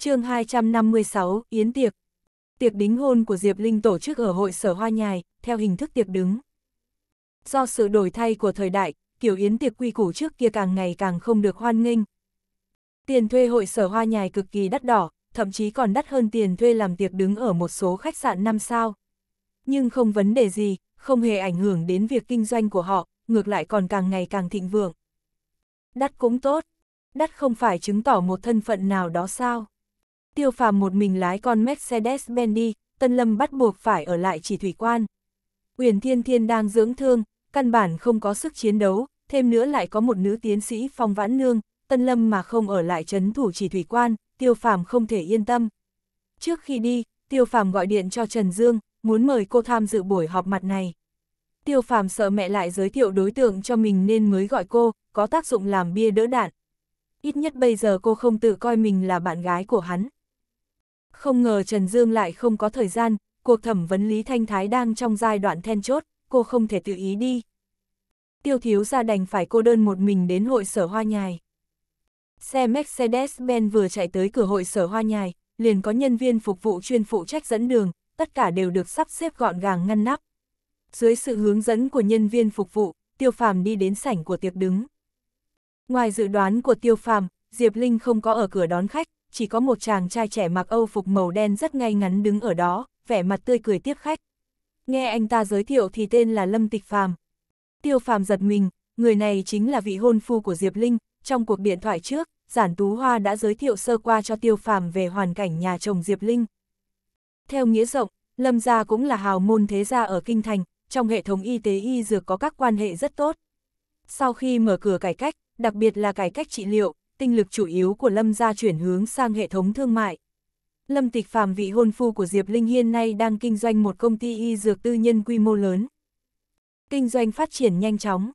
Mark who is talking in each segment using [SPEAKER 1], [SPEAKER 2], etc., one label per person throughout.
[SPEAKER 1] chương 256, Yến Tiệc. Tiệc đính hôn của Diệp Linh tổ chức ở hội sở hoa nhài, theo hình thức tiệc đứng. Do sự đổi thay của thời đại, kiểu Yến Tiệc quy củ trước kia càng ngày càng không được hoan nghênh. Tiền thuê hội sở hoa nhài cực kỳ đắt đỏ, thậm chí còn đắt hơn tiền thuê làm tiệc đứng ở một số khách sạn 5 sao. Nhưng không vấn đề gì, không hề ảnh hưởng đến việc kinh doanh của họ, ngược lại còn càng ngày càng thịnh vượng. Đắt cũng tốt, đắt không phải chứng tỏ một thân phận nào đó sao. Tiêu phàm một mình lái con Mercedes-Benz đi, Tân Lâm bắt buộc phải ở lại chỉ thủy quan. Uyển Thiên Thiên đang dưỡng thương, căn bản không có sức chiến đấu, thêm nữa lại có một nữ tiến sĩ phong vãn nương, Tân Lâm mà không ở lại trấn thủ chỉ thủy quan, Tiêu phàm không thể yên tâm. Trước khi đi, Tiêu phàm gọi điện cho Trần Dương, muốn mời cô tham dự buổi họp mặt này. Tiêu phàm sợ mẹ lại giới thiệu đối tượng cho mình nên mới gọi cô, có tác dụng làm bia đỡ đạn. Ít nhất bây giờ cô không tự coi mình là bạn gái của hắn không ngờ Trần Dương lại không có thời gian, cuộc thẩm vấn Lý Thanh Thái đang trong giai đoạn then chốt, cô không thể tự ý đi. Tiêu thiếu gia đành phải cô đơn một mình đến hội sở hoa nhài. Xe Mercedes-Benz vừa chạy tới cửa hội sở hoa nhài, liền có nhân viên phục vụ chuyên phụ trách dẫn đường, tất cả đều được sắp xếp gọn gàng ngăn nắp. Dưới sự hướng dẫn của nhân viên phục vụ, Tiêu Phàm đi đến sảnh của tiệc đứng. Ngoài dự đoán của Tiêu Phàm, Diệp Linh không có ở cửa đón khách, chỉ có một chàng trai trẻ mặc âu phục màu đen rất ngay ngắn đứng ở đó, vẻ mặt tươi cười tiếp khách. Nghe anh ta giới thiệu thì tên là Lâm Tịch Phàm. Tiêu Phàm giật mình, người này chính là vị hôn phu của Diệp Linh, trong cuộc điện thoại trước, Giản Tú Hoa đã giới thiệu sơ qua cho Tiêu Phàm về hoàn cảnh nhà chồng Diệp Linh. Theo nghĩa rộng, Lâm gia cũng là hào môn thế gia ở kinh thành, trong hệ thống y tế y dược có các quan hệ rất tốt. Sau khi mở cửa cải cách, đặc biệt là cải cách trị liệu, tinh lực chủ yếu của Lâm gia chuyển hướng sang hệ thống thương mại. Lâm Tịch Phàm vị hôn phu của Diệp Linh Hiên nay đang kinh doanh một công ty y dược tư nhân quy mô lớn. Kinh doanh phát triển nhanh chóng.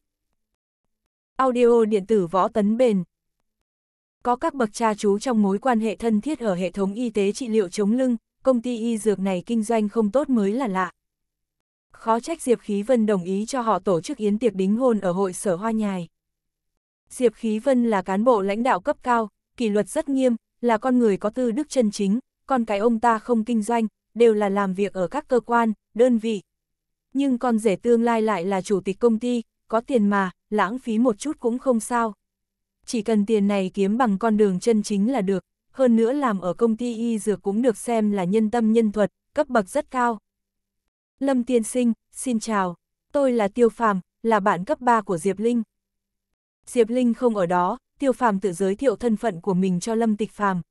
[SPEAKER 1] Audio điện tử võ tấn bền. Có các bậc cha chú trong mối quan hệ thân thiết ở hệ thống y tế trị liệu chống lưng, công ty y dược này kinh doanh không tốt mới là lạ. Khó trách Diệp Khí Vân đồng ý cho họ tổ chức yến tiệc đính hôn ở hội sở hoa nhài. Diệp Khí Vân là cán bộ lãnh đạo cấp cao, kỷ luật rất nghiêm, là con người có tư đức chân chính, còn cái ông ta không kinh doanh, đều là làm việc ở các cơ quan, đơn vị. Nhưng con rể tương lai lại là chủ tịch công ty, có tiền mà, lãng phí một chút cũng không sao. Chỉ cần tiền này kiếm bằng con đường chân chính là được, hơn nữa làm ở công ty y dược cũng được xem là nhân tâm nhân thuật, cấp bậc rất cao. Lâm Tiên Sinh, xin chào, tôi là Tiêu Phàm, là bạn cấp 3 của Diệp Linh. Diệp Linh không ở đó, Tiêu Phàm tự giới thiệu thân phận của mình cho Lâm Tịch Phàm.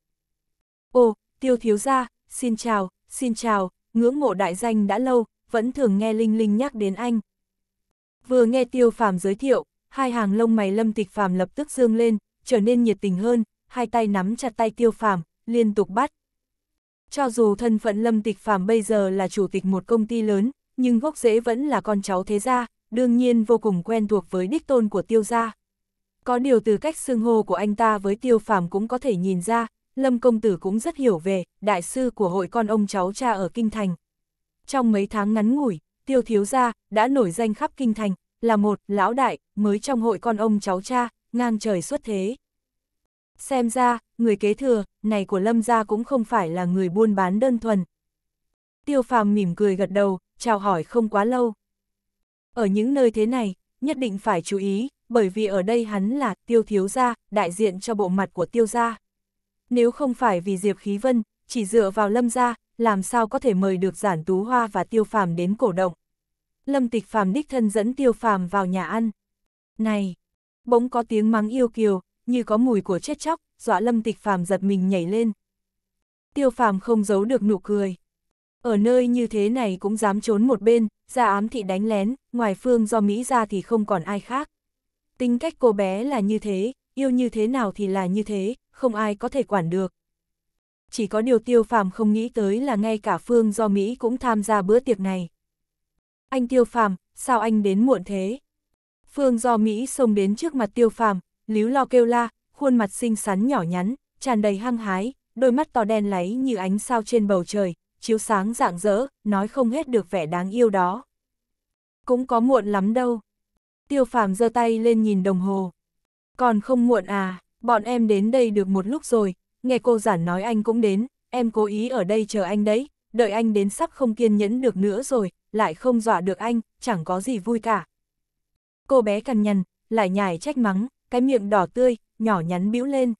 [SPEAKER 1] Ồ, Tiêu Thiếu Gia, xin chào, xin chào, ngưỡng mộ đại danh đã lâu, vẫn thường nghe Linh Linh nhắc đến anh. Vừa nghe Tiêu Phàm giới thiệu, hai hàng lông mày Lâm Tịch Phàm lập tức dương lên, trở nên nhiệt tình hơn, hai tay nắm chặt tay Tiêu Phàm, liên tục bắt. Cho dù thân phận Lâm Tịch Phàm bây giờ là chủ tịch một công ty lớn, nhưng gốc rễ vẫn là con cháu thế gia, đương nhiên vô cùng quen thuộc với đích tôn của Tiêu gia. Có điều từ cách xưng hô của anh ta với tiêu phàm cũng có thể nhìn ra, Lâm Công Tử cũng rất hiểu về, đại sư của hội con ông cháu cha ở Kinh Thành. Trong mấy tháng ngắn ngủi, tiêu thiếu gia đã nổi danh khắp Kinh Thành, là một lão đại mới trong hội con ông cháu cha, ngang trời xuất thế. Xem ra, người kế thừa, này của Lâm gia cũng không phải là người buôn bán đơn thuần. Tiêu phàm mỉm cười gật đầu, chào hỏi không quá lâu. Ở những nơi thế này, nhất định phải chú ý, bởi vì ở đây hắn là tiêu thiếu gia, đại diện cho bộ mặt của tiêu gia. Nếu không phải vì Diệp Khí Vân, chỉ dựa vào lâm gia, làm sao có thể mời được giản tú hoa và tiêu phàm đến cổ động. Lâm tịch phàm đích thân dẫn tiêu phàm vào nhà ăn. Này! Bỗng có tiếng mắng yêu kiều, như có mùi của chết chóc, dọa lâm tịch phàm giật mình nhảy lên. Tiêu phàm không giấu được nụ cười. Ở nơi như thế này cũng dám trốn một bên, ra ám thị đánh lén, ngoài phương do Mỹ ra thì không còn ai khác. Tính cách cô bé là như thế, yêu như thế nào thì là như thế, không ai có thể quản được. Chỉ có điều tiêu phàm không nghĩ tới là ngay cả phương do Mỹ cũng tham gia bữa tiệc này. Anh tiêu phàm, sao anh đến muộn thế? Phương do Mỹ xông đến trước mặt tiêu phàm, líu lo kêu la, khuôn mặt xinh xắn nhỏ nhắn, tràn đầy hăng hái, đôi mắt to đen láy như ánh sao trên bầu trời, chiếu sáng rạng rỡ, nói không hết được vẻ đáng yêu đó. Cũng có muộn lắm đâu. Tiêu phàm giơ tay lên nhìn đồng hồ. Còn không muộn à, bọn em đến đây được một lúc rồi, nghe cô giản nói anh cũng đến, em cố ý ở đây chờ anh đấy, đợi anh đến sắp không kiên nhẫn được nữa rồi, lại không dọa được anh, chẳng có gì vui cả. Cô bé cằn nhằn, lại nhải trách mắng, cái miệng đỏ tươi, nhỏ nhắn bĩu lên.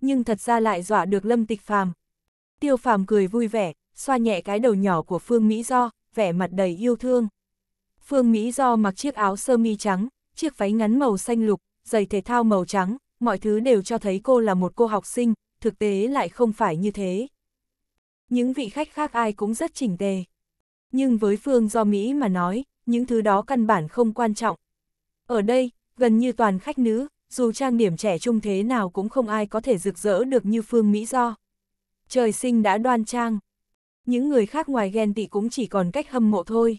[SPEAKER 1] Nhưng thật ra lại dọa được lâm tịch phàm. Tiêu phàm cười vui vẻ, xoa nhẹ cái đầu nhỏ của Phương Mỹ Do, vẻ mặt đầy yêu thương. Phương Mỹ do mặc chiếc áo sơ mi trắng, chiếc váy ngắn màu xanh lục, giày thể thao màu trắng, mọi thứ đều cho thấy cô là một cô học sinh, thực tế lại không phải như thế. Những vị khách khác ai cũng rất chỉnh tề. Nhưng với Phương do Mỹ mà nói, những thứ đó căn bản không quan trọng. Ở đây, gần như toàn khách nữ, dù trang điểm trẻ trung thế nào cũng không ai có thể rực rỡ được như Phương Mỹ do. Trời sinh đã đoan trang. Những người khác ngoài ghen tị cũng chỉ còn cách hâm mộ thôi.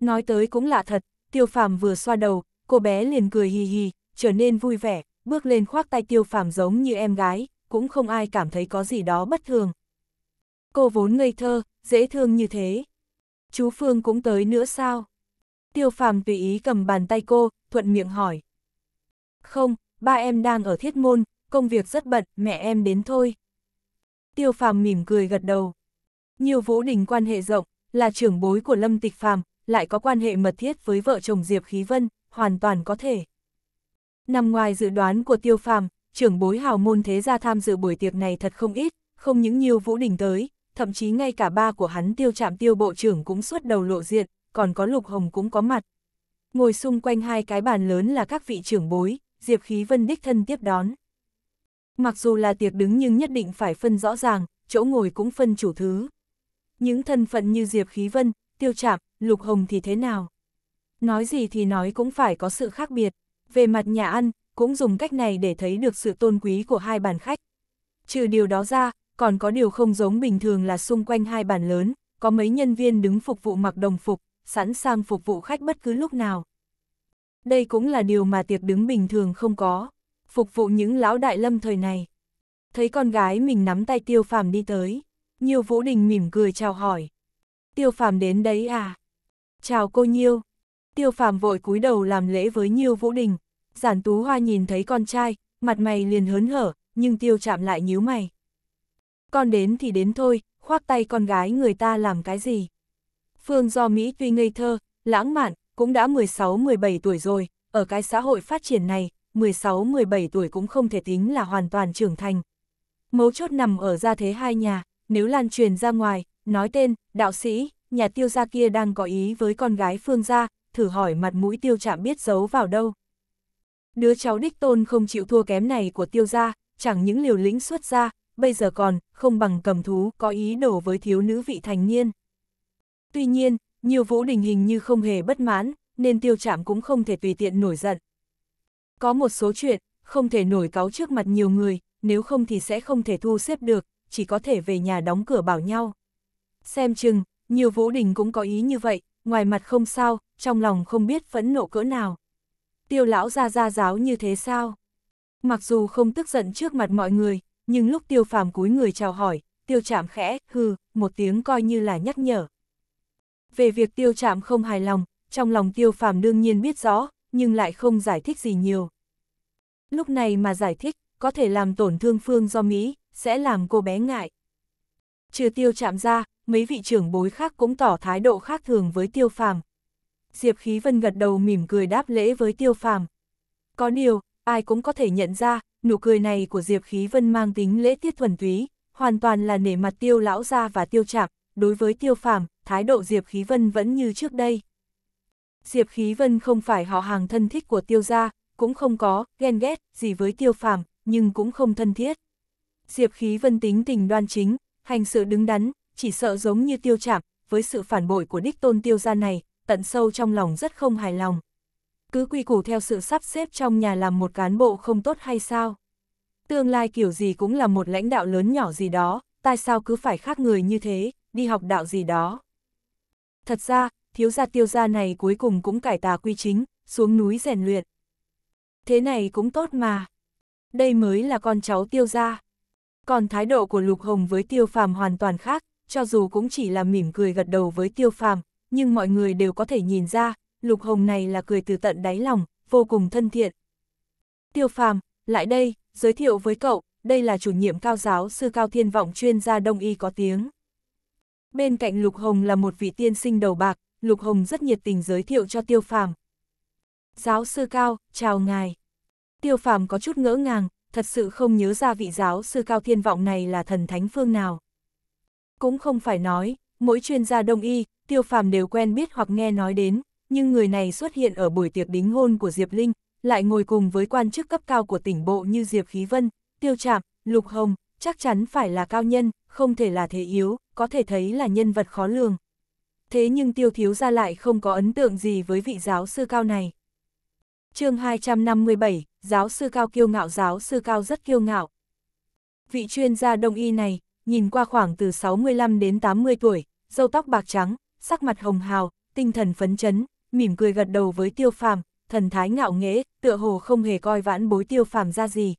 [SPEAKER 1] Nói tới cũng lạ thật, tiêu phàm vừa xoa đầu, cô bé liền cười hì hì, trở nên vui vẻ, bước lên khoác tay tiêu phàm giống như em gái, cũng không ai cảm thấy có gì đó bất thường. Cô vốn ngây thơ, dễ thương như thế. Chú Phương cũng tới nữa sao? Tiêu phàm tùy ý cầm bàn tay cô, thuận miệng hỏi. Không, ba em đang ở thiết môn, công việc rất bận, mẹ em đến thôi. Tiêu phàm mỉm cười gật đầu. Nhiều vũ đình quan hệ rộng, là trưởng bối của Lâm Tịch Phàm, lại có quan hệ mật thiết với vợ chồng Diệp Khí Vân, hoàn toàn có thể. Nằm ngoài dự đoán của Tiêu Phàm, trưởng bối hào môn thế gia tham dự buổi tiệc này thật không ít, không những nhiều Vũ Đình tới, thậm chí ngay cả ba của hắn Tiêu Trạm Tiêu Bộ trưởng cũng xuất đầu lộ diện, còn có Lục Hồng cũng có mặt. Ngồi xung quanh hai cái bàn lớn là các vị trưởng bối, Diệp Khí Vân đích thân tiếp đón. Mặc dù là tiệc đứng nhưng nhất định phải phân rõ ràng, chỗ ngồi cũng phân chủ thứ. Những thân phận như Diệp Khí Vân, Tiêu Trạm, Lục Hồng thì thế nào? Nói gì thì nói cũng phải có sự khác biệt. Về mặt nhà ăn, cũng dùng cách này để thấy được sự tôn quý của hai bàn khách. Trừ điều đó ra, còn có điều không giống bình thường là xung quanh hai bàn lớn, có mấy nhân viên đứng phục vụ mặc đồng phục, sẵn sàng phục vụ khách bất cứ lúc nào. Đây cũng là điều mà tiệc đứng bình thường không có, phục vụ những lão đại lâm thời này. Thấy con gái mình nắm tay tiêu phàm đi tới, nhiều vũ đình mỉm cười chào hỏi. Tiêu phàm đến đấy à? Chào cô Nhiêu. Tiêu phàm vội cúi đầu làm lễ với Nhiêu Vũ Đình. Giản Tú Hoa nhìn thấy con trai, mặt mày liền hớn hở, nhưng tiêu chạm lại nhíu mày. Con đến thì đến thôi, khoác tay con gái người ta làm cái gì. Phương do Mỹ tuy ngây thơ, lãng mạn, cũng đã 16-17 tuổi rồi, ở cái xã hội phát triển này, 16-17 tuổi cũng không thể tính là hoàn toàn trưởng thành. Mấu chốt nằm ở gia thế hai nhà, nếu lan truyền ra ngoài, nói tên, đạo sĩ, nhà tiêu gia kia đang có ý với con gái phương gia, thử hỏi mặt mũi tiêu chạm biết giấu vào đâu. Đứa cháu đích tôn không chịu thua kém này của tiêu gia, chẳng những liều lĩnh xuất ra, bây giờ còn, không bằng cầm thú, có ý đổ với thiếu nữ vị thành niên. Tuy nhiên, nhiều vũ đình hình như không hề bất mãn, nên tiêu chạm cũng không thể tùy tiện nổi giận. Có một số chuyện, không thể nổi cáo trước mặt nhiều người, nếu không thì sẽ không thể thu xếp được, chỉ có thể về nhà đóng cửa bảo nhau. Xem chừng, nhiều vũ đình cũng có ý như vậy, ngoài mặt không sao, trong lòng không biết phẫn nộ cỡ nào. Tiêu lão ra ra giáo như thế sao? Mặc dù không tức giận trước mặt mọi người, nhưng lúc tiêu phàm cúi người chào hỏi, tiêu chạm khẽ, hừ, một tiếng coi như là nhắc nhở. Về việc tiêu chạm không hài lòng, trong lòng tiêu phàm đương nhiên biết rõ, nhưng lại không giải thích gì nhiều. Lúc này mà giải thích, có thể làm tổn thương phương do Mỹ, sẽ làm cô bé ngại. Trừ tiêu chạm ra, mấy vị trưởng bối khác cũng tỏ thái độ khác thường với tiêu phàm. Diệp Khí Vân gật đầu mỉm cười đáp lễ với tiêu phàm. Có điều, ai cũng có thể nhận ra, nụ cười này của Diệp Khí Vân mang tính lễ tiết thuần túy, hoàn toàn là nể mặt tiêu lão gia và tiêu chạp, đối với tiêu phàm, thái độ Diệp Khí Vân vẫn như trước đây. Diệp Khí Vân không phải họ hàng thân thích của tiêu gia, cũng không có, ghen ghét, gì với tiêu phàm, nhưng cũng không thân thiết. Diệp Khí Vân tính tình đoan chính, hành sự đứng đắn, chỉ sợ giống như tiêu chạm, với sự phản bội của đích tôn tiêu gia này, tận sâu trong lòng rất không hài lòng. Cứ quy củ theo sự sắp xếp trong nhà làm một cán bộ không tốt hay sao? Tương lai kiểu gì cũng là một lãnh đạo lớn nhỏ gì đó, tại sao cứ phải khác người như thế, đi học đạo gì đó? Thật ra, thiếu gia tiêu gia này cuối cùng cũng cải tà quy chính, xuống núi rèn luyện. Thế này cũng tốt mà. Đây mới là con cháu tiêu gia. Còn thái độ của Lục Hồng với tiêu phàm hoàn toàn khác, cho dù cũng chỉ là mỉm cười gật đầu với tiêu phàm, nhưng mọi người đều có thể nhìn ra, lục hồng này là cười từ tận đáy lòng, vô cùng thân thiện. Tiêu phàm, lại đây, giới thiệu với cậu, đây là chủ nhiệm cao giáo sư Cao Thiên Vọng chuyên gia đông y có tiếng. Bên cạnh Lục Hồng là một vị tiên sinh đầu bạc, Lục Hồng rất nhiệt tình giới thiệu cho Tiêu Phàm. Giáo sư Cao, chào ngài. Tiêu Phàm có chút ngỡ ngàng, thật sự không nhớ ra vị giáo sư Cao Thiên Vọng này là thần thánh phương nào cũng không phải nói, mỗi chuyên gia đông y, tiêu phàm đều quen biết hoặc nghe nói đến, nhưng người này xuất hiện ở buổi tiệc đính hôn của Diệp Linh, lại ngồi cùng với quan chức cấp cao của tỉnh bộ như Diệp Khí Vân, Tiêu Trạm, Lục Hồng, chắc chắn phải là cao nhân, không thể là thế yếu, có thể thấy là nhân vật khó lường. Thế nhưng Tiêu Thiếu gia lại không có ấn tượng gì với vị giáo sư cao này. chương 257, giáo sư cao kiêu ngạo giáo sư cao rất kiêu ngạo. Vị chuyên gia đông y này, nhìn qua khoảng từ 65 đến 80 tuổi, dâu tóc bạc trắng, sắc mặt hồng hào, tinh thần phấn chấn, mỉm cười gật đầu với tiêu phàm, thần thái ngạo nghễ, tựa hồ không hề coi vãn bối tiêu phàm ra gì.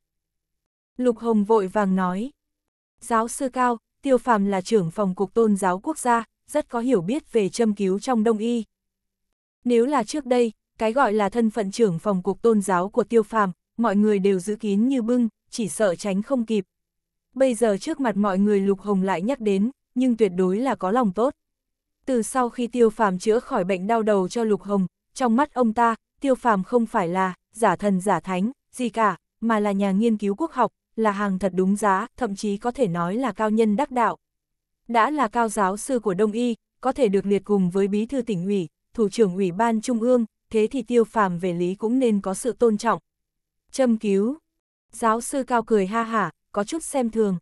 [SPEAKER 1] Lục Hồng vội vàng nói, giáo sư cao, tiêu phàm là trưởng phòng cục tôn giáo quốc gia, rất có hiểu biết về châm cứu trong đông y. Nếu là trước đây, cái gọi là thân phận trưởng phòng cục tôn giáo của tiêu phàm, mọi người đều giữ kín như bưng, chỉ sợ tránh không kịp, Bây giờ trước mặt mọi người Lục Hồng lại nhắc đến, nhưng tuyệt đối là có lòng tốt. Từ sau khi Tiêu Phàm chữa khỏi bệnh đau đầu cho Lục Hồng, trong mắt ông ta, Tiêu Phàm không phải là giả thần giả thánh, gì cả, mà là nhà nghiên cứu quốc học, là hàng thật đúng giá, thậm chí có thể nói là cao nhân đắc đạo. Đã là cao giáo sư của Đông Y, có thể được liệt cùng với bí thư tỉnh ủy, thủ trưởng ủy ban trung ương, thế thì Tiêu Phàm về lý cũng nên có sự tôn trọng. Châm cứu. Giáo sư cao cười ha hả, có chút xem thường.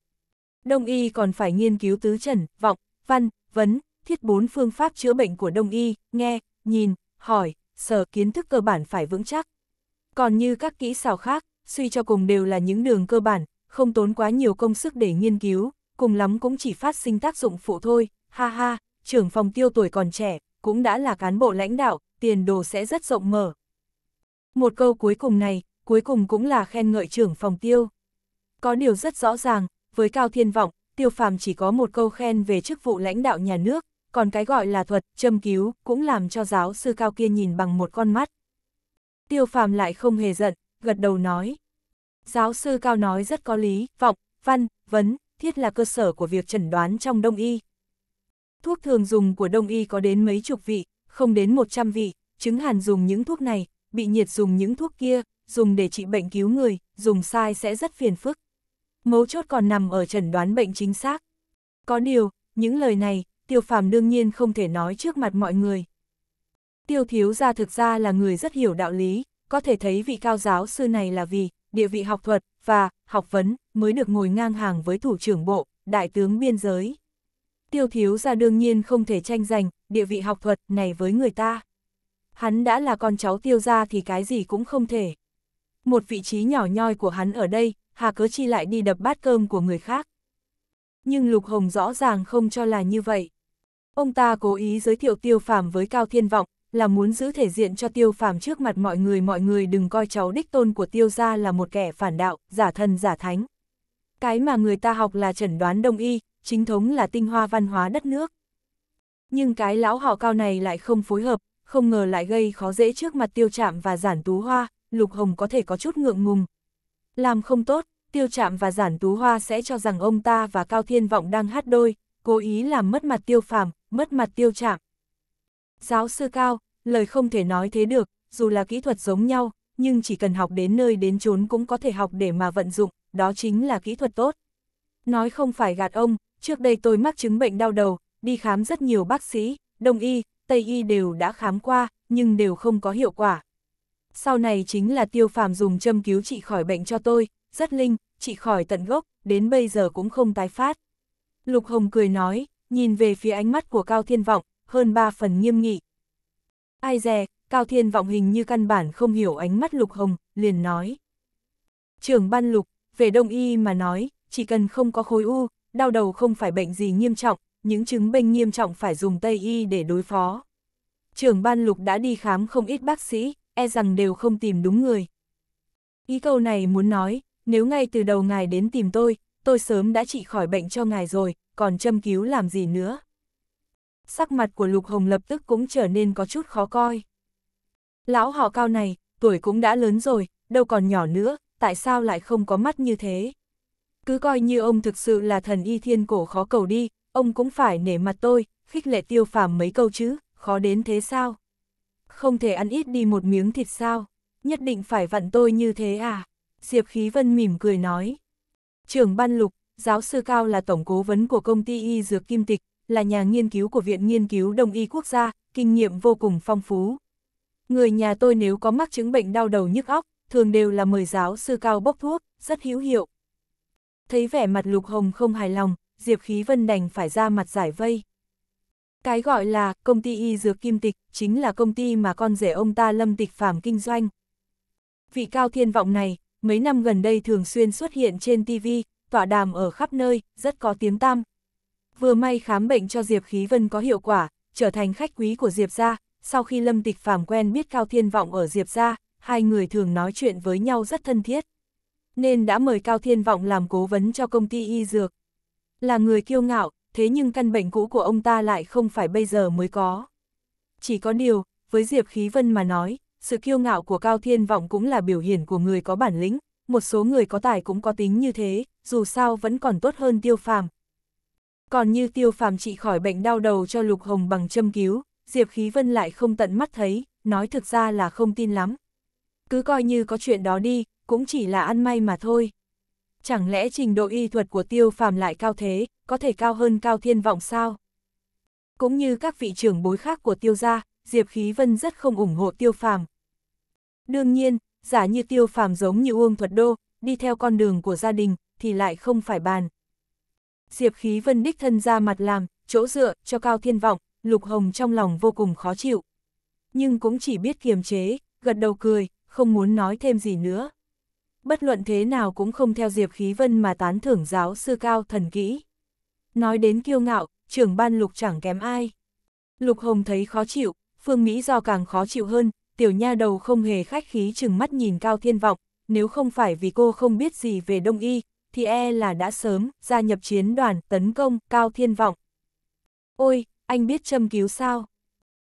[SPEAKER 1] Đông y còn phải nghiên cứu tứ trần, vọng, văn, vấn, thiết bốn phương pháp chữa bệnh của đông y, nghe, nhìn, hỏi, sở kiến thức cơ bản phải vững chắc. Còn như các kỹ xào khác, suy cho cùng đều là những đường cơ bản, không tốn quá nhiều công sức để nghiên cứu, cùng lắm cũng chỉ phát sinh tác dụng phụ thôi, ha ha, trưởng phòng tiêu tuổi còn trẻ, cũng đã là cán bộ lãnh đạo, tiền đồ sẽ rất rộng mở. Một câu cuối cùng này, cuối cùng cũng là khen ngợi trưởng phòng tiêu. Có điều rất rõ ràng, với Cao Thiên Vọng, Tiêu Phàm chỉ có một câu khen về chức vụ lãnh đạo nhà nước, còn cái gọi là thuật, châm cứu, cũng làm cho giáo sư Cao kia nhìn bằng một con mắt. Tiêu Phàm lại không hề giận, gật đầu nói. Giáo sư Cao nói rất có lý, vọng, văn, vấn, thiết là cơ sở của việc chẩn đoán trong đông y. Thuốc thường dùng của đông y có đến mấy chục vị, không đến 100 vị, chứng hàn dùng những thuốc này, bị nhiệt dùng những thuốc kia, dùng để trị bệnh cứu người, dùng sai sẽ rất phiền phức mấu chốt còn nằm ở chẩn đoán bệnh chính xác. Có điều, những lời này, tiêu phàm đương nhiên không thể nói trước mặt mọi người. Tiêu thiếu gia thực ra là người rất hiểu đạo lý, có thể thấy vị cao giáo sư này là vì địa vị học thuật và học vấn mới được ngồi ngang hàng với thủ trưởng bộ, đại tướng biên giới. Tiêu thiếu gia đương nhiên không thể tranh giành địa vị học thuật này với người ta. Hắn đã là con cháu tiêu gia thì cái gì cũng không thể. Một vị trí nhỏ nhoi của hắn ở đây Hà Cớ Chi lại đi đập bát cơm của người khác. Nhưng Lục Hồng rõ ràng không cho là như vậy. Ông ta cố ý giới thiệu Tiêu Phàm với Cao Thiên Vọng, là muốn giữ thể diện cho Tiêu Phàm trước mặt mọi người, mọi người đừng coi cháu đích tôn của Tiêu gia là một kẻ phản đạo, giả thân giả thánh. Cái mà người ta học là chẩn đoán đông y, chính thống là tinh hoa văn hóa đất nước. Nhưng cái lão họ Cao này lại không phối hợp, không ngờ lại gây khó dễ trước mặt Tiêu Trạm và Giản Tú Hoa, Lục Hồng có thể có chút ngượng ngùng. Làm không tốt, tiêu Trạm và giản tú hoa sẽ cho rằng ông ta và Cao Thiên Vọng đang hát đôi, cố ý làm mất mặt tiêu phàm, mất mặt tiêu Trạm. Giáo sư Cao, lời không thể nói thế được, dù là kỹ thuật giống nhau, nhưng chỉ cần học đến nơi đến chốn cũng có thể học để mà vận dụng, đó chính là kỹ thuật tốt. Nói không phải gạt ông, trước đây tôi mắc chứng bệnh đau đầu, đi khám rất nhiều bác sĩ, đông y, tây y đều đã khám qua, nhưng đều không có hiệu quả. Sau này chính là tiêu phàm dùng châm cứu trị khỏi bệnh cho tôi, rất linh, chỉ khỏi tận gốc, đến bây giờ cũng không tái phát. Lục Hồng cười nói, nhìn về phía ánh mắt của Cao Thiên Vọng, hơn ba phần nghiêm nghị. Ai dè, Cao Thiên Vọng hình như căn bản không hiểu ánh mắt Lục Hồng, liền nói. Trưởng ban Lục, về đông y mà nói, chỉ cần không có khối u, đau đầu không phải bệnh gì nghiêm trọng, những chứng bệnh nghiêm trọng phải dùng Tây y để đối phó. Trưởng ban Lục đã đi khám không ít bác sĩ, e rằng đều không tìm đúng người. Ý câu này muốn nói, nếu ngay từ đầu ngài đến tìm tôi, tôi sớm đã trị khỏi bệnh cho ngài rồi, còn châm cứu làm gì nữa. Sắc mặt của Lục Hồng lập tức cũng trở nên có chút khó coi. Lão họ cao này, tuổi cũng đã lớn rồi, đâu còn nhỏ nữa, tại sao lại không có mắt như thế? Cứ coi như ông thực sự là thần y thiên cổ khó cầu đi, ông cũng phải nể mặt tôi, khích lệ tiêu phàm mấy câu chứ, khó đến thế sao? Không thể ăn ít đi một miếng thịt sao? Nhất định phải vặn tôi như thế à? Diệp Khí Vân mỉm cười nói. Trưởng Ban Lục, giáo sư Cao là tổng cố vấn của công ty y dược kim tịch, là nhà nghiên cứu của Viện Nghiên cứu Đông y Quốc gia, kinh nghiệm vô cùng phong phú. Người nhà tôi nếu có mắc chứng bệnh đau đầu nhức óc, thường đều là mời giáo sư Cao bốc thuốc, rất hữu hiệu. Thấy vẻ mặt Lục Hồng không hài lòng, Diệp Khí Vân đành phải ra mặt giải vây. Cái gọi là công ty y dược kim tịch chính là công ty mà con rể ông ta lâm tịch phàm kinh doanh. Vị cao thiên vọng này, mấy năm gần đây thường xuyên xuất hiện trên TV, tọa đàm ở khắp nơi, rất có tiếng tăm. Vừa may khám bệnh cho Diệp Khí Vân có hiệu quả, trở thành khách quý của Diệp gia, sau khi Lâm Tịch Phàm quen biết Cao Thiên Vọng ở Diệp gia, hai người thường nói chuyện với nhau rất thân thiết. Nên đã mời Cao Thiên Vọng làm cố vấn cho công ty y dược. Là người kiêu ngạo, thế nhưng căn bệnh cũ của ông ta lại không phải bây giờ mới có. Chỉ có điều, với Diệp Khí Vân mà nói, sự kiêu ngạo của Cao Thiên Vọng cũng là biểu hiện của người có bản lĩnh, một số người có tài cũng có tính như thế, dù sao vẫn còn tốt hơn tiêu phàm. Còn như tiêu phàm trị khỏi bệnh đau đầu cho Lục Hồng bằng châm cứu, Diệp Khí Vân lại không tận mắt thấy, nói thực ra là không tin lắm. Cứ coi như có chuyện đó đi, cũng chỉ là ăn may mà thôi. Chẳng lẽ trình độ y thuật của tiêu phàm lại cao thế, có thể cao hơn cao thiên vọng sao? Cũng như các vị trưởng bối khác của tiêu gia, Diệp Khí Vân rất không ủng hộ tiêu phàm, Đương nhiên, giả như tiêu phàm giống như Uông Thuật Đô, đi theo con đường của gia đình, thì lại không phải bàn. Diệp khí vân đích thân ra mặt làm, chỗ dựa, cho cao thiên vọng, lục hồng trong lòng vô cùng khó chịu. Nhưng cũng chỉ biết kiềm chế, gật đầu cười, không muốn nói thêm gì nữa. Bất luận thế nào cũng không theo Diệp khí vân mà tán thưởng giáo sư cao thần kỹ. Nói đến kiêu ngạo, trưởng ban lục chẳng kém ai. Lục hồng thấy khó chịu, phương Mỹ do càng khó chịu hơn, tiểu nha đầu không hề khách khí chừng mắt nhìn Cao Thiên Vọng, nếu không phải vì cô không biết gì về Đông Y, thì e là đã sớm gia nhập chiến đoàn tấn công Cao Thiên Vọng. Ôi, anh biết châm cứu sao?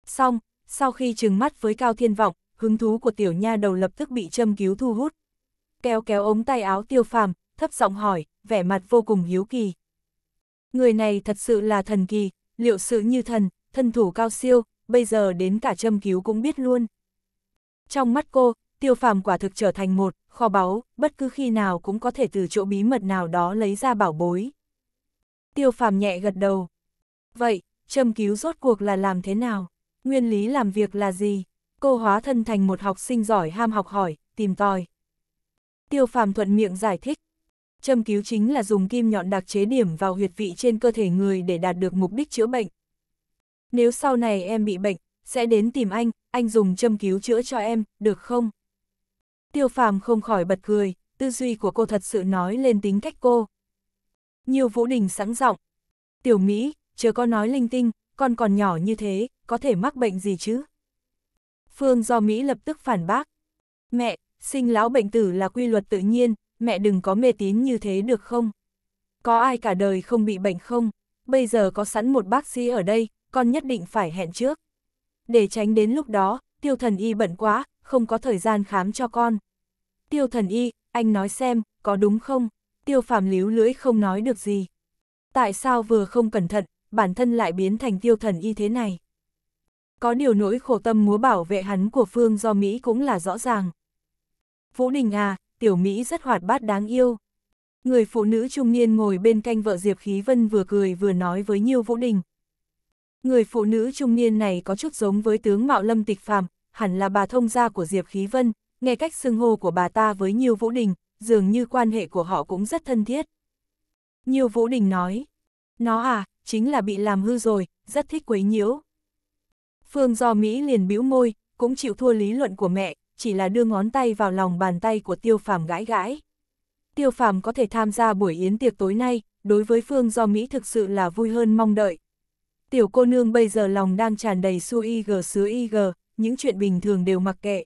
[SPEAKER 1] Xong, sau khi chừng mắt với Cao Thiên Vọng, hứng thú của tiểu nha đầu lập tức bị châm cứu thu hút. Kéo kéo ống tay áo tiêu phàm, thấp giọng hỏi, vẻ mặt vô cùng hiếu kỳ. Người này thật sự là thần kỳ, liệu sự như thần, thân thủ cao siêu, bây giờ đến cả châm cứu cũng biết luôn. Trong mắt cô, tiêu phàm quả thực trở thành một, kho báu, bất cứ khi nào cũng có thể từ chỗ bí mật nào đó lấy ra bảo bối. Tiêu phàm nhẹ gật đầu. Vậy, châm cứu rốt cuộc là làm thế nào? Nguyên lý làm việc là gì? Cô hóa thân thành một học sinh giỏi ham học hỏi, tìm tòi. Tiêu phàm thuận miệng giải thích. Châm cứu chính là dùng kim nhọn đặc chế điểm vào huyệt vị trên cơ thể người để đạt được mục đích chữa bệnh. Nếu sau này em bị bệnh, sẽ đến tìm anh, anh dùng châm cứu chữa cho em, được không? Tiêu phàm không khỏi bật cười, tư duy của cô thật sự nói lên tính cách cô. Nhiều vũ đình sẵn giọng Tiểu Mỹ, chớ có nói linh tinh, con còn nhỏ như thế, có thể mắc bệnh gì chứ? Phương do Mỹ lập tức phản bác. Mẹ, sinh lão bệnh tử là quy luật tự nhiên, mẹ đừng có mê tín như thế được không? Có ai cả đời không bị bệnh không? Bây giờ có sẵn một bác sĩ ở đây, con nhất định phải hẹn trước để tránh đến lúc đó, tiêu thần y bận quá, không có thời gian khám cho con. Tiêu thần y, anh nói xem, có đúng không? Tiêu phàm líu lưỡi không nói được gì. Tại sao vừa không cẩn thận, bản thân lại biến thành tiêu thần y thế này? Có điều nỗi khổ tâm múa bảo vệ hắn của Phương do Mỹ cũng là rõ ràng. Vũ Đình à, tiểu Mỹ rất hoạt bát đáng yêu. Người phụ nữ trung niên ngồi bên canh vợ Diệp Khí Vân vừa cười vừa nói với Nhiêu Vũ Đình, Người phụ nữ trung niên này có chút giống với tướng Mạo Lâm Tịch Phàm, hẳn là bà thông gia của Diệp Khí Vân, nghe cách xưng hô của bà ta với Nhiêu Vũ Đình, dường như quan hệ của họ cũng rất thân thiết. Nhiêu Vũ Đình nói, nó à, chính là bị làm hư rồi, rất thích quấy nhiễu. Phương Do Mỹ liền bĩu môi, cũng chịu thua lý luận của mẹ, chỉ là đưa ngón tay vào lòng bàn tay của Tiêu Phàm gãi gãi. Tiêu Phàm có thể tham gia buổi yến tiệc tối nay, đối với Phương Do Mỹ thực sự là vui hơn mong đợi tiểu cô nương bây giờ lòng đang tràn đầy su y g sứ y g, những chuyện bình thường đều mặc kệ.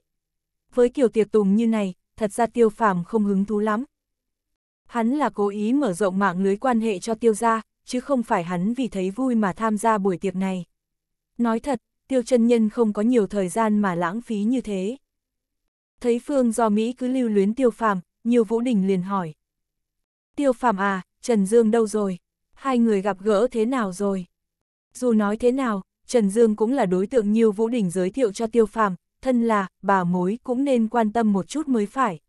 [SPEAKER 1] Với kiểu tiệc tùng như này, thật ra tiêu phàm không hứng thú lắm. Hắn là cố ý mở rộng mạng lưới quan hệ cho tiêu gia, chứ không phải hắn vì thấy vui mà tham gia buổi tiệc này. Nói thật, tiêu chân nhân không có nhiều thời gian mà lãng phí như thế. Thấy phương do Mỹ cứ lưu luyến tiêu phàm, nhiều vũ đình liền hỏi. Tiêu phàm à, Trần Dương đâu rồi? Hai người gặp gỡ thế nào rồi? Dù nói thế nào, Trần Dương cũng là đối tượng Nhiêu Vũ Đình giới thiệu cho Tiêu Phàm, thân là bà mối cũng nên quan tâm một chút mới phải.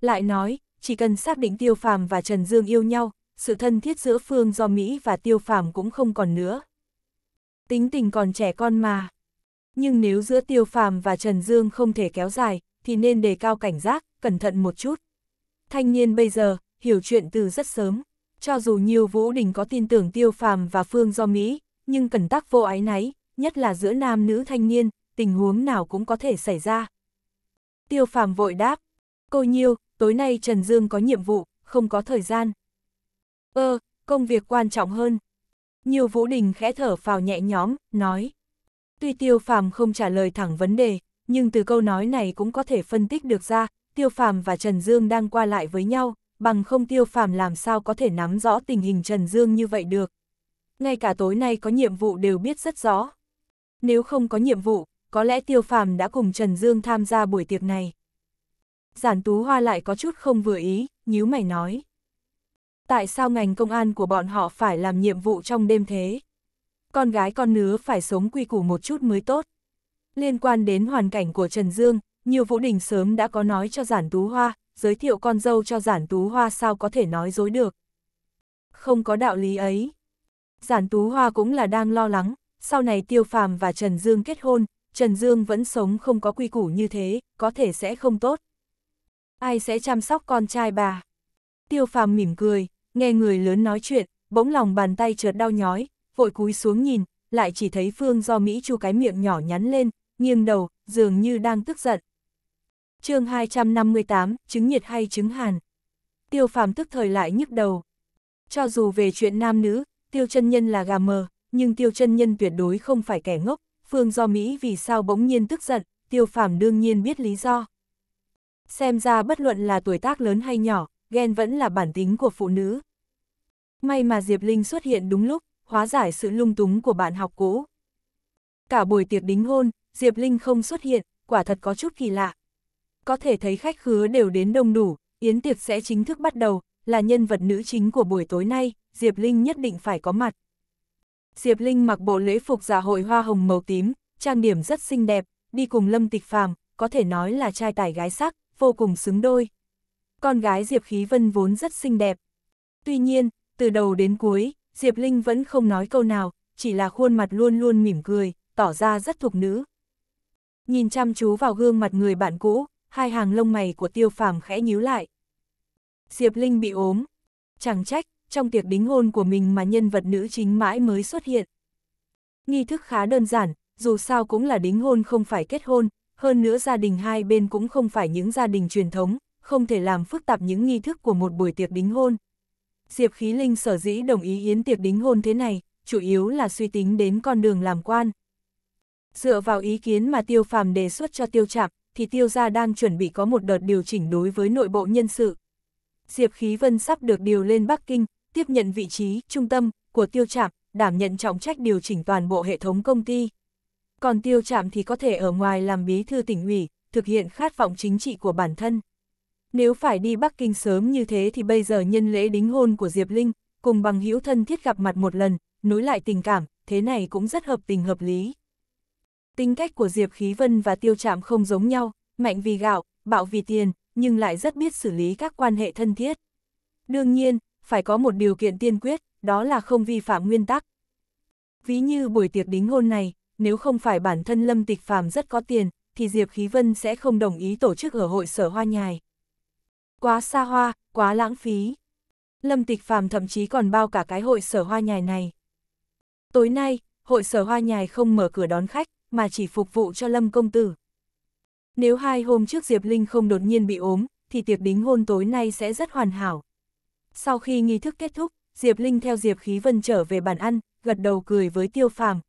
[SPEAKER 1] Lại nói, chỉ cần xác định Tiêu Phàm và Trần Dương yêu nhau, sự thân thiết giữa Phương do Mỹ và Tiêu Phàm cũng không còn nữa. Tính tình còn trẻ con mà. Nhưng nếu giữa Tiêu Phàm và Trần Dương không thể kéo dài, thì nên đề cao cảnh giác, cẩn thận một chút. Thanh niên bây giờ, hiểu chuyện từ rất sớm. Cho dù nhiều Vũ Đình có tin tưởng Tiêu Phàm và Phương do Mỹ, nhưng cần tắc vô ái náy, nhất là giữa nam nữ thanh niên, tình huống nào cũng có thể xảy ra. Tiêu phàm vội đáp, cô nhiêu, tối nay Trần Dương có nhiệm vụ, không có thời gian. Ơ, ờ, công việc quan trọng hơn. Nhiều Vũ Đình khẽ thở phào nhẹ nhõm, nói. Tuy Tiêu Phàm không trả lời thẳng vấn đề, nhưng từ câu nói này cũng có thể phân tích được ra, Tiêu Phàm và Trần Dương đang qua lại với nhau, bằng không Tiêu Phàm làm sao có thể nắm rõ tình hình Trần Dương như vậy được ngay cả tối nay có nhiệm vụ đều biết rất rõ. Nếu không có nhiệm vụ, có lẽ Tiêu Phàm đã cùng Trần Dương tham gia buổi tiệc này. Giản Tú Hoa lại có chút không vừa ý, nhíu mày nói. Tại sao ngành công an của bọn họ phải làm nhiệm vụ trong đêm thế? Con gái con nứa phải sống quy củ một chút mới tốt. Liên quan đến hoàn cảnh của Trần Dương, nhiều Vũ Đình sớm đã có nói cho Giản Tú Hoa, giới thiệu con dâu cho Giản Tú Hoa sao có thể nói dối được. Không có đạo lý ấy. Giản Tú Hoa cũng là đang lo lắng, sau này Tiêu Phàm và Trần Dương kết hôn, Trần Dương vẫn sống không có quy củ như thế, có thể sẽ không tốt. Ai sẽ chăm sóc con trai bà? Tiêu Phàm mỉm cười, nghe người lớn nói chuyện, bỗng lòng bàn tay chợt đau nhói, vội cúi xuống nhìn, lại chỉ thấy Phương do Mỹ chu cái miệng nhỏ nhắn lên, nghiêng đầu, dường như đang tức giận. chương 258, chứng nhiệt hay chứng hàn. Tiêu phàm tức thời lại nhức đầu. Cho dù về chuyện nam nữ, tiêu chân nhân là gà mờ, nhưng tiêu chân nhân tuyệt đối không phải kẻ ngốc, phương do Mỹ vì sao bỗng nhiên tức giận, tiêu phàm đương nhiên biết lý do. Xem ra bất luận là tuổi tác lớn hay nhỏ, ghen vẫn là bản tính của phụ nữ. May mà Diệp Linh xuất hiện đúng lúc, hóa giải sự lung túng của bạn học cũ. Cả buổi tiệc đính hôn, Diệp Linh không xuất hiện, quả thật có chút kỳ lạ. Có thể thấy khách khứa đều đến đông đủ, yến tiệc sẽ chính thức bắt đầu, là nhân vật nữ chính của buổi tối nay, Diệp Linh nhất định phải có mặt. Diệp Linh mặc bộ lễ phục giả dạ hội hoa hồng màu tím, trang điểm rất xinh đẹp, đi cùng Lâm Tịch Phàm, có thể nói là trai tài gái sắc, vô cùng xứng đôi. Con gái Diệp Khí Vân vốn rất xinh đẹp. Tuy nhiên, từ đầu đến cuối, Diệp Linh vẫn không nói câu nào, chỉ là khuôn mặt luôn luôn mỉm cười, tỏ ra rất thuộc nữ. Nhìn chăm chú vào gương mặt người bạn cũ, hai hàng lông mày của tiêu phàm khẽ nhíu lại. Diệp Linh bị ốm. Chẳng trách, trong tiệc đính hôn của mình mà nhân vật nữ chính mãi mới xuất hiện. Nghi thức khá đơn giản, dù sao cũng là đính hôn không phải kết hôn, hơn nữa gia đình hai bên cũng không phải những gia đình truyền thống, không thể làm phức tạp những nghi thức của một buổi tiệc đính hôn. Diệp Khí Linh sở dĩ đồng ý yến tiệc đính hôn thế này, chủ yếu là suy tính đến con đường làm quan. Dựa vào ý kiến mà Tiêu Phàm đề xuất cho Tiêu Trạm, thì Tiêu gia đang chuẩn bị có một đợt điều chỉnh đối với nội bộ nhân sự. Diệp Khí Vân sắp được điều lên Bắc Kinh, tiếp nhận vị trí trung tâm của tiêu trạm, đảm nhận trọng trách điều chỉnh toàn bộ hệ thống công ty. Còn tiêu trạm thì có thể ở ngoài làm bí thư tỉnh ủy, thực hiện khát vọng chính trị của bản thân. Nếu phải đi Bắc Kinh sớm như thế thì bây giờ nhân lễ đính hôn của Diệp Linh, cùng bằng hữu thân thiết gặp mặt một lần, nối lại tình cảm, thế này cũng rất hợp tình hợp lý. Tính cách của Diệp Khí Vân và Tiêu Trạm không giống nhau, mạnh vì gạo, bạo vì tiền, nhưng lại rất biết xử lý các quan hệ thân thiết. Đương nhiên, phải có một điều kiện tiên quyết, đó là không vi phạm nguyên tắc. Ví như buổi tiệc đính hôn này, nếu không phải bản thân Lâm Tịch Phàm rất có tiền, thì Diệp Khí Vân sẽ không đồng ý tổ chức ở hội sở hoa nhài. Quá xa hoa, quá lãng phí. Lâm Tịch Phàm thậm chí còn bao cả cái hội sở hoa nhài này. Tối nay, hội sở hoa nhài không mở cửa đón khách, mà chỉ phục vụ cho Lâm Công Tử. Nếu hai hôm trước Diệp Linh không đột nhiên bị ốm, thì tiệc đính hôn tối nay sẽ rất hoàn hảo. Sau khi nghi thức kết thúc, Diệp Linh theo Diệp Khí Vân trở về bàn ăn, gật đầu cười với Tiêu Phàm.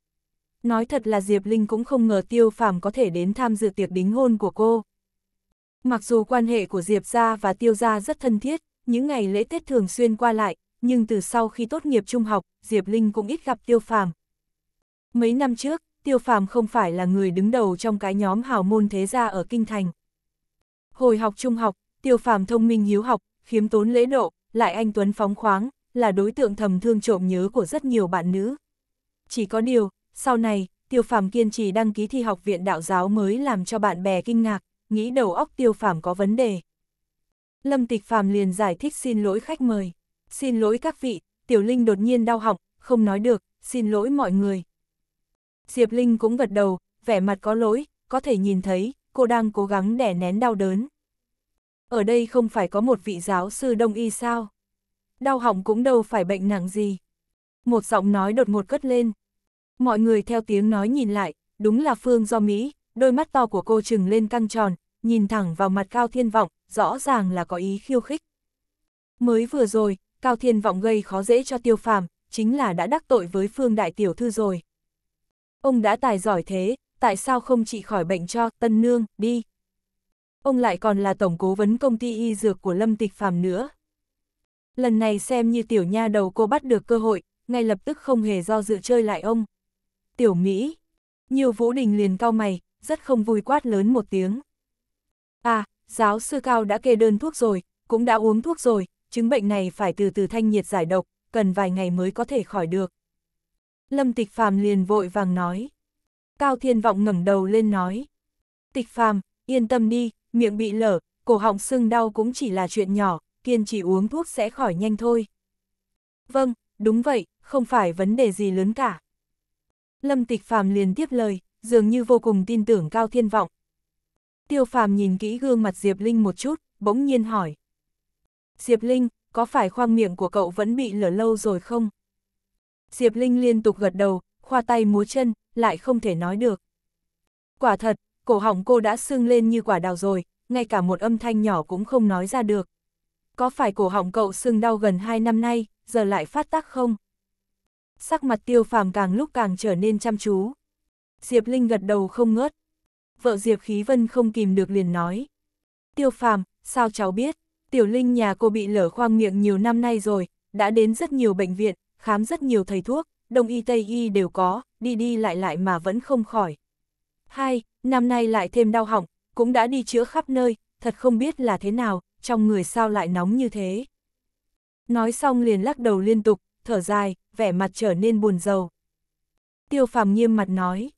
[SPEAKER 1] Nói thật là Diệp Linh cũng không ngờ Tiêu Phàm có thể đến tham dự tiệc đính hôn của cô. Mặc dù quan hệ của Diệp gia và Tiêu gia rất thân thiết, những ngày lễ Tết thường xuyên qua lại, nhưng từ sau khi tốt nghiệp trung học, Diệp Linh cũng ít gặp Tiêu Phàm. Mấy năm trước, Tiêu Phàm không phải là người đứng đầu trong cái nhóm hào môn thế gia ở Kinh Thành. Hồi học trung học, Tiêu Phàm thông minh hiếu học, khiếm tốn lễ độ, lại anh Tuấn phóng khoáng, là đối tượng thầm thương trộm nhớ của rất nhiều bạn nữ. Chỉ có điều, sau này, Tiêu Phàm kiên trì đăng ký thi học viện đạo giáo mới làm cho bạn bè kinh ngạc, nghĩ đầu óc Tiêu Phàm có vấn đề. Lâm Tịch Phàm liền giải thích xin lỗi khách mời. Xin lỗi các vị, Tiểu Linh đột nhiên đau họng, không nói được, xin lỗi mọi người, Diệp Linh cũng gật đầu, vẻ mặt có lỗi, có thể nhìn thấy, cô đang cố gắng đẻ nén đau đớn. Ở đây không phải có một vị giáo sư đông y sao? Đau hỏng cũng đâu phải bệnh nặng gì. Một giọng nói đột ngột cất lên. Mọi người theo tiếng nói nhìn lại, đúng là Phương do Mỹ, đôi mắt to của cô trừng lên căng tròn, nhìn thẳng vào mặt Cao Thiên Vọng, rõ ràng là có ý khiêu khích. Mới vừa rồi, Cao Thiên Vọng gây khó dễ cho tiêu phàm, chính là đã đắc tội với Phương Đại Tiểu Thư rồi. Ông đã tài giỏi thế, tại sao không trị khỏi bệnh cho tân nương, đi. Ông lại còn là tổng cố vấn công ty y dược của Lâm Tịch Phàm nữa. Lần này xem như tiểu nha đầu cô bắt được cơ hội, ngay lập tức không hề do dự chơi lại ông. Tiểu Mỹ, nhiều vũ đình liền cao mày, rất không vui quát lớn một tiếng. À, giáo sư cao đã kê đơn thuốc rồi, cũng đã uống thuốc rồi, chứng bệnh này phải từ từ thanh nhiệt giải độc, cần vài ngày mới có thể khỏi được. Lâm Tịch Phàm liền vội vàng nói. Cao Thiên Vọng ngẩng đầu lên nói. Tịch Phàm yên tâm đi, miệng bị lở, cổ họng sưng đau cũng chỉ là chuyện nhỏ, kiên trì uống thuốc sẽ khỏi nhanh thôi. Vâng, đúng vậy, không phải vấn đề gì lớn cả. Lâm Tịch Phàm liền tiếp lời, dường như vô cùng tin tưởng Cao Thiên Vọng. Tiêu Phàm nhìn kỹ gương mặt Diệp Linh một chút, bỗng nhiên hỏi. Diệp Linh, có phải khoang miệng của cậu vẫn bị lở lâu rồi không? Diệp Linh liên tục gật đầu, khoa tay múa chân, lại không thể nói được. Quả thật, cổ họng cô đã sưng lên như quả đào rồi, ngay cả một âm thanh nhỏ cũng không nói ra được. Có phải cổ họng cậu sưng đau gần 2 năm nay, giờ lại phát tác không? Sắc mặt tiêu phàm càng lúc càng trở nên chăm chú. Diệp Linh gật đầu không ngớt. Vợ Diệp Khí Vân không kìm được liền nói. Tiêu phàm, sao cháu biết, tiểu Linh nhà cô bị lở khoang miệng nhiều năm nay rồi, đã đến rất nhiều bệnh viện, khám rất nhiều thầy thuốc, đông y tây y đều có, đi đi lại lại mà vẫn không khỏi. Hai, năm nay lại thêm đau họng, cũng đã đi chữa khắp nơi, thật không biết là thế nào, trong người sao lại nóng như thế. Nói xong liền lắc đầu liên tục, thở dài, vẻ mặt trở nên buồn rầu. Tiêu phàm nghiêm mặt nói.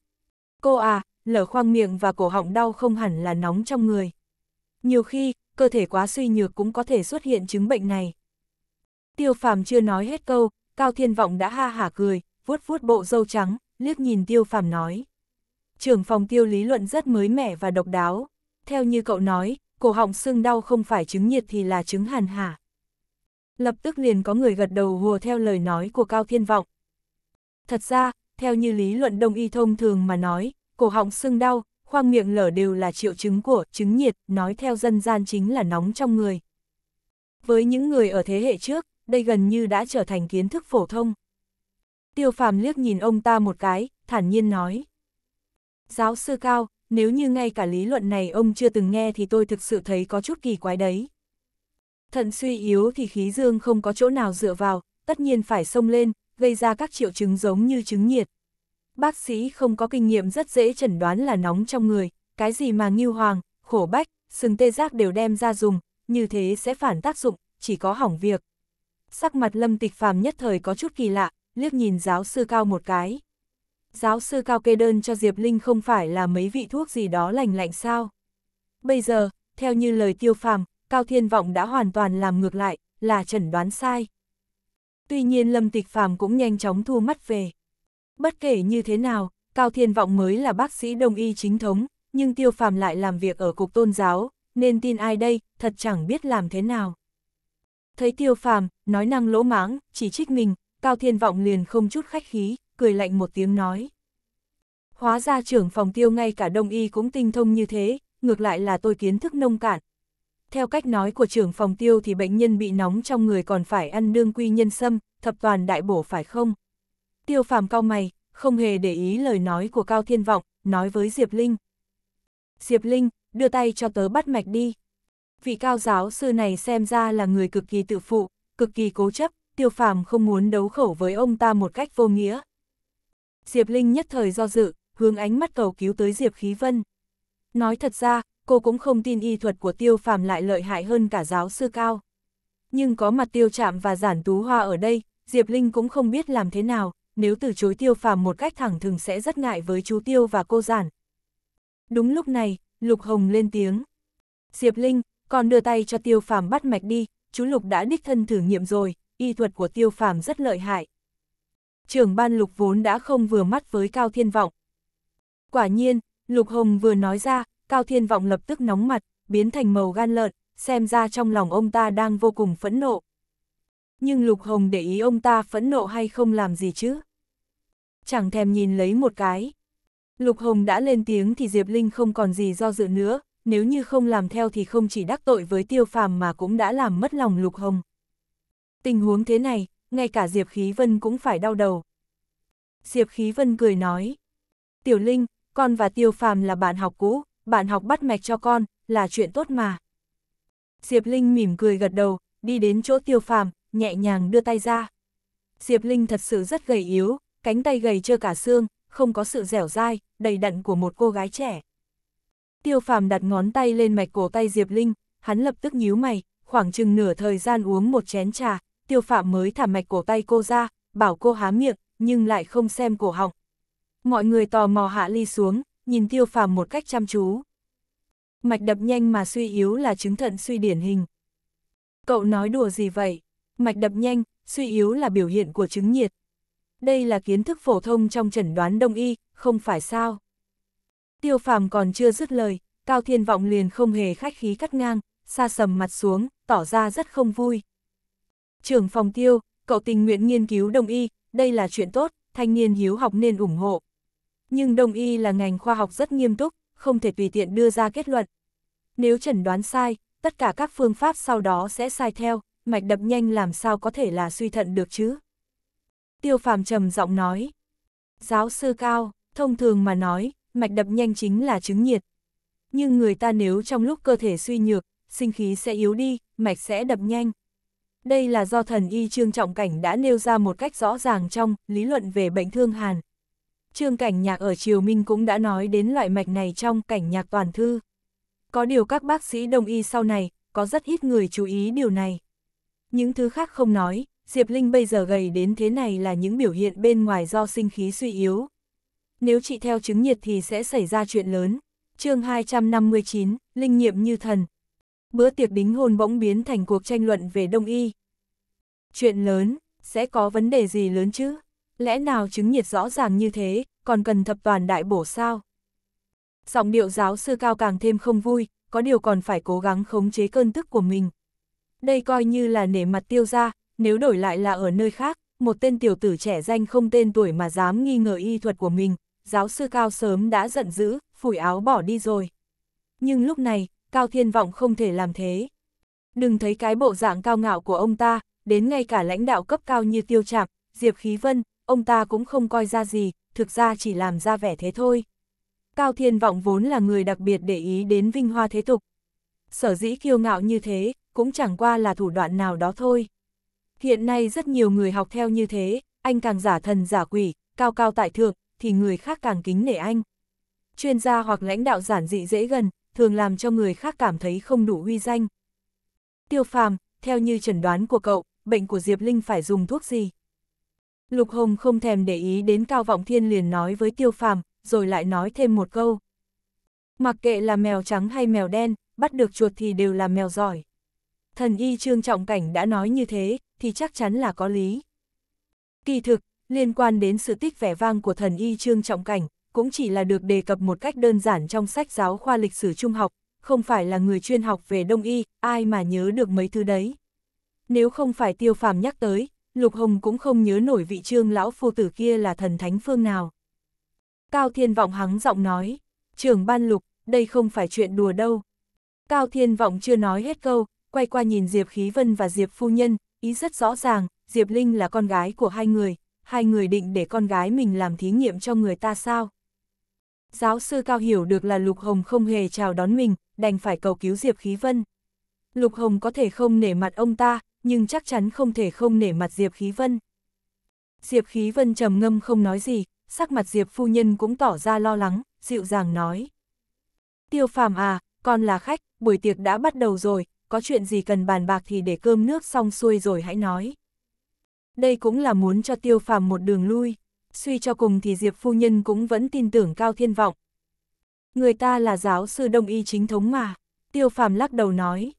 [SPEAKER 1] Cô à, lở khoang miệng và cổ họng đau không hẳn là nóng trong người. Nhiều khi, cơ thể quá suy nhược cũng có thể xuất hiện chứng bệnh này. Tiêu phàm chưa nói hết câu, Cao Thiên Vọng đã ha hả cười, vuốt vuốt bộ râu trắng, liếc nhìn Tiêu Phàm nói. Trưởng phòng Tiêu lý luận rất mới mẻ và độc đáo. Theo như cậu nói, cổ họng sưng đau không phải chứng nhiệt thì là chứng hàn hả. Lập tức liền có người gật đầu hùa theo lời nói của Cao Thiên Vọng. Thật ra, theo như lý luận đông y thông thường mà nói, cổ họng sưng đau, khoang miệng lở đều là triệu chứng của chứng nhiệt, nói theo dân gian chính là nóng trong người. Với những người ở thế hệ trước, đây gần như đã trở thành kiến thức phổ thông. Tiêu phàm liếc nhìn ông ta một cái, thản nhiên nói. Giáo sư Cao, nếu như ngay cả lý luận này ông chưa từng nghe thì tôi thực sự thấy có chút kỳ quái đấy. Thận suy yếu thì khí dương không có chỗ nào dựa vào, tất nhiên phải xông lên, gây ra các triệu chứng giống như chứng nhiệt. Bác sĩ không có kinh nghiệm rất dễ chẩn đoán là nóng trong người, cái gì mà ngưu hoàng, khổ bách, sừng tê giác đều đem ra dùng, như thế sẽ phản tác dụng, chỉ có hỏng việc, Sắc mặt lâm tịch phàm nhất thời có chút kỳ lạ, liếc nhìn giáo sư cao một cái. Giáo sư cao kê đơn cho Diệp Linh không phải là mấy vị thuốc gì đó lành lạnh sao. Bây giờ, theo như lời tiêu phàm, Cao Thiên Vọng đã hoàn toàn làm ngược lại, là chẩn đoán sai. Tuy nhiên Lâm Tịch Phàm cũng nhanh chóng thu mắt về. Bất kể như thế nào, Cao Thiên Vọng mới là bác sĩ đông y chính thống, nhưng Tiêu Phàm lại làm việc ở cục tôn giáo, nên tin ai đây, thật chẳng biết làm thế nào. Thấy tiêu phàm, nói năng lỗ mãng, chỉ trích mình, Cao Thiên Vọng liền không chút khách khí, cười lạnh một tiếng nói. Hóa ra trưởng phòng tiêu ngay cả đông y cũng tinh thông như thế, ngược lại là tôi kiến thức nông cạn. Theo cách nói của trưởng phòng tiêu thì bệnh nhân bị nóng trong người còn phải ăn đương quy nhân sâm, thập toàn đại bổ phải không? Tiêu phàm cao mày, không hề để ý lời nói của Cao Thiên Vọng, nói với Diệp Linh. Diệp Linh, đưa tay cho tớ bắt mạch đi, vị cao giáo sư này xem ra là người cực kỳ tự phụ, cực kỳ cố chấp, tiêu phàm không muốn đấu khẩu với ông ta một cách vô nghĩa. Diệp Linh nhất thời do dự, hướng ánh mắt cầu cứu tới Diệp Khí Vân. Nói thật ra, cô cũng không tin y thuật của tiêu phàm lại lợi hại hơn cả giáo sư cao. Nhưng có mặt tiêu chạm và giản tú hoa ở đây, Diệp Linh cũng không biết làm thế nào, nếu từ chối tiêu phàm một cách thẳng thừng sẽ rất ngại với chú tiêu và cô giản. Đúng lúc này, Lục Hồng lên tiếng. Diệp Linh, còn đưa tay cho tiêu phàm bắt mạch đi, chú Lục đã đích thân thử nghiệm rồi, y thuật của tiêu phàm rất lợi hại. Trưởng ban Lục vốn đã không vừa mắt với Cao Thiên Vọng. Quả nhiên, Lục Hồng vừa nói ra, Cao Thiên Vọng lập tức nóng mặt, biến thành màu gan lợn, xem ra trong lòng ông ta đang vô cùng phẫn nộ. Nhưng Lục Hồng để ý ông ta phẫn nộ hay không làm gì chứ? Chẳng thèm nhìn lấy một cái. Lục Hồng đã lên tiếng thì Diệp Linh không còn gì do dự nữa, nếu như không làm theo thì không chỉ đắc tội với tiêu phàm mà cũng đã làm mất lòng Lục Hồng. Tình huống thế này, ngay cả Diệp Khí Vân cũng phải đau đầu. Diệp Khí Vân cười nói, Tiểu Linh, con và tiêu phàm là bạn học cũ, bạn học bắt mạch cho con, là chuyện tốt mà. Diệp Linh mỉm cười gật đầu, đi đến chỗ tiêu phàm, nhẹ nhàng đưa tay ra. Diệp Linh thật sự rất gầy yếu, cánh tay gầy trơ cả xương, không có sự dẻo dai, đầy đặn của một cô gái trẻ. Tiêu phàm đặt ngón tay lên mạch cổ tay Diệp Linh, hắn lập tức nhíu mày, khoảng chừng nửa thời gian uống một chén trà, tiêu phàm mới thả mạch cổ tay cô ra, bảo cô há miệng, nhưng lại không xem cổ họng. Mọi người tò mò hạ ly xuống, nhìn tiêu phàm một cách chăm chú. Mạch đập nhanh mà suy yếu là chứng thận suy điển hình. Cậu nói đùa gì vậy? Mạch đập nhanh, suy yếu là biểu hiện của chứng nhiệt. Đây là kiến thức phổ thông trong chẩn đoán đông y, không phải sao? Tiêu phàm còn chưa dứt lời, Cao Thiên Vọng liền không hề khách khí cắt ngang, xa sầm mặt xuống, tỏ ra rất không vui. Trưởng phòng tiêu, cậu tình nguyện nghiên cứu đông y, đây là chuyện tốt, thanh niên hiếu học nên ủng hộ. Nhưng đông y là ngành khoa học rất nghiêm túc, không thể tùy tiện đưa ra kết luận. Nếu chẩn đoán sai, tất cả các phương pháp sau đó sẽ sai theo, mạch đập nhanh làm sao có thể là suy thận được chứ? Tiêu phàm trầm giọng nói. Giáo sư cao, thông thường mà nói, mạch đập nhanh chính là chứng nhiệt. Nhưng người ta nếu trong lúc cơ thể suy nhược, sinh khí sẽ yếu đi, mạch sẽ đập nhanh. Đây là do thần y Trương Trọng Cảnh đã nêu ra một cách rõ ràng trong lý luận về bệnh thương hàn. Trương Cảnh Nhạc ở Triều Minh cũng đã nói đến loại mạch này trong Cảnh Nhạc Toàn Thư. Có điều các bác sĩ đồng y sau này, có rất ít người chú ý điều này. Những thứ khác không nói, Diệp Linh bây giờ gầy đến thế này là những biểu hiện bên ngoài do sinh khí suy yếu, nếu trị theo chứng nhiệt thì sẽ xảy ra chuyện lớn. chương 259, Linh nghiệm như thần. Bữa tiệc đính hôn bỗng biến thành cuộc tranh luận về đông y. Chuyện lớn, sẽ có vấn đề gì lớn chứ? Lẽ nào chứng nhiệt rõ ràng như thế, còn cần thập toàn đại bổ sao? Giọng điệu giáo sư cao càng thêm không vui, có điều còn phải cố gắng khống chế cơn tức của mình. Đây coi như là nể mặt tiêu ra, nếu đổi lại là ở nơi khác, một tên tiểu tử trẻ danh không tên tuổi mà dám nghi ngờ y thuật của mình, giáo sư Cao sớm đã giận dữ, phủi áo bỏ đi rồi. Nhưng lúc này, Cao Thiên Vọng không thể làm thế. Đừng thấy cái bộ dạng cao ngạo của ông ta, đến ngay cả lãnh đạo cấp cao như Tiêu trạm, Diệp Khí Vân, ông ta cũng không coi ra gì, thực ra chỉ làm ra vẻ thế thôi. Cao Thiên Vọng vốn là người đặc biệt để ý đến vinh hoa thế tục. Sở dĩ kiêu ngạo như thế, cũng chẳng qua là thủ đoạn nào đó thôi. Hiện nay rất nhiều người học theo như thế, anh càng giả thần giả quỷ, cao cao tại thượng, thì người khác càng kính nể anh. Chuyên gia hoặc lãnh đạo giản dị dễ gần, thường làm cho người khác cảm thấy không đủ uy danh. Tiêu phàm, theo như chẩn đoán của cậu, bệnh của Diệp Linh phải dùng thuốc gì? Lục Hồng không thèm để ý đến Cao Vọng Thiên liền nói với Tiêu Phàm, rồi lại nói thêm một câu. Mặc kệ là mèo trắng hay mèo đen, bắt được chuột thì đều là mèo giỏi. Thần y Trương Trọng Cảnh đã nói như thế, thì chắc chắn là có lý. Kỳ thực, Liên quan đến sự tích vẻ vang của thần y Trương Trọng Cảnh, cũng chỉ là được đề cập một cách đơn giản trong sách giáo khoa lịch sử trung học, không phải là người chuyên học về đông y, ai mà nhớ được mấy thứ đấy. Nếu không phải tiêu phàm nhắc tới, Lục Hồng cũng không nhớ nổi vị trương lão phu tử kia là thần thánh phương nào. Cao Thiên Vọng hắng giọng nói, trưởng ban lục, đây không phải chuyện đùa đâu. Cao Thiên Vọng chưa nói hết câu, quay qua nhìn Diệp Khí Vân và Diệp Phu Nhân, ý rất rõ ràng, Diệp Linh là con gái của hai người, hai người định để con gái mình làm thí nghiệm cho người ta sao? Giáo sư Cao hiểu được là Lục Hồng không hề chào đón mình, đành phải cầu cứu Diệp Khí Vân. Lục Hồng có thể không nể mặt ông ta, nhưng chắc chắn không thể không nể mặt Diệp Khí Vân. Diệp Khí Vân trầm ngâm không nói gì, sắc mặt Diệp phu nhân cũng tỏ ra lo lắng, dịu dàng nói. Tiêu phàm à, con là khách, buổi tiệc đã bắt đầu rồi, có chuyện gì cần bàn bạc thì để cơm nước xong xuôi rồi hãy nói. Đây cũng là muốn cho tiêu phàm một đường lui, suy cho cùng thì Diệp Phu Nhân cũng vẫn tin tưởng Cao Thiên Vọng. Người ta là giáo sư đông y chính thống mà, tiêu phàm lắc đầu nói.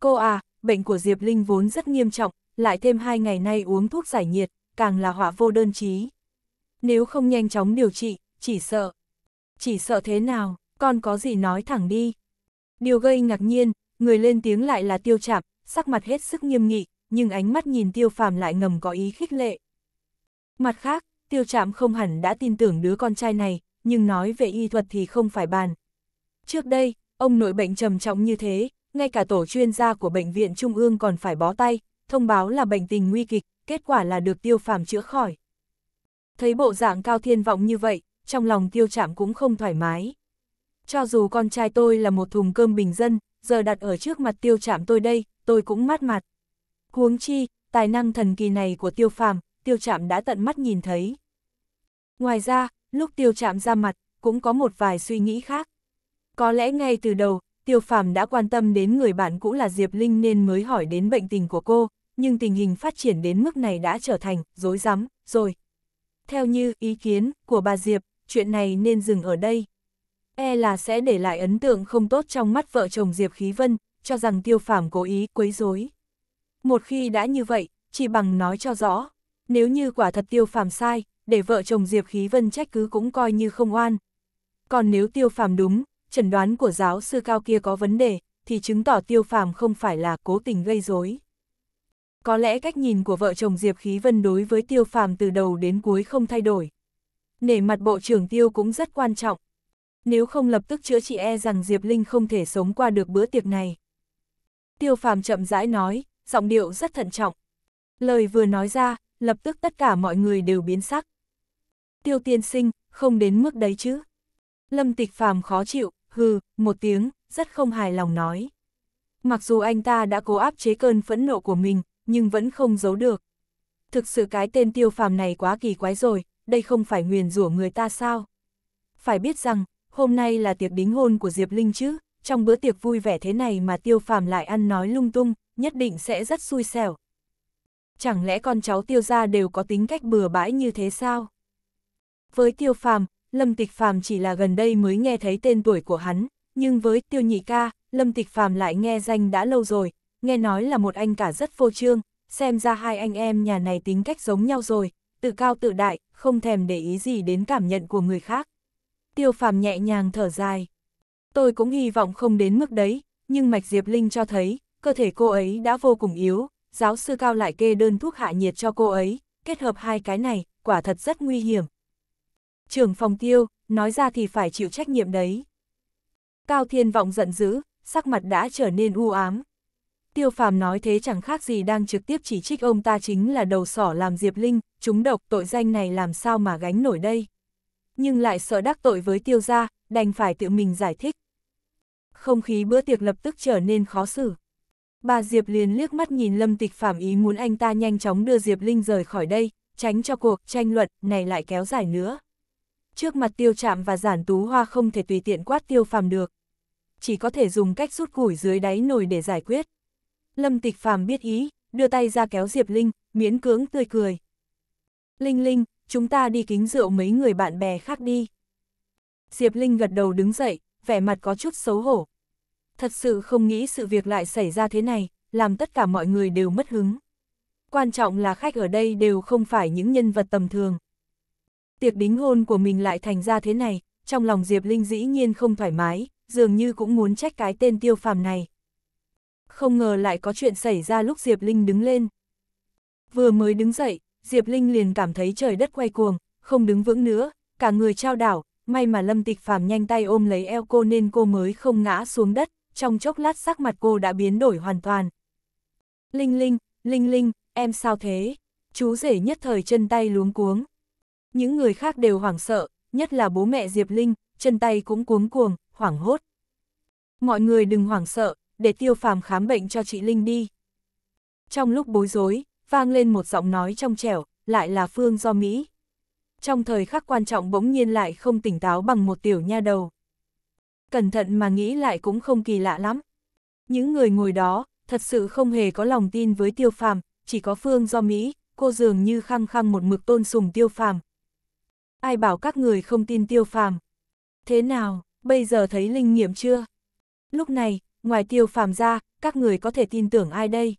[SPEAKER 1] Cô à, bệnh của Diệp Linh vốn rất nghiêm trọng, lại thêm hai ngày nay uống thuốc giải nhiệt, càng là họa vô đơn chí. Nếu không nhanh chóng điều trị, chỉ sợ. Chỉ sợ thế nào, con có gì nói thẳng đi. Điều gây ngạc nhiên, người lên tiếng lại là tiêu chạp, sắc mặt hết sức nghiêm nghị, nhưng ánh mắt nhìn tiêu phàm lại ngầm có ý khích lệ. Mặt khác, tiêu trạm không hẳn đã tin tưởng đứa con trai này, nhưng nói về y thuật thì không phải bàn. Trước đây, ông nội bệnh trầm trọng như thế, ngay cả tổ chuyên gia của Bệnh viện Trung ương còn phải bó tay, thông báo là bệnh tình nguy kịch, kết quả là được tiêu phàm chữa khỏi. Thấy bộ dạng cao thiên vọng như vậy, trong lòng tiêu trạm cũng không thoải mái. Cho dù con trai tôi là một thùng cơm bình dân, giờ đặt ở trước mặt tiêu trạm tôi đây, tôi cũng mát mặt. Huống chi, tài năng thần kỳ này của tiêu phàm, tiêu chạm đã tận mắt nhìn thấy. Ngoài ra, lúc tiêu chạm ra mặt, cũng có một vài suy nghĩ khác. Có lẽ ngay từ đầu, tiêu phàm đã quan tâm đến người bạn cũ là Diệp Linh nên mới hỏi đến bệnh tình của cô, nhưng tình hình phát triển đến mức này đã trở thành dối rắm rồi. Theo như ý kiến của bà Diệp, chuyện này nên dừng ở đây. E là sẽ để lại ấn tượng không tốt trong mắt vợ chồng Diệp Khí Vân, cho rằng tiêu phàm cố ý quấy rối. Một khi đã như vậy, chỉ bằng nói cho rõ. Nếu như quả thật tiêu phàm sai, để vợ chồng Diệp Khí Vân trách cứ cũng coi như không oan. Còn nếu tiêu phàm đúng, chẩn đoán của giáo sư cao kia có vấn đề, thì chứng tỏ tiêu phàm không phải là cố tình gây rối. Có lẽ cách nhìn của vợ chồng Diệp Khí Vân đối với tiêu phàm từ đầu đến cuối không thay đổi. Nể mặt bộ trưởng tiêu cũng rất quan trọng. Nếu không lập tức chữa trị e rằng Diệp Linh không thể sống qua được bữa tiệc này. Tiêu phàm chậm rãi nói, giọng điệu rất thận trọng. Lời vừa nói ra, lập tức tất cả mọi người đều biến sắc. Tiêu tiên sinh, không đến mức đấy chứ. Lâm tịch phàm khó chịu, hừ, một tiếng, rất không hài lòng nói. Mặc dù anh ta đã cố áp chế cơn phẫn nộ của mình, nhưng vẫn không giấu được. Thực sự cái tên tiêu phàm này quá kỳ quái rồi, đây không phải nguyền rủa người ta sao? Phải biết rằng, hôm nay là tiệc đính hôn của Diệp Linh chứ, trong bữa tiệc vui vẻ thế này mà tiêu phàm lại ăn nói lung tung, nhất định sẽ rất xui xẻo. Chẳng lẽ con cháu tiêu gia đều có tính cách bừa bãi như thế sao? Với tiêu phàm, lâm tịch phàm chỉ là gần đây mới nghe thấy tên tuổi của hắn, nhưng với tiêu nhị ca, lâm tịch phàm lại nghe danh đã lâu rồi, nghe nói là một anh cả rất vô trương, xem ra hai anh em nhà này tính cách giống nhau rồi, tự cao tự đại, không thèm để ý gì đến cảm nhận của người khác. Tiêu phàm nhẹ nhàng thở dài. Tôi cũng hy vọng không đến mức đấy, nhưng Mạch Diệp Linh cho thấy, Cơ thể cô ấy đã vô cùng yếu, giáo sư cao lại kê đơn thuốc hạ nhiệt cho cô ấy, kết hợp hai cái này, quả thật rất nguy hiểm. Trưởng phòng tiêu, nói ra thì phải chịu trách nhiệm đấy. Cao Thiên Vọng giận dữ, sắc mặt đã trở nên u ám. Tiêu phàm nói thế chẳng khác gì đang trực tiếp chỉ trích ông ta chính là đầu sỏ làm Diệp Linh, chúng độc tội danh này làm sao mà gánh nổi đây. Nhưng lại sợ đắc tội với tiêu gia, đành phải tự mình giải thích. Không khí bữa tiệc lập tức trở nên khó xử. Bà Diệp liền liếc mắt nhìn Lâm Tịch Phạm ý muốn anh ta nhanh chóng đưa Diệp Linh rời khỏi đây, tránh cho cuộc tranh luận này lại kéo dài nữa. Trước mặt tiêu chạm và giản tú hoa không thể tùy tiện quát tiêu phàm được. Chỉ có thể dùng cách rút củi dưới đáy nồi để giải quyết. Lâm Tịch Phạm biết ý, đưa tay ra kéo Diệp Linh, miễn cưỡng tươi cười. Linh Linh, chúng ta đi kính rượu mấy người bạn bè khác đi. Diệp Linh gật đầu đứng dậy, vẻ mặt có chút xấu hổ, thật sự không nghĩ sự việc lại xảy ra thế này, làm tất cả mọi người đều mất hứng. Quan trọng là khách ở đây đều không phải những nhân vật tầm thường. Tiệc đính hôn của mình lại thành ra thế này, trong lòng Diệp Linh dĩ nhiên không thoải mái, dường như cũng muốn trách cái tên tiêu phàm này. Không ngờ lại có chuyện xảy ra lúc Diệp Linh đứng lên. Vừa mới đứng dậy, Diệp Linh liền cảm thấy trời đất quay cuồng, không đứng vững nữa, cả người trao đảo, may mà Lâm Tịch Phàm nhanh tay ôm lấy eo cô nên cô mới không ngã xuống đất trong chốc lát sắc mặt cô đã biến đổi hoàn toàn. Linh Linh, Linh Linh, em sao thế? Chú rể nhất thời chân tay luống cuống. Những người khác đều hoảng sợ, nhất là bố mẹ Diệp Linh, chân tay cũng cuống cuồng, hoảng hốt. Mọi người đừng hoảng sợ, để tiêu phàm khám bệnh cho chị Linh đi. Trong lúc bối rối, vang lên một giọng nói trong trẻo, lại là Phương do Mỹ. Trong thời khắc quan trọng bỗng nhiên lại không tỉnh táo bằng một tiểu nha đầu cẩn thận mà nghĩ lại cũng không kỳ lạ lắm. Những người ngồi đó, thật sự không hề có lòng tin với tiêu phàm, chỉ có phương do Mỹ, cô dường như khăng khăng một mực tôn sùng tiêu phàm. Ai bảo các người không tin tiêu phàm? Thế nào, bây giờ thấy linh nghiệm chưa? Lúc này, ngoài tiêu phàm ra, các người có thể tin tưởng ai đây?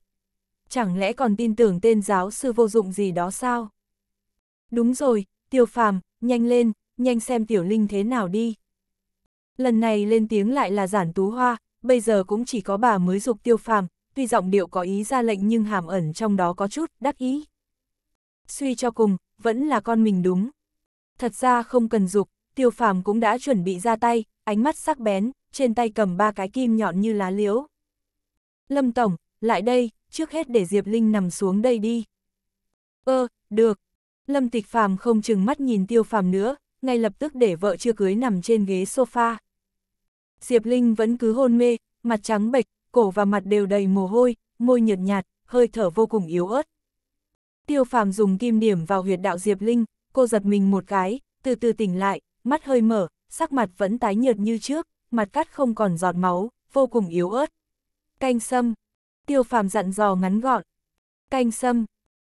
[SPEAKER 1] Chẳng lẽ còn tin tưởng tên giáo sư vô dụng gì đó sao? Đúng rồi, tiêu phàm, nhanh lên, nhanh xem tiểu linh thế nào đi. Lần này lên tiếng lại là giản tú hoa, bây giờ cũng chỉ có bà mới dục tiêu phàm, tuy giọng điệu có ý ra lệnh nhưng hàm ẩn trong đó có chút đắc ý. Suy cho cùng, vẫn là con mình đúng. Thật ra không cần dục, tiêu phàm cũng đã chuẩn bị ra tay, ánh mắt sắc bén, trên tay cầm ba cái kim nhọn như lá liễu. Lâm Tổng, lại đây, trước hết để Diệp Linh nằm xuống đây đi. Ơ, được. Lâm Tịch Phàm không chừng mắt nhìn tiêu phàm nữa, ngay lập tức để vợ chưa cưới nằm trên ghế sofa. Diệp Linh vẫn cứ hôn mê, mặt trắng bệch, cổ và mặt đều đầy mồ hôi, môi nhợt nhạt, hơi thở vô cùng yếu ớt. Tiêu phàm dùng kim điểm vào huyệt đạo Diệp Linh, cô giật mình một cái, từ từ tỉnh lại, mắt hơi mở, sắc mặt vẫn tái nhợt như trước, mặt cắt không còn giọt máu, vô cùng yếu ớt. Canh sâm. Tiêu phàm dặn dò ngắn gọn. Canh sâm.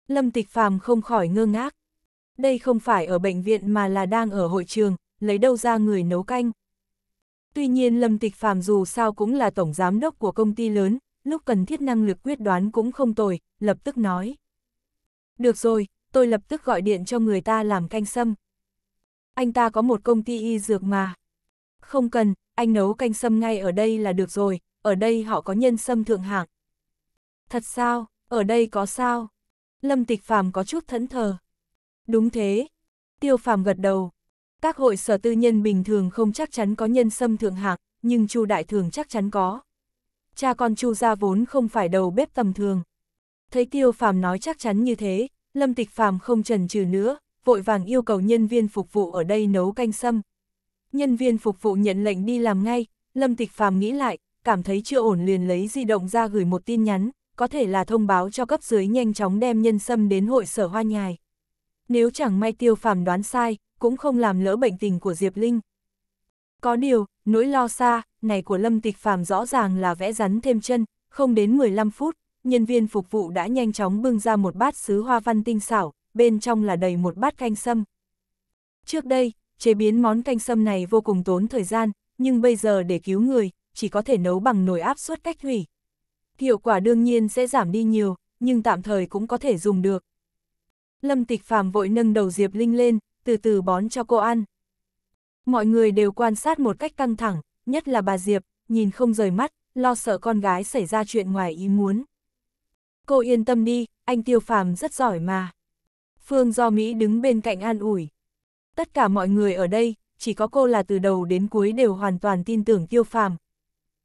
[SPEAKER 1] Lâm tịch phàm không khỏi ngơ ngác. Đây không phải ở bệnh viện mà là đang ở hội trường, lấy đâu ra người nấu canh. Tuy nhiên Lâm Tịch Phàm dù sao cũng là tổng giám đốc của công ty lớn, lúc cần thiết năng lực quyết đoán cũng không tồi, lập tức nói. Được rồi, tôi lập tức gọi điện cho người ta làm canh sâm. Anh ta có một công ty y dược mà. Không cần, anh nấu canh sâm ngay ở đây là được rồi, ở đây họ có nhân sâm thượng hạng. Thật sao, ở đây có sao? Lâm Tịch Phàm có chút thẫn thờ. Đúng thế. Tiêu Phàm gật đầu, các hội sở tư nhân bình thường không chắc chắn có nhân sâm thượng hạng, nhưng Chu Đại Thường chắc chắn có. Cha con Chu gia vốn không phải đầu bếp tầm thường. Thấy Tiêu Phàm nói chắc chắn như thế, Lâm Tịch Phàm không chần chừ nữa, vội vàng yêu cầu nhân viên phục vụ ở đây nấu canh sâm. Nhân viên phục vụ nhận lệnh đi làm ngay, Lâm Tịch Phàm nghĩ lại, cảm thấy chưa ổn liền lấy di động ra gửi một tin nhắn, có thể là thông báo cho cấp dưới nhanh chóng đem nhân sâm đến hội sở hoa nhài. Nếu chẳng may tiêu phàm đoán sai, cũng không làm lỡ bệnh tình của Diệp Linh. Có điều, nỗi lo xa, này của Lâm Tịch Phàm rõ ràng là vẽ rắn thêm chân, không đến 15 phút, nhân viên phục vụ đã nhanh chóng bưng ra một bát sứ hoa văn tinh xảo, bên trong là đầy một bát canh sâm. Trước đây, chế biến món canh sâm này vô cùng tốn thời gian, nhưng bây giờ để cứu người, chỉ có thể nấu bằng nồi áp suất cách hủy. Hiệu quả đương nhiên sẽ giảm đi nhiều, nhưng tạm thời cũng có thể dùng được. Lâm Tịch Phàm vội nâng đầu Diệp Linh lên, từ từ bón cho cô ăn. Mọi người đều quan sát một cách căng thẳng, nhất là bà Diệp, nhìn không rời mắt, lo sợ con gái xảy ra chuyện ngoài ý muốn. Cô yên tâm đi, anh Tiêu Phàm rất giỏi mà. Phương Do Mỹ đứng bên cạnh an ủi. Tất cả mọi người ở đây, chỉ có cô là từ đầu đến cuối đều hoàn toàn tin tưởng Tiêu Phàm.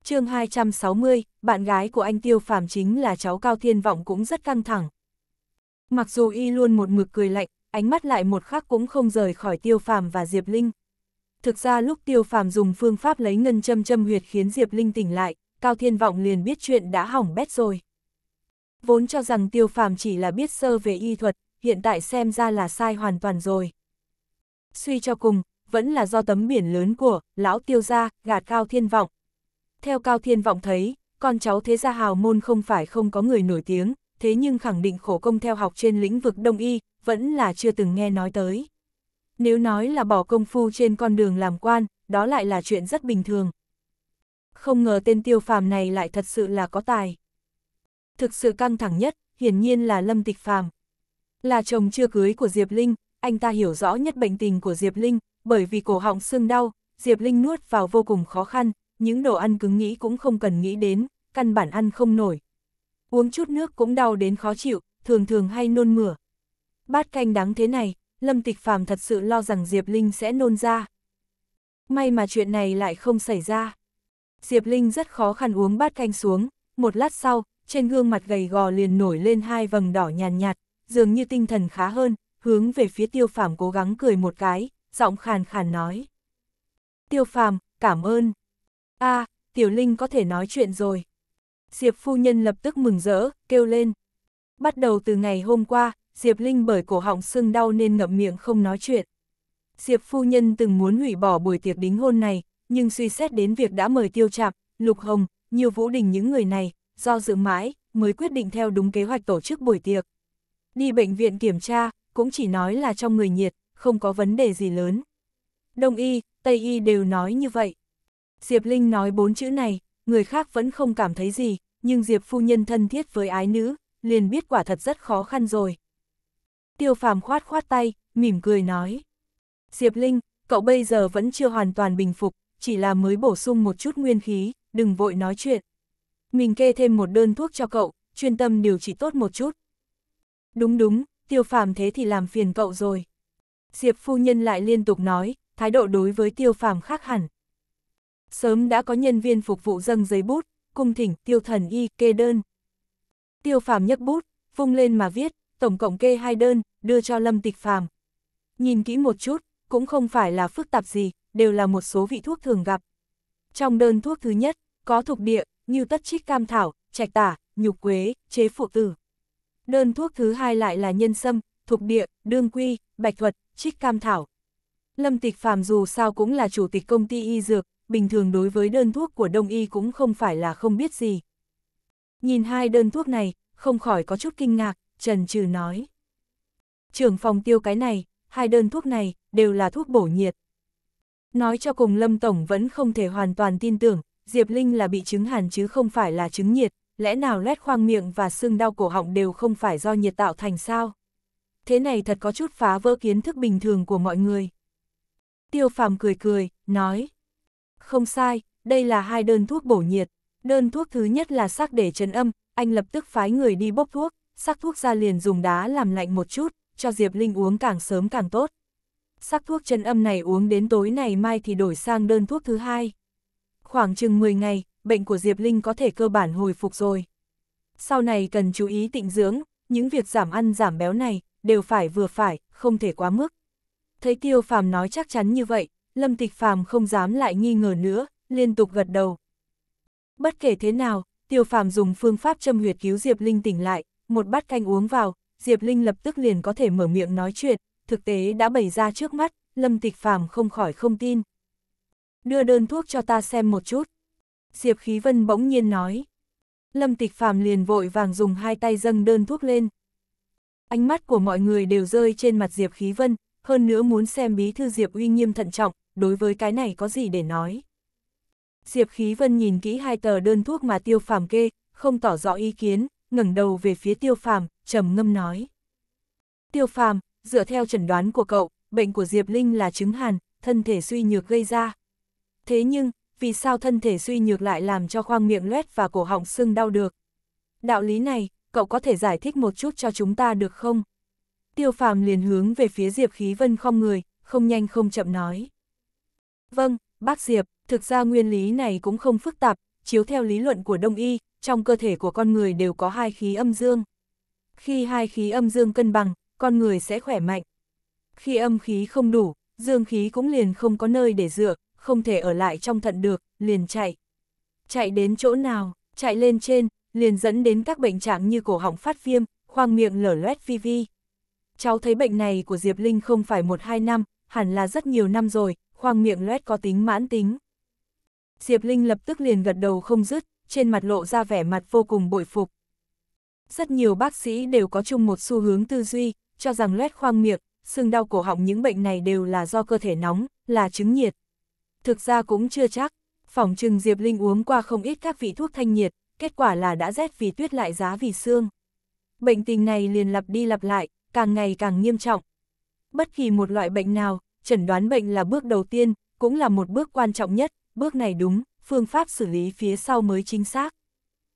[SPEAKER 1] chương 260, bạn gái của anh Tiêu Phàm chính là cháu Cao Thiên Vọng cũng rất căng thẳng. Mặc dù y luôn một mực cười lạnh, ánh mắt lại một khắc cũng không rời khỏi tiêu phàm và Diệp Linh. Thực ra lúc tiêu phàm dùng phương pháp lấy ngân châm châm huyệt khiến Diệp Linh tỉnh lại, Cao Thiên Vọng liền biết chuyện đã hỏng bét rồi. Vốn cho rằng tiêu phàm chỉ là biết sơ về y thuật, hiện tại xem ra là sai hoàn toàn rồi. Suy cho cùng, vẫn là do tấm biển lớn của lão tiêu gia gạt Cao Thiên Vọng. Theo Cao Thiên Vọng thấy, con cháu thế gia hào môn không phải không có người nổi tiếng, thế nhưng khẳng định khổ công theo học trên lĩnh vực đông y, vẫn là chưa từng nghe nói tới. Nếu nói là bỏ công phu trên con đường làm quan, đó lại là chuyện rất bình thường. Không ngờ tên tiêu phàm này lại thật sự là có tài. Thực sự căng thẳng nhất, hiển nhiên là Lâm Tịch Phàm. Là chồng chưa cưới của Diệp Linh, anh ta hiểu rõ nhất bệnh tình của Diệp Linh, bởi vì cổ họng xương đau, Diệp Linh nuốt vào vô cùng khó khăn, những đồ ăn cứng nghĩ cũng không cần nghĩ đến, căn bản ăn không nổi. Uống chút nước cũng đau đến khó chịu, thường thường hay nôn mửa, Bát canh đáng thế này, Lâm Tịch Phàm thật sự lo rằng Diệp Linh sẽ nôn ra. May mà chuyện này lại không xảy ra. Diệp Linh rất khó khăn uống bát canh xuống, một lát sau, trên gương mặt gầy gò liền nổi lên hai vầng đỏ nhàn nhạt, nhạt, dường như tinh thần khá hơn, hướng về phía tiêu phàm cố gắng cười một cái, giọng khàn khàn nói. Tiêu phàm, cảm ơn. a Tiểu Linh có thể nói chuyện rồi. Diệp phu nhân lập tức mừng rỡ, kêu lên. Bắt đầu từ ngày hôm qua, Diệp Linh bởi cổ họng sưng đau nên ngậm miệng không nói chuyện. Diệp phu nhân từng muốn hủy bỏ buổi tiệc đính hôn này, nhưng suy xét đến việc đã mời tiêu chạp, lục hồng, nhiều vũ đình những người này, do dự mãi, mới quyết định theo đúng kế hoạch tổ chức buổi tiệc. Đi bệnh viện kiểm tra, cũng chỉ nói là trong người nhiệt, không có vấn đề gì lớn. Đông y, Tây y đều nói như vậy. Diệp Linh nói bốn chữ này, người khác vẫn không cảm thấy gì, nhưng Diệp phu nhân thân thiết với ái nữ, liền biết quả thật rất khó khăn rồi. Tiêu phàm khoát khoát tay, mỉm cười nói. Diệp Linh, cậu bây giờ vẫn chưa hoàn toàn bình phục, chỉ là mới bổ sung một chút nguyên khí, đừng vội nói chuyện. Mình kê thêm một đơn thuốc cho cậu, chuyên tâm điều trị tốt một chút. Đúng đúng, tiêu phàm thế thì làm phiền cậu rồi. Diệp phu nhân lại liên tục nói, thái độ đối với tiêu phàm khác hẳn. Sớm đã có nhân viên phục vụ dâng giấy bút, cung thỉnh tiêu thần y kê đơn. Tiêu phàm nhấc bút, vung lên mà viết, tổng cộng kê hai đơn, đưa cho Lâm Tịch Phàm. Nhìn kỹ một chút, cũng không phải là phức tạp gì, đều là một số vị thuốc thường gặp. Trong đơn thuốc thứ nhất, có thuộc địa, như tất trích cam thảo, trạch tả, nhục quế, chế phụ tử. Đơn thuốc thứ hai lại là nhân sâm, thuộc địa, đương quy, bạch thuật, trích cam thảo. Lâm Tịch Phàm dù sao cũng là chủ tịch công ty y dược, bình thường đối với đơn thuốc của đông y cũng không phải là không biết gì. Nhìn hai đơn thuốc này, không khỏi có chút kinh ngạc, trần trừ nói. Trưởng phòng tiêu cái này, hai đơn thuốc này, đều là thuốc bổ nhiệt. Nói cho cùng Lâm Tổng vẫn không thể hoàn toàn tin tưởng, Diệp Linh là bị chứng hàn chứ không phải là chứng nhiệt, lẽ nào lét khoang miệng và sưng đau cổ họng đều không phải do nhiệt tạo thành sao? Thế này thật có chút phá vỡ kiến thức bình thường của mọi người. Tiêu phàm cười cười, nói. Không sai, đây là hai đơn thuốc bổ nhiệt. Đơn thuốc thứ nhất là sắc để trấn âm, anh lập tức phái người đi bốc thuốc, Sắc thuốc ra liền dùng đá làm lạnh một chút, cho Diệp Linh uống càng sớm càng tốt. Sắc thuốc chân âm này uống đến tối này mai thì đổi sang đơn thuốc thứ hai. Khoảng chừng 10 ngày, bệnh của Diệp Linh có thể cơ bản hồi phục rồi. Sau này cần chú ý tịnh dưỡng, những việc giảm ăn giảm béo này, đều phải vừa phải, không thể quá mức. Thấy Tiêu Phàm nói chắc chắn như vậy, Lâm Tịch Phàm không dám lại nghi ngờ nữa, liên tục gật đầu. Bất kể thế nào, Tiêu Phàm dùng phương pháp châm huyệt cứu Diệp Linh tỉnh lại, một bát canh uống vào, Diệp Linh lập tức liền có thể mở miệng nói chuyện, thực tế đã bày ra trước mắt, Lâm Tịch Phàm không khỏi không tin. Đưa đơn thuốc cho ta xem một chút. Diệp Khí Vân bỗng nhiên nói. Lâm Tịch Phàm liền vội vàng dùng hai tay dâng đơn thuốc lên. Ánh mắt của mọi người đều rơi trên mặt Diệp Khí Vân, hơn nữa muốn xem bí thư Diệp uy nghiêm thận trọng, đối với cái này có gì để nói. Diệp Khí Vân nhìn kỹ hai tờ đơn thuốc mà tiêu phàm kê, không tỏ rõ ý kiến, ngẩng đầu về phía tiêu phàm, trầm ngâm nói. Tiêu phàm, dựa theo chẩn đoán của cậu, bệnh của Diệp Linh là chứng hàn, thân thể suy nhược gây ra. Thế nhưng, vì sao thân thể suy nhược lại làm cho khoang miệng loét và cổ họng sưng đau được? Đạo lý này, cậu có thể giải thích một chút cho chúng ta được không? Tiêu phàm liền hướng về phía Diệp Khí Vân không người, không nhanh không chậm nói. Vâng, bác Diệp, thực ra nguyên lý này cũng không phức tạp, chiếu theo lý luận của Đông Y, trong cơ thể của con người đều có hai khí âm dương. Khi hai khí âm dương cân bằng, con người sẽ khỏe mạnh. Khi âm khí không đủ, dương khí cũng liền không có nơi để dựa, không thể ở lại trong thận được, liền chạy. Chạy đến chỗ nào, chạy lên trên, liền dẫn đến các bệnh trạng như cổ họng phát viêm, khoang miệng lở loét vi vi. Cháu thấy bệnh này của Diệp Linh không phải một hai năm, hẳn là rất nhiều năm rồi, khoang miệng loét có tính mãn tính. Diệp Linh lập tức liền gật đầu không dứt, trên mặt lộ ra vẻ mặt vô cùng bội phục. Rất nhiều bác sĩ đều có chung một xu hướng tư duy, cho rằng loét khoang miệng, sưng đau cổ họng những bệnh này đều là do cơ thể nóng, là chứng nhiệt. Thực ra cũng chưa chắc, phòng trừng Diệp Linh uống qua không ít các vị thuốc thanh nhiệt, kết quả là đã rét vì tuyết lại giá vì xương. Bệnh tình này liền lặp đi lặp lại, càng ngày càng nghiêm trọng. Bất kỳ một loại bệnh nào, chẩn đoán bệnh là bước đầu tiên, cũng là một bước quan trọng nhất, bước này đúng, phương pháp xử lý phía sau mới chính xác.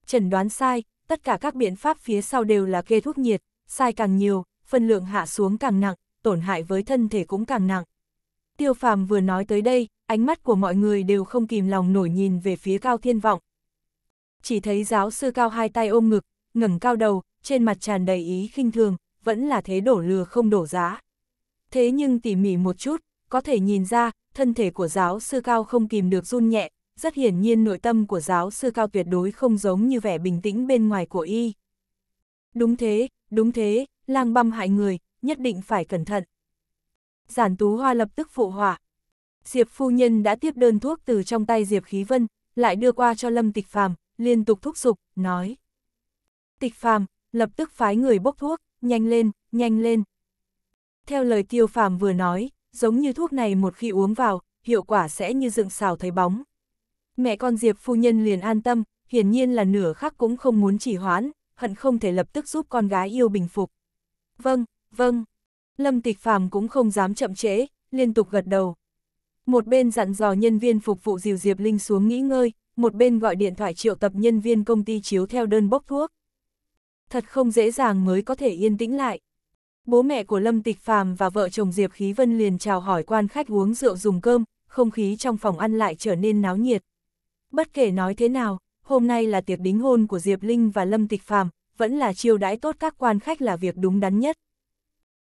[SPEAKER 1] Chẩn đoán sai, tất cả các biện pháp phía sau đều là kê thuốc nhiệt, sai càng nhiều, phân lượng hạ xuống càng nặng, tổn hại với thân thể cũng càng nặng. Tiêu phàm vừa nói tới đây, ánh mắt của mọi người đều không kìm lòng nổi nhìn về phía cao thiên vọng. Chỉ thấy giáo sư cao hai tay ôm ngực, ngẩng cao đầu, trên mặt tràn đầy ý khinh thường, vẫn là thế đổ lừa không đổ giá. Thế nhưng tỉ mỉ một chút, có thể nhìn ra, thân thể của giáo sư cao không kìm được run nhẹ, rất hiển nhiên nội tâm của giáo sư cao tuyệt đối không giống như vẻ bình tĩnh bên ngoài của y. Đúng thế, đúng thế, lang băm hại người, nhất định phải cẩn thận. Giản tú hoa lập tức phụ hỏa. Diệp phu nhân đã tiếp đơn thuốc từ trong tay Diệp khí vân, lại đưa qua cho Lâm Tịch Phàm, liên tục thúc giục, nói. Tịch Phàm lập tức phái người bốc thuốc, nhanh lên, nhanh lên. Theo lời tiêu phàm vừa nói, giống như thuốc này một khi uống vào, hiệu quả sẽ như dựng xào thấy bóng, Mẹ con Diệp phu nhân liền an tâm, hiển nhiên là nửa khắc cũng không muốn chỉ hoãn, hận không thể lập tức giúp con gái yêu bình phục. Vâng, vâng. Lâm Tịch Phàm cũng không dám chậm trễ, liên tục gật đầu. Một bên dặn dò nhân viên phục vụ dìu Diệp Linh xuống nghỉ ngơi, một bên gọi điện thoại triệu tập nhân viên công ty chiếu theo đơn bốc thuốc. Thật không dễ dàng mới có thể yên tĩnh lại. Bố mẹ của Lâm Tịch Phàm và vợ chồng Diệp Khí Vân liền chào hỏi quan khách uống rượu dùng cơm, không khí trong phòng ăn lại trở nên náo nhiệt. Bất kể nói thế nào, hôm nay là tiệc đính hôn của Diệp Linh và Lâm Tịch Phàm, vẫn là chiêu đãi tốt các quan khách là việc đúng đắn nhất.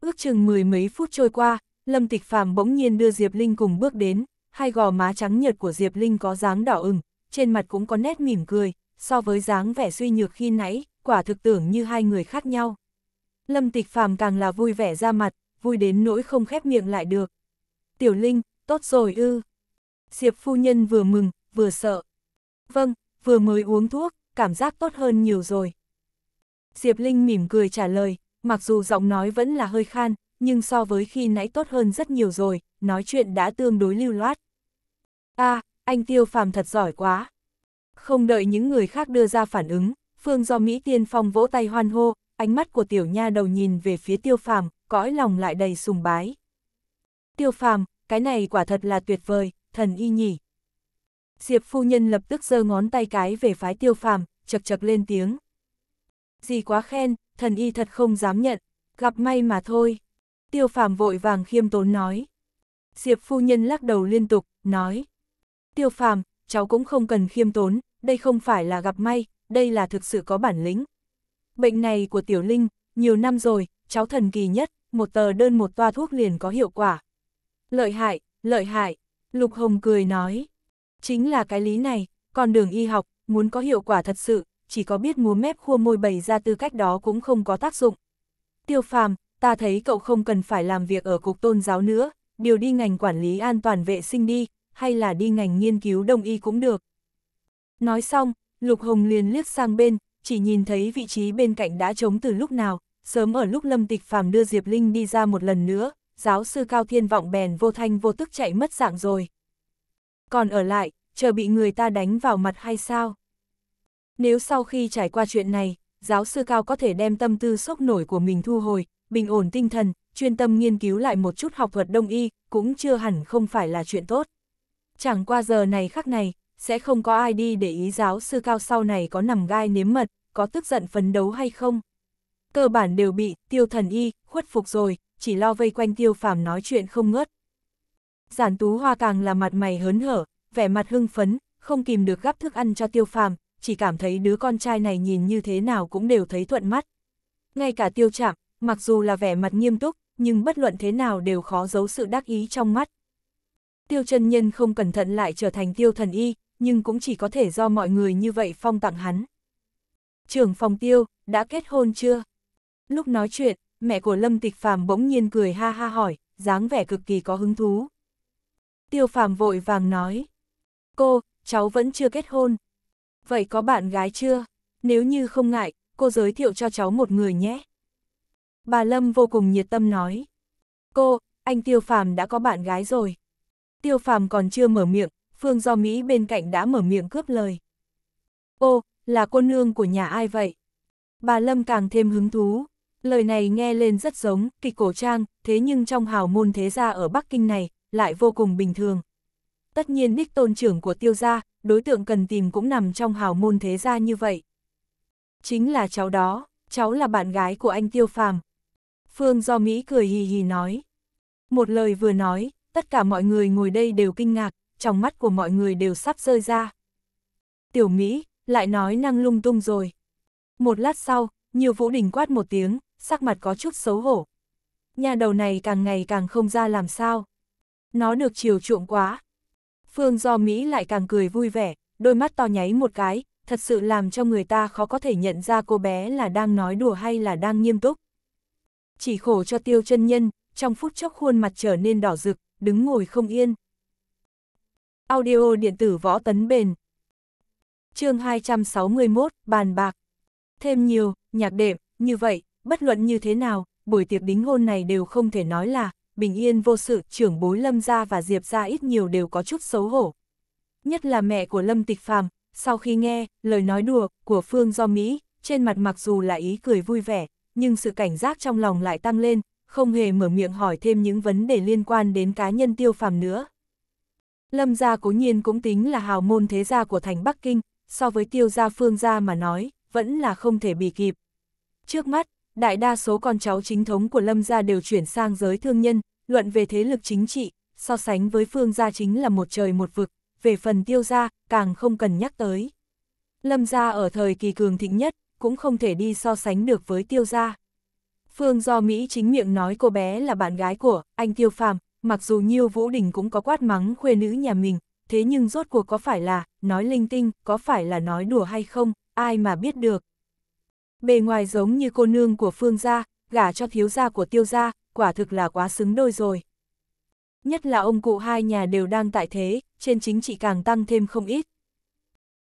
[SPEAKER 1] Ước chừng mười mấy phút trôi qua, Lâm Tịch Phàm bỗng nhiên đưa Diệp Linh cùng bước đến, hai gò má trắng nhợt của Diệp Linh có dáng đỏ ửng, trên mặt cũng có nét mỉm cười, so với dáng vẻ suy nhược khi nãy, quả thực tưởng như hai người khác nhau. Lâm Tịch Phàm càng là vui vẻ ra mặt, vui đến nỗi không khép miệng lại được. Tiểu Linh, tốt rồi ư. Diệp phu nhân vừa mừng, vừa sợ. Vâng, vừa mới uống thuốc, cảm giác tốt hơn nhiều rồi. Diệp Linh mỉm cười trả lời, mặc dù giọng nói vẫn là hơi khan, nhưng so với khi nãy tốt hơn rất nhiều rồi, nói chuyện đã tương đối lưu loát. a à, anh Tiêu Phàm thật giỏi quá. Không đợi những người khác đưa ra phản ứng, Phương do Mỹ Tiên Phong vỗ tay hoan hô, ánh mắt của tiểu nha đầu nhìn về phía Tiêu Phàm, cõi lòng lại đầy sùng bái. Tiêu Phàm, cái này quả thật là tuyệt vời, thần y nhỉ. Diệp phu nhân lập tức giơ ngón tay cái về phái tiêu phàm, chật chật lên tiếng. Gì quá khen, thần y thật không dám nhận, gặp may mà thôi. Tiêu phàm vội vàng khiêm tốn nói. Diệp phu nhân lắc đầu liên tục, nói. Tiêu phàm, cháu cũng không cần khiêm tốn, đây không phải là gặp may, đây là thực sự có bản lĩnh. Bệnh này của Tiểu Linh, nhiều năm rồi, cháu thần kỳ nhất, một tờ đơn một toa thuốc liền có hiệu quả. Lợi hại, lợi hại, Lục Hồng cười nói. Chính là cái lý này, con đường y học, muốn có hiệu quả thật sự, chỉ có biết múa mép khua môi bày ra tư cách đó cũng không có tác dụng. Tiêu phàm, ta thấy cậu không cần phải làm việc ở cục tôn giáo nữa, điều đi ngành quản lý an toàn vệ sinh đi, hay là đi ngành nghiên cứu đông y cũng được. Nói xong, Lục Hồng liền liếc sang bên, chỉ nhìn thấy vị trí bên cạnh đã trống từ lúc nào, sớm ở lúc Lâm Tịch Phàm đưa Diệp Linh đi ra một lần nữa, giáo sư Cao Thiên Vọng bèn vô thanh vô tức chạy mất dạng rồi. Còn ở lại, chờ bị người ta đánh vào mặt hay sao? Nếu sau khi trải qua chuyện này, giáo sư Cao có thể đem tâm tư sốc nổi của mình thu hồi, bình ổn tinh thần, chuyên tâm nghiên cứu lại một chút học thuật đông y, cũng chưa hẳn không phải là chuyện tốt. Chẳng qua giờ này khắc này, sẽ không có ai đi để ý giáo sư Cao sau này có nằm gai nếm mật, có tức giận phấn đấu hay không. Cơ bản đều bị tiêu thần y, khuất phục rồi, chỉ lo vây quanh tiêu phàm nói chuyện không ngớt. Giản tú hoa càng là mặt mày hớn hở, vẻ mặt hưng phấn, không kìm được gắp thức ăn cho tiêu phàm, chỉ cảm thấy đứa con trai này nhìn như thế nào cũng đều thấy thuận mắt. Ngay cả tiêu Trạm, mặc dù là vẻ mặt nghiêm túc, nhưng bất luận thế nào đều khó giấu sự đắc ý trong mắt. Tiêu chân nhân không cẩn thận lại trở thành tiêu thần y, nhưng cũng chỉ có thể do mọi người như vậy phong tặng hắn. Trưởng phòng tiêu, đã kết hôn chưa? Lúc nói chuyện, mẹ của Lâm Tịch Phàm bỗng nhiên cười ha ha hỏi, dáng vẻ cực kỳ có hứng thú. Tiêu phàm vội vàng nói. Cô, cháu vẫn chưa kết hôn. Vậy có bạn gái chưa? Nếu như không ngại, cô giới thiệu cho cháu một người nhé. Bà Lâm vô cùng nhiệt tâm nói. Cô, anh Tiêu phàm đã có bạn gái rồi. Tiêu phàm còn chưa mở miệng, Phương Do Mỹ bên cạnh đã mở miệng cướp lời. Ô, là cô nương của nhà ai vậy? Bà Lâm càng thêm hứng thú. Lời này nghe lên rất giống kịch cổ trang, thế nhưng trong hào môn thế gia ở Bắc Kinh này, lại vô cùng bình thường. Tất nhiên Nick tôn trưởng của tiêu gia, đối tượng cần tìm cũng nằm trong hào môn thế gia như vậy. Chính là cháu đó, cháu là bạn gái của anh tiêu phàm. Phương do Mỹ cười hì hì nói. Một lời vừa nói, tất cả mọi người ngồi đây đều kinh ngạc, trong mắt của mọi người đều sắp rơi ra. Tiểu Mỹ, lại nói năng lung tung rồi. Một lát sau, nhiều vũ đình quát một tiếng, sắc mặt có chút xấu hổ. Nhà đầu này càng ngày càng không ra làm sao nó được chiều chuộng quá. Phương do Mỹ lại càng cười vui vẻ, đôi mắt to nháy một cái, thật sự làm cho người ta khó có thể nhận ra cô bé là đang nói đùa hay là đang nghiêm túc. Chỉ khổ cho tiêu chân nhân, trong phút chốc khuôn mặt trở nên đỏ rực, đứng ngồi không yên. Audio điện tử võ tấn bền chương 261, bàn bạc. Thêm nhiều, nhạc đệm, như vậy, bất luận như thế nào, buổi tiệc đính hôn này đều không thể nói là bình yên vô sự, trưởng bối Lâm gia và Diệp gia ít nhiều đều có chút xấu hổ. Nhất là mẹ của Lâm Tịch Phàm, sau khi nghe lời nói đùa của Phương Do Mỹ, trên mặt mặc dù là ý cười vui vẻ, nhưng sự cảnh giác trong lòng lại tăng lên, không hề mở miệng hỏi thêm những vấn đề liên quan đến cá nhân Tiêu Phàm nữa. Lâm gia cố nhiên cũng tính là hào môn thế gia của thành Bắc Kinh, so với Tiêu gia Phương gia mà nói, vẫn là không thể bị kịp. Trước mắt, đại đa số con cháu chính thống của Lâm gia đều chuyển sang giới thương nhân, luận về thế lực chính trị, so sánh với Phương gia chính là một trời một vực, về phần Tiêu gia, càng không cần nhắc tới. Lâm gia ở thời kỳ cường thịnh nhất, cũng không thể đi so sánh được với Tiêu gia. Phương do Mỹ chính miệng nói cô bé là bạn gái của anh Tiêu Phàm, mặc dù Nhiêu Vũ Đình cũng có quát mắng khuê nữ nhà mình, thế nhưng rốt cuộc có phải là nói linh tinh, có phải là nói đùa hay không, ai mà biết được bề ngoài giống như cô nương của phương gia, gả cho thiếu gia của tiêu gia, quả thực là quá xứng đôi rồi. Nhất là ông cụ hai nhà đều đang tại thế, trên chính trị càng tăng thêm không ít.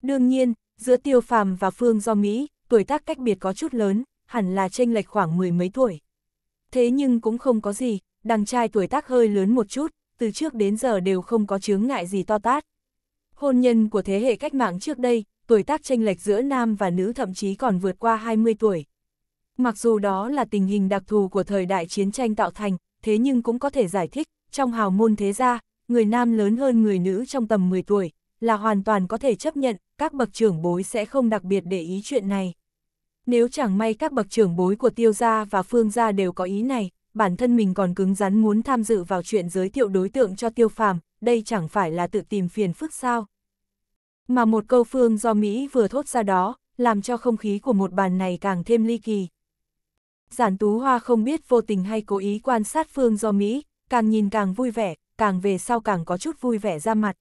[SPEAKER 1] Đương nhiên, giữa tiêu phàm và phương do Mỹ, tuổi tác cách biệt có chút lớn, hẳn là chênh lệch khoảng mười mấy tuổi. Thế nhưng cũng không có gì, đàn trai tuổi tác hơi lớn một chút, từ trước đến giờ đều không có chướng ngại gì to tát. Hôn nhân của thế hệ cách mạng trước đây, tuổi tác chênh lệch giữa nam và nữ thậm chí còn vượt qua 20 tuổi. Mặc dù đó là tình hình đặc thù của thời đại chiến tranh tạo thành, thế nhưng cũng có thể giải thích, trong hào môn thế gia, người nam lớn hơn người nữ trong tầm 10 tuổi, là hoàn toàn có thể chấp nhận, các bậc trưởng bối sẽ không đặc biệt để ý chuyện này. Nếu chẳng may các bậc trưởng bối của tiêu gia và phương gia đều có ý này, bản thân mình còn cứng rắn muốn tham dự vào chuyện giới thiệu đối tượng cho tiêu phàm, đây chẳng phải là tự tìm phiền phức sao. Mà một câu phương do Mỹ vừa thốt ra đó, làm cho không khí của một bàn này càng thêm ly kỳ. Giản Tú Hoa không biết vô tình hay cố ý quan sát phương do Mỹ, càng nhìn càng vui vẻ, càng về sau càng có chút vui vẻ ra mặt.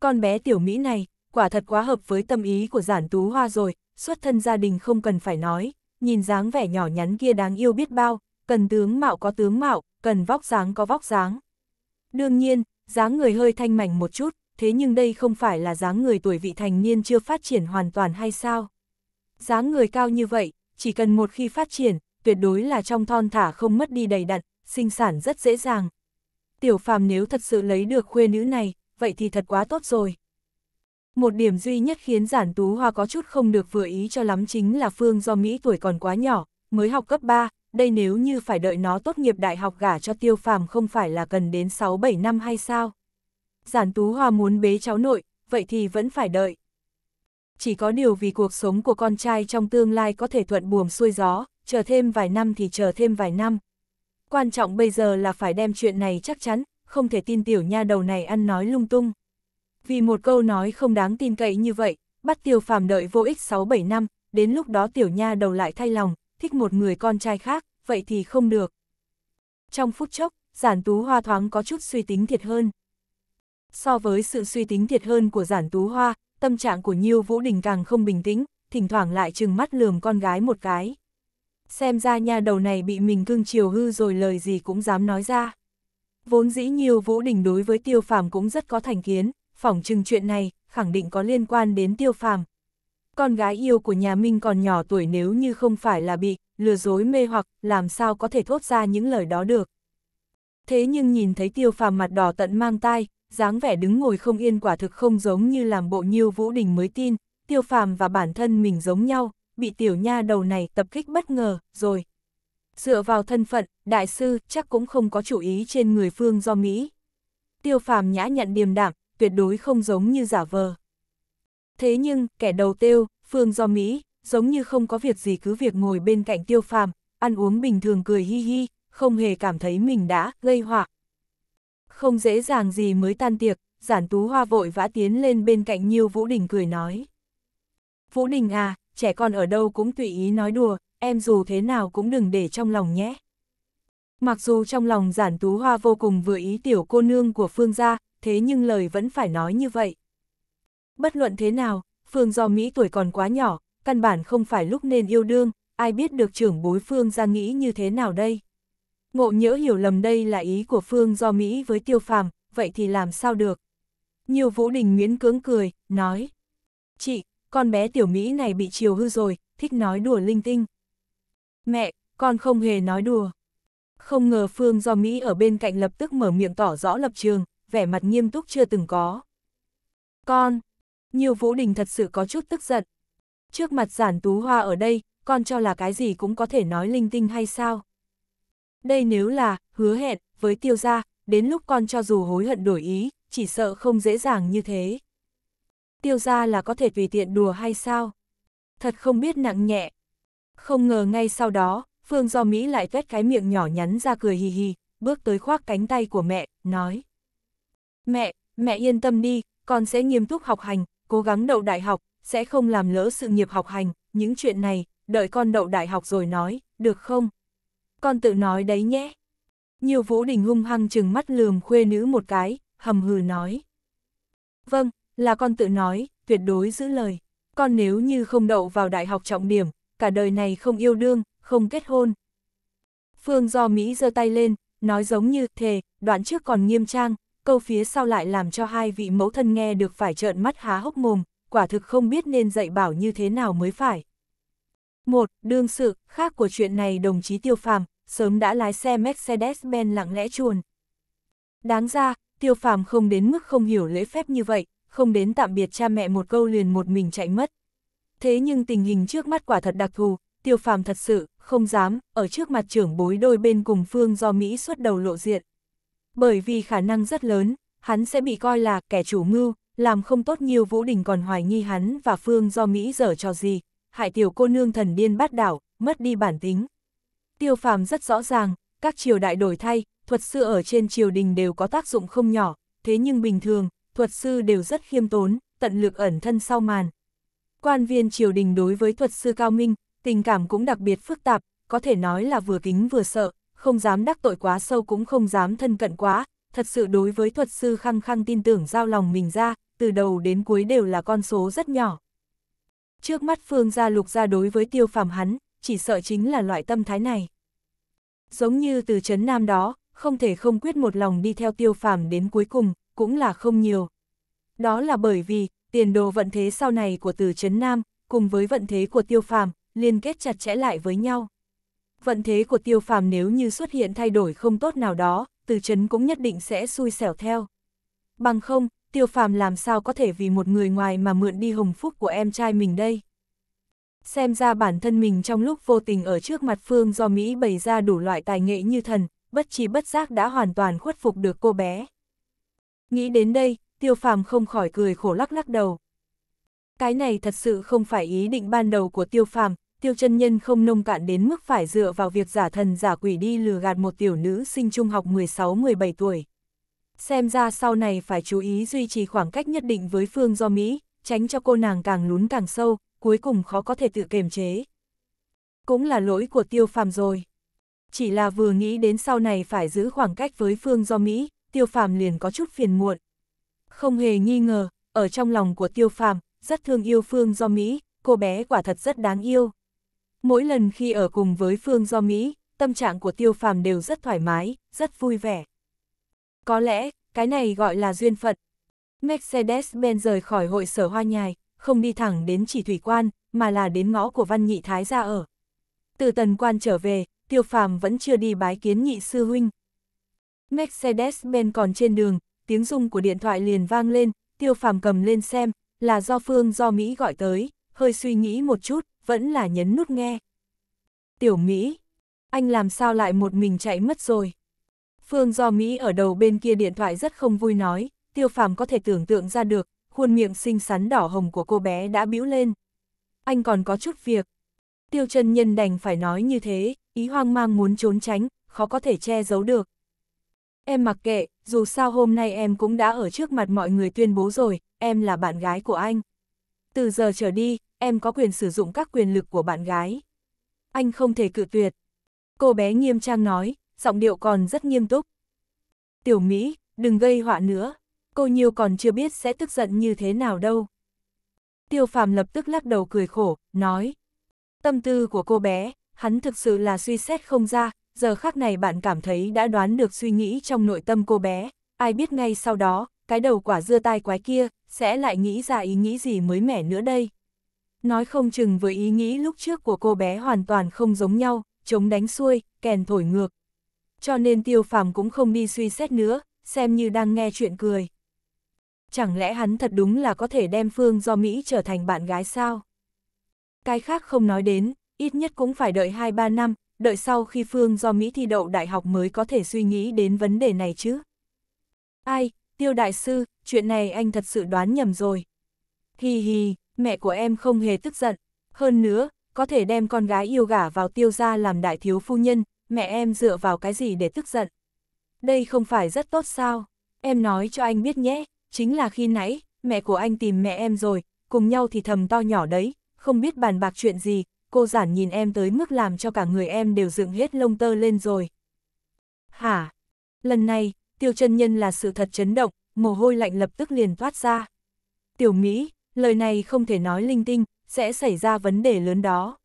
[SPEAKER 1] Con bé tiểu Mỹ này, quả thật quá hợp với tâm ý của giản Tú Hoa rồi, xuất thân gia đình không cần phải nói, nhìn dáng vẻ nhỏ nhắn kia đáng yêu biết bao, cần tướng mạo có tướng mạo, cần vóc dáng có vóc dáng. Đương nhiên, dáng người hơi thanh mảnh một chút, thế nhưng đây không phải là dáng người tuổi vị thành niên chưa phát triển hoàn toàn hay sao? Dáng người cao như vậy, chỉ cần một khi phát triển, tuyệt đối là trong thon thả không mất đi đầy đặn, sinh sản rất dễ dàng. Tiểu phàm nếu thật sự lấy được khuê nữ này, vậy thì thật quá tốt rồi. Một điểm duy nhất khiến giản tú hoa có chút không được vừa ý cho lắm chính là Phương do Mỹ tuổi còn quá nhỏ, mới học cấp 3, đây nếu như phải đợi nó tốt nghiệp đại học gả cho tiêu phàm không phải là cần đến 6-7 năm hay sao? giản tú hoa muốn bế cháu nội, vậy thì vẫn phải đợi. Chỉ có điều vì cuộc sống của con trai trong tương lai có thể thuận buồm xuôi gió, chờ thêm vài năm thì chờ thêm vài năm. Quan trọng bây giờ là phải đem chuyện này chắc chắn, không thể tin tiểu nha đầu này ăn nói lung tung. Vì một câu nói không đáng tin cậy như vậy, bắt tiêu phàm đợi vô ích 6-7 năm, đến lúc đó tiểu nha đầu lại thay lòng, thích một người con trai khác, vậy thì không được. Trong phút chốc, giản tú hoa thoáng có chút suy tính thiệt hơn so với sự suy tính thiệt hơn của giản tú hoa, tâm trạng của Nhiêu Vũ Đình càng không bình tĩnh, thỉnh thoảng lại trừng mắt lườm con gái một cái. Xem ra nhà đầu này bị mình cưng chiều hư rồi lời gì cũng dám nói ra. Vốn dĩ Nhiêu Vũ Đình đối với tiêu phàm cũng rất có thành kiến, phỏng chừng chuyện này, khẳng định có liên quan đến tiêu phàm. Con gái yêu của nhà Minh còn nhỏ tuổi nếu như không phải là bị lừa dối mê hoặc, làm sao có thể thốt ra những lời đó được. Thế nhưng nhìn thấy tiêu phàm mặt đỏ tận mang tai, dáng vẻ đứng ngồi không yên quả thực không giống như làm bộ nhiêu vũ đình mới tin, tiêu phàm và bản thân mình giống nhau, bị tiểu nha đầu này tập kích bất ngờ, rồi. Dựa vào thân phận, đại sư chắc cũng không có chủ ý trên người phương do Mỹ. Tiêu phàm nhã nhận điềm đạm, tuyệt đối không giống như giả vờ. Thế nhưng, kẻ đầu tiêu, phương do Mỹ, giống như không có việc gì cứ việc ngồi bên cạnh tiêu phàm, ăn uống bình thường cười hi hi, không hề cảm thấy mình đã gây họa không dễ dàng gì mới tan tiệc, giản tú hoa vội vã tiến lên bên cạnh Nhiêu Vũ Đình cười nói. Vũ Đình à, trẻ con ở đâu cũng tùy ý nói đùa, em dù thế nào cũng đừng để trong lòng nhé. Mặc dù trong lòng giản tú hoa vô cùng vừa ý tiểu cô nương của Phương gia, thế nhưng lời vẫn phải nói như vậy. Bất luận thế nào, Phương do Mỹ tuổi còn quá nhỏ, căn bản không phải lúc nên yêu đương, ai biết được trưởng bối Phương ra nghĩ như thế nào đây. Ngộ nhỡ hiểu lầm đây là ý của Phương do Mỹ với tiêu phàm, vậy thì làm sao được? Nhiều Vũ Đình Nguyễn cưỡng cười, nói. Chị, con bé tiểu Mỹ này bị chiều hư rồi, thích nói đùa linh tinh. Mẹ, con không hề nói đùa. Không ngờ Phương do Mỹ ở bên cạnh lập tức mở miệng tỏ rõ lập trường, vẻ mặt nghiêm túc chưa từng có. Con, nhiều Vũ Đình thật sự có chút tức giận. Trước mặt giản tú hoa ở đây, con cho là cái gì cũng có thể nói linh tinh hay sao? Đây nếu là, hứa hẹn, với tiêu gia, đến lúc con cho dù hối hận đổi ý, chỉ sợ không dễ dàng như thế. Tiêu gia là có thể tùy tiện đùa hay sao? Thật không biết nặng nhẹ. Không ngờ ngay sau đó, Phương Do Mỹ lại vét cái miệng nhỏ nhắn ra cười hì hì, bước tới khoác cánh tay của mẹ, nói. Mẹ, mẹ yên tâm đi, con sẽ nghiêm túc học hành, cố gắng đậu đại học, sẽ không làm lỡ sự nghiệp học hành, những chuyện này, đợi con đậu đại học rồi nói, được không? con tự nói đấy nhé. Nhiều vũ đình hung hăng chừng mắt lườm khuê nữ một cái, hầm hừ nói. Vâng, là con tự nói, tuyệt đối giữ lời. Con nếu như không đậu vào đại học trọng điểm, cả đời này không yêu đương, không kết hôn. Phương do Mỹ giơ tay lên, nói giống như thề, đoạn trước còn nghiêm trang, câu phía sau lại làm cho hai vị mẫu thân nghe được phải trợn mắt há hốc mồm, quả thực không biết nên dạy bảo như thế nào mới phải. Một, đương sự, khác của chuyện này đồng chí Tiêu Phàm sớm đã lái xe Mercedes-Benz lặng lẽ chuồn. Đáng ra, tiêu phàm không đến mức không hiểu lễ phép như vậy, không đến tạm biệt cha mẹ một câu liền một mình chạy mất. Thế nhưng tình hình trước mắt quả thật đặc thù, tiêu phàm thật sự, không dám, ở trước mặt trưởng bối đôi bên cùng phương do Mỹ xuất đầu lộ diện. Bởi vì khả năng rất lớn, hắn sẽ bị coi là kẻ chủ mưu, làm không tốt nhiều Vũ Đình còn hoài nghi hắn và phương do Mỹ dở cho gì, hại tiểu cô nương thần điên bát đảo, mất đi bản tính. Tiêu phàm rất rõ ràng, các triều đại đổi thay, thuật sư ở trên triều đình đều có tác dụng không nhỏ, thế nhưng bình thường, thuật sư đều rất khiêm tốn, tận lực ẩn thân sau màn. Quan viên triều đình đối với thuật sư cao minh, tình cảm cũng đặc biệt phức tạp, có thể nói là vừa kính vừa sợ, không dám đắc tội quá sâu cũng không dám thân cận quá, thật sự đối với thuật sư khăng khăng tin tưởng giao lòng mình ra, từ đầu đến cuối đều là con số rất nhỏ. Trước mắt Phương gia lục gia đối với tiêu phàm hắn, chỉ sợ chính là loại tâm thái này giống như từ chấn nam đó, không thể không quyết một lòng đi theo tiêu phàm đến cuối cùng, cũng là không nhiều. Đó là bởi vì, tiền đồ vận thế sau này của từ chấn nam, cùng với vận thế của tiêu phàm, liên kết chặt chẽ lại với nhau. Vận thế của tiêu phàm nếu như xuất hiện thay đổi không tốt nào đó, từ chấn cũng nhất định sẽ xui xẻo theo. Bằng không, tiêu phàm làm sao có thể vì một người ngoài mà mượn đi hồng phúc của em trai mình đây xem ra bản thân mình trong lúc vô tình ở trước mặt Phương do Mỹ bày ra đủ loại tài nghệ như thần, bất chi bất giác đã hoàn toàn khuất phục được cô bé. Nghĩ đến đây, tiêu phàm không khỏi cười khổ lắc lắc đầu. Cái này thật sự không phải ý định ban đầu của tiêu phàm, tiêu chân nhân không nông cạn đến mức phải dựa vào việc giả thần giả quỷ đi lừa gạt một tiểu nữ sinh trung học 16-17 tuổi. Xem ra sau này phải chú ý duy trì khoảng cách nhất định với Phương do Mỹ, tránh cho cô nàng càng lún càng sâu, cuối cùng khó có thể tự kiềm chế. Cũng là lỗi của tiêu phàm rồi. Chỉ là vừa nghĩ đến sau này phải giữ khoảng cách với phương do Mỹ, tiêu phàm liền có chút phiền muộn. Không hề nghi ngờ, ở trong lòng của tiêu phàm, rất thương yêu phương do Mỹ, cô bé quả thật rất đáng yêu. Mỗi lần khi ở cùng với phương do Mỹ, tâm trạng của tiêu phàm đều rất thoải mái, rất vui vẻ. Có lẽ, cái này gọi là duyên phận. Mercedes-Benz rời khỏi hội sở hoa nhài, không đi thẳng đến chỉ thủy quan, mà là đến ngõ của văn nhị thái ra ở. Từ tần quan trở về, tiêu phàm vẫn chưa đi bái kiến nhị sư huynh. mercedes bên còn trên đường, tiếng rung của điện thoại liền vang lên, tiêu phàm cầm lên xem, là do Phương do Mỹ gọi tới, hơi suy nghĩ một chút, vẫn là nhấn nút nghe. Tiểu Mỹ, anh làm sao lại một mình chạy mất rồi? Phương do Mỹ ở đầu bên kia điện thoại rất không vui nói, tiêu phàm có thể tưởng tượng ra được, khuôn miệng xinh xắn đỏ hồng của cô bé đã bĩu lên. Anh còn có chút việc. Tiêu chân nhân đành phải nói như thế, ý hoang mang muốn trốn tránh, khó có thể che giấu được. Em mặc kệ, dù sao hôm nay em cũng đã ở trước mặt mọi người tuyên bố rồi, em là bạn gái của anh. Từ giờ trở đi, em có quyền sử dụng các quyền lực của bạn gái. Anh không thể cự tuyệt. Cô bé nghiêm trang nói, giọng điệu còn rất nghiêm túc. Tiểu Mỹ, đừng gây họa nữa cô nhiều còn chưa biết sẽ tức giận như thế nào đâu. Tiêu phàm lập tức lắc đầu cười khổ, nói. Tâm tư của cô bé, hắn thực sự là suy xét không ra, giờ khác này bạn cảm thấy đã đoán được suy nghĩ trong nội tâm cô bé, ai biết ngay sau đó, cái đầu quả dưa tai quái kia, sẽ lại nghĩ ra ý nghĩ gì mới mẻ nữa đây. Nói không chừng với ý nghĩ lúc trước của cô bé hoàn toàn không giống nhau, chống đánh xuôi, kèn thổi ngược. Cho nên tiêu phàm cũng không đi suy xét nữa, xem như đang nghe chuyện cười chẳng lẽ hắn thật đúng là có thể đem Phương do Mỹ trở thành bạn gái sao? Cái khác không nói đến, ít nhất cũng phải đợi 2-3 năm, đợi sau khi Phương do Mỹ thi đậu đại học mới có thể suy nghĩ đến vấn đề này chứ. Ai, tiêu đại sư, chuyện này anh thật sự đoán nhầm rồi. Hi hi, mẹ của em không hề tức giận. Hơn nữa, có thể đem con gái yêu gả vào tiêu gia làm đại thiếu phu nhân, mẹ em dựa vào cái gì để tức giận. Đây không phải rất tốt sao, em nói cho anh biết nhé chính là khi nãy, mẹ của anh tìm mẹ em rồi, cùng nhau thì thầm to nhỏ đấy, không biết bàn bạc chuyện gì, cô giản nhìn em tới mức làm cho cả người em đều dựng hết lông tơ lên rồi. Hả? Lần này, tiêu chân nhân là sự thật chấn động, mồ hôi lạnh lập tức liền toát ra. Tiểu Mỹ, lời này không thể nói linh tinh, sẽ xảy ra vấn đề lớn đó.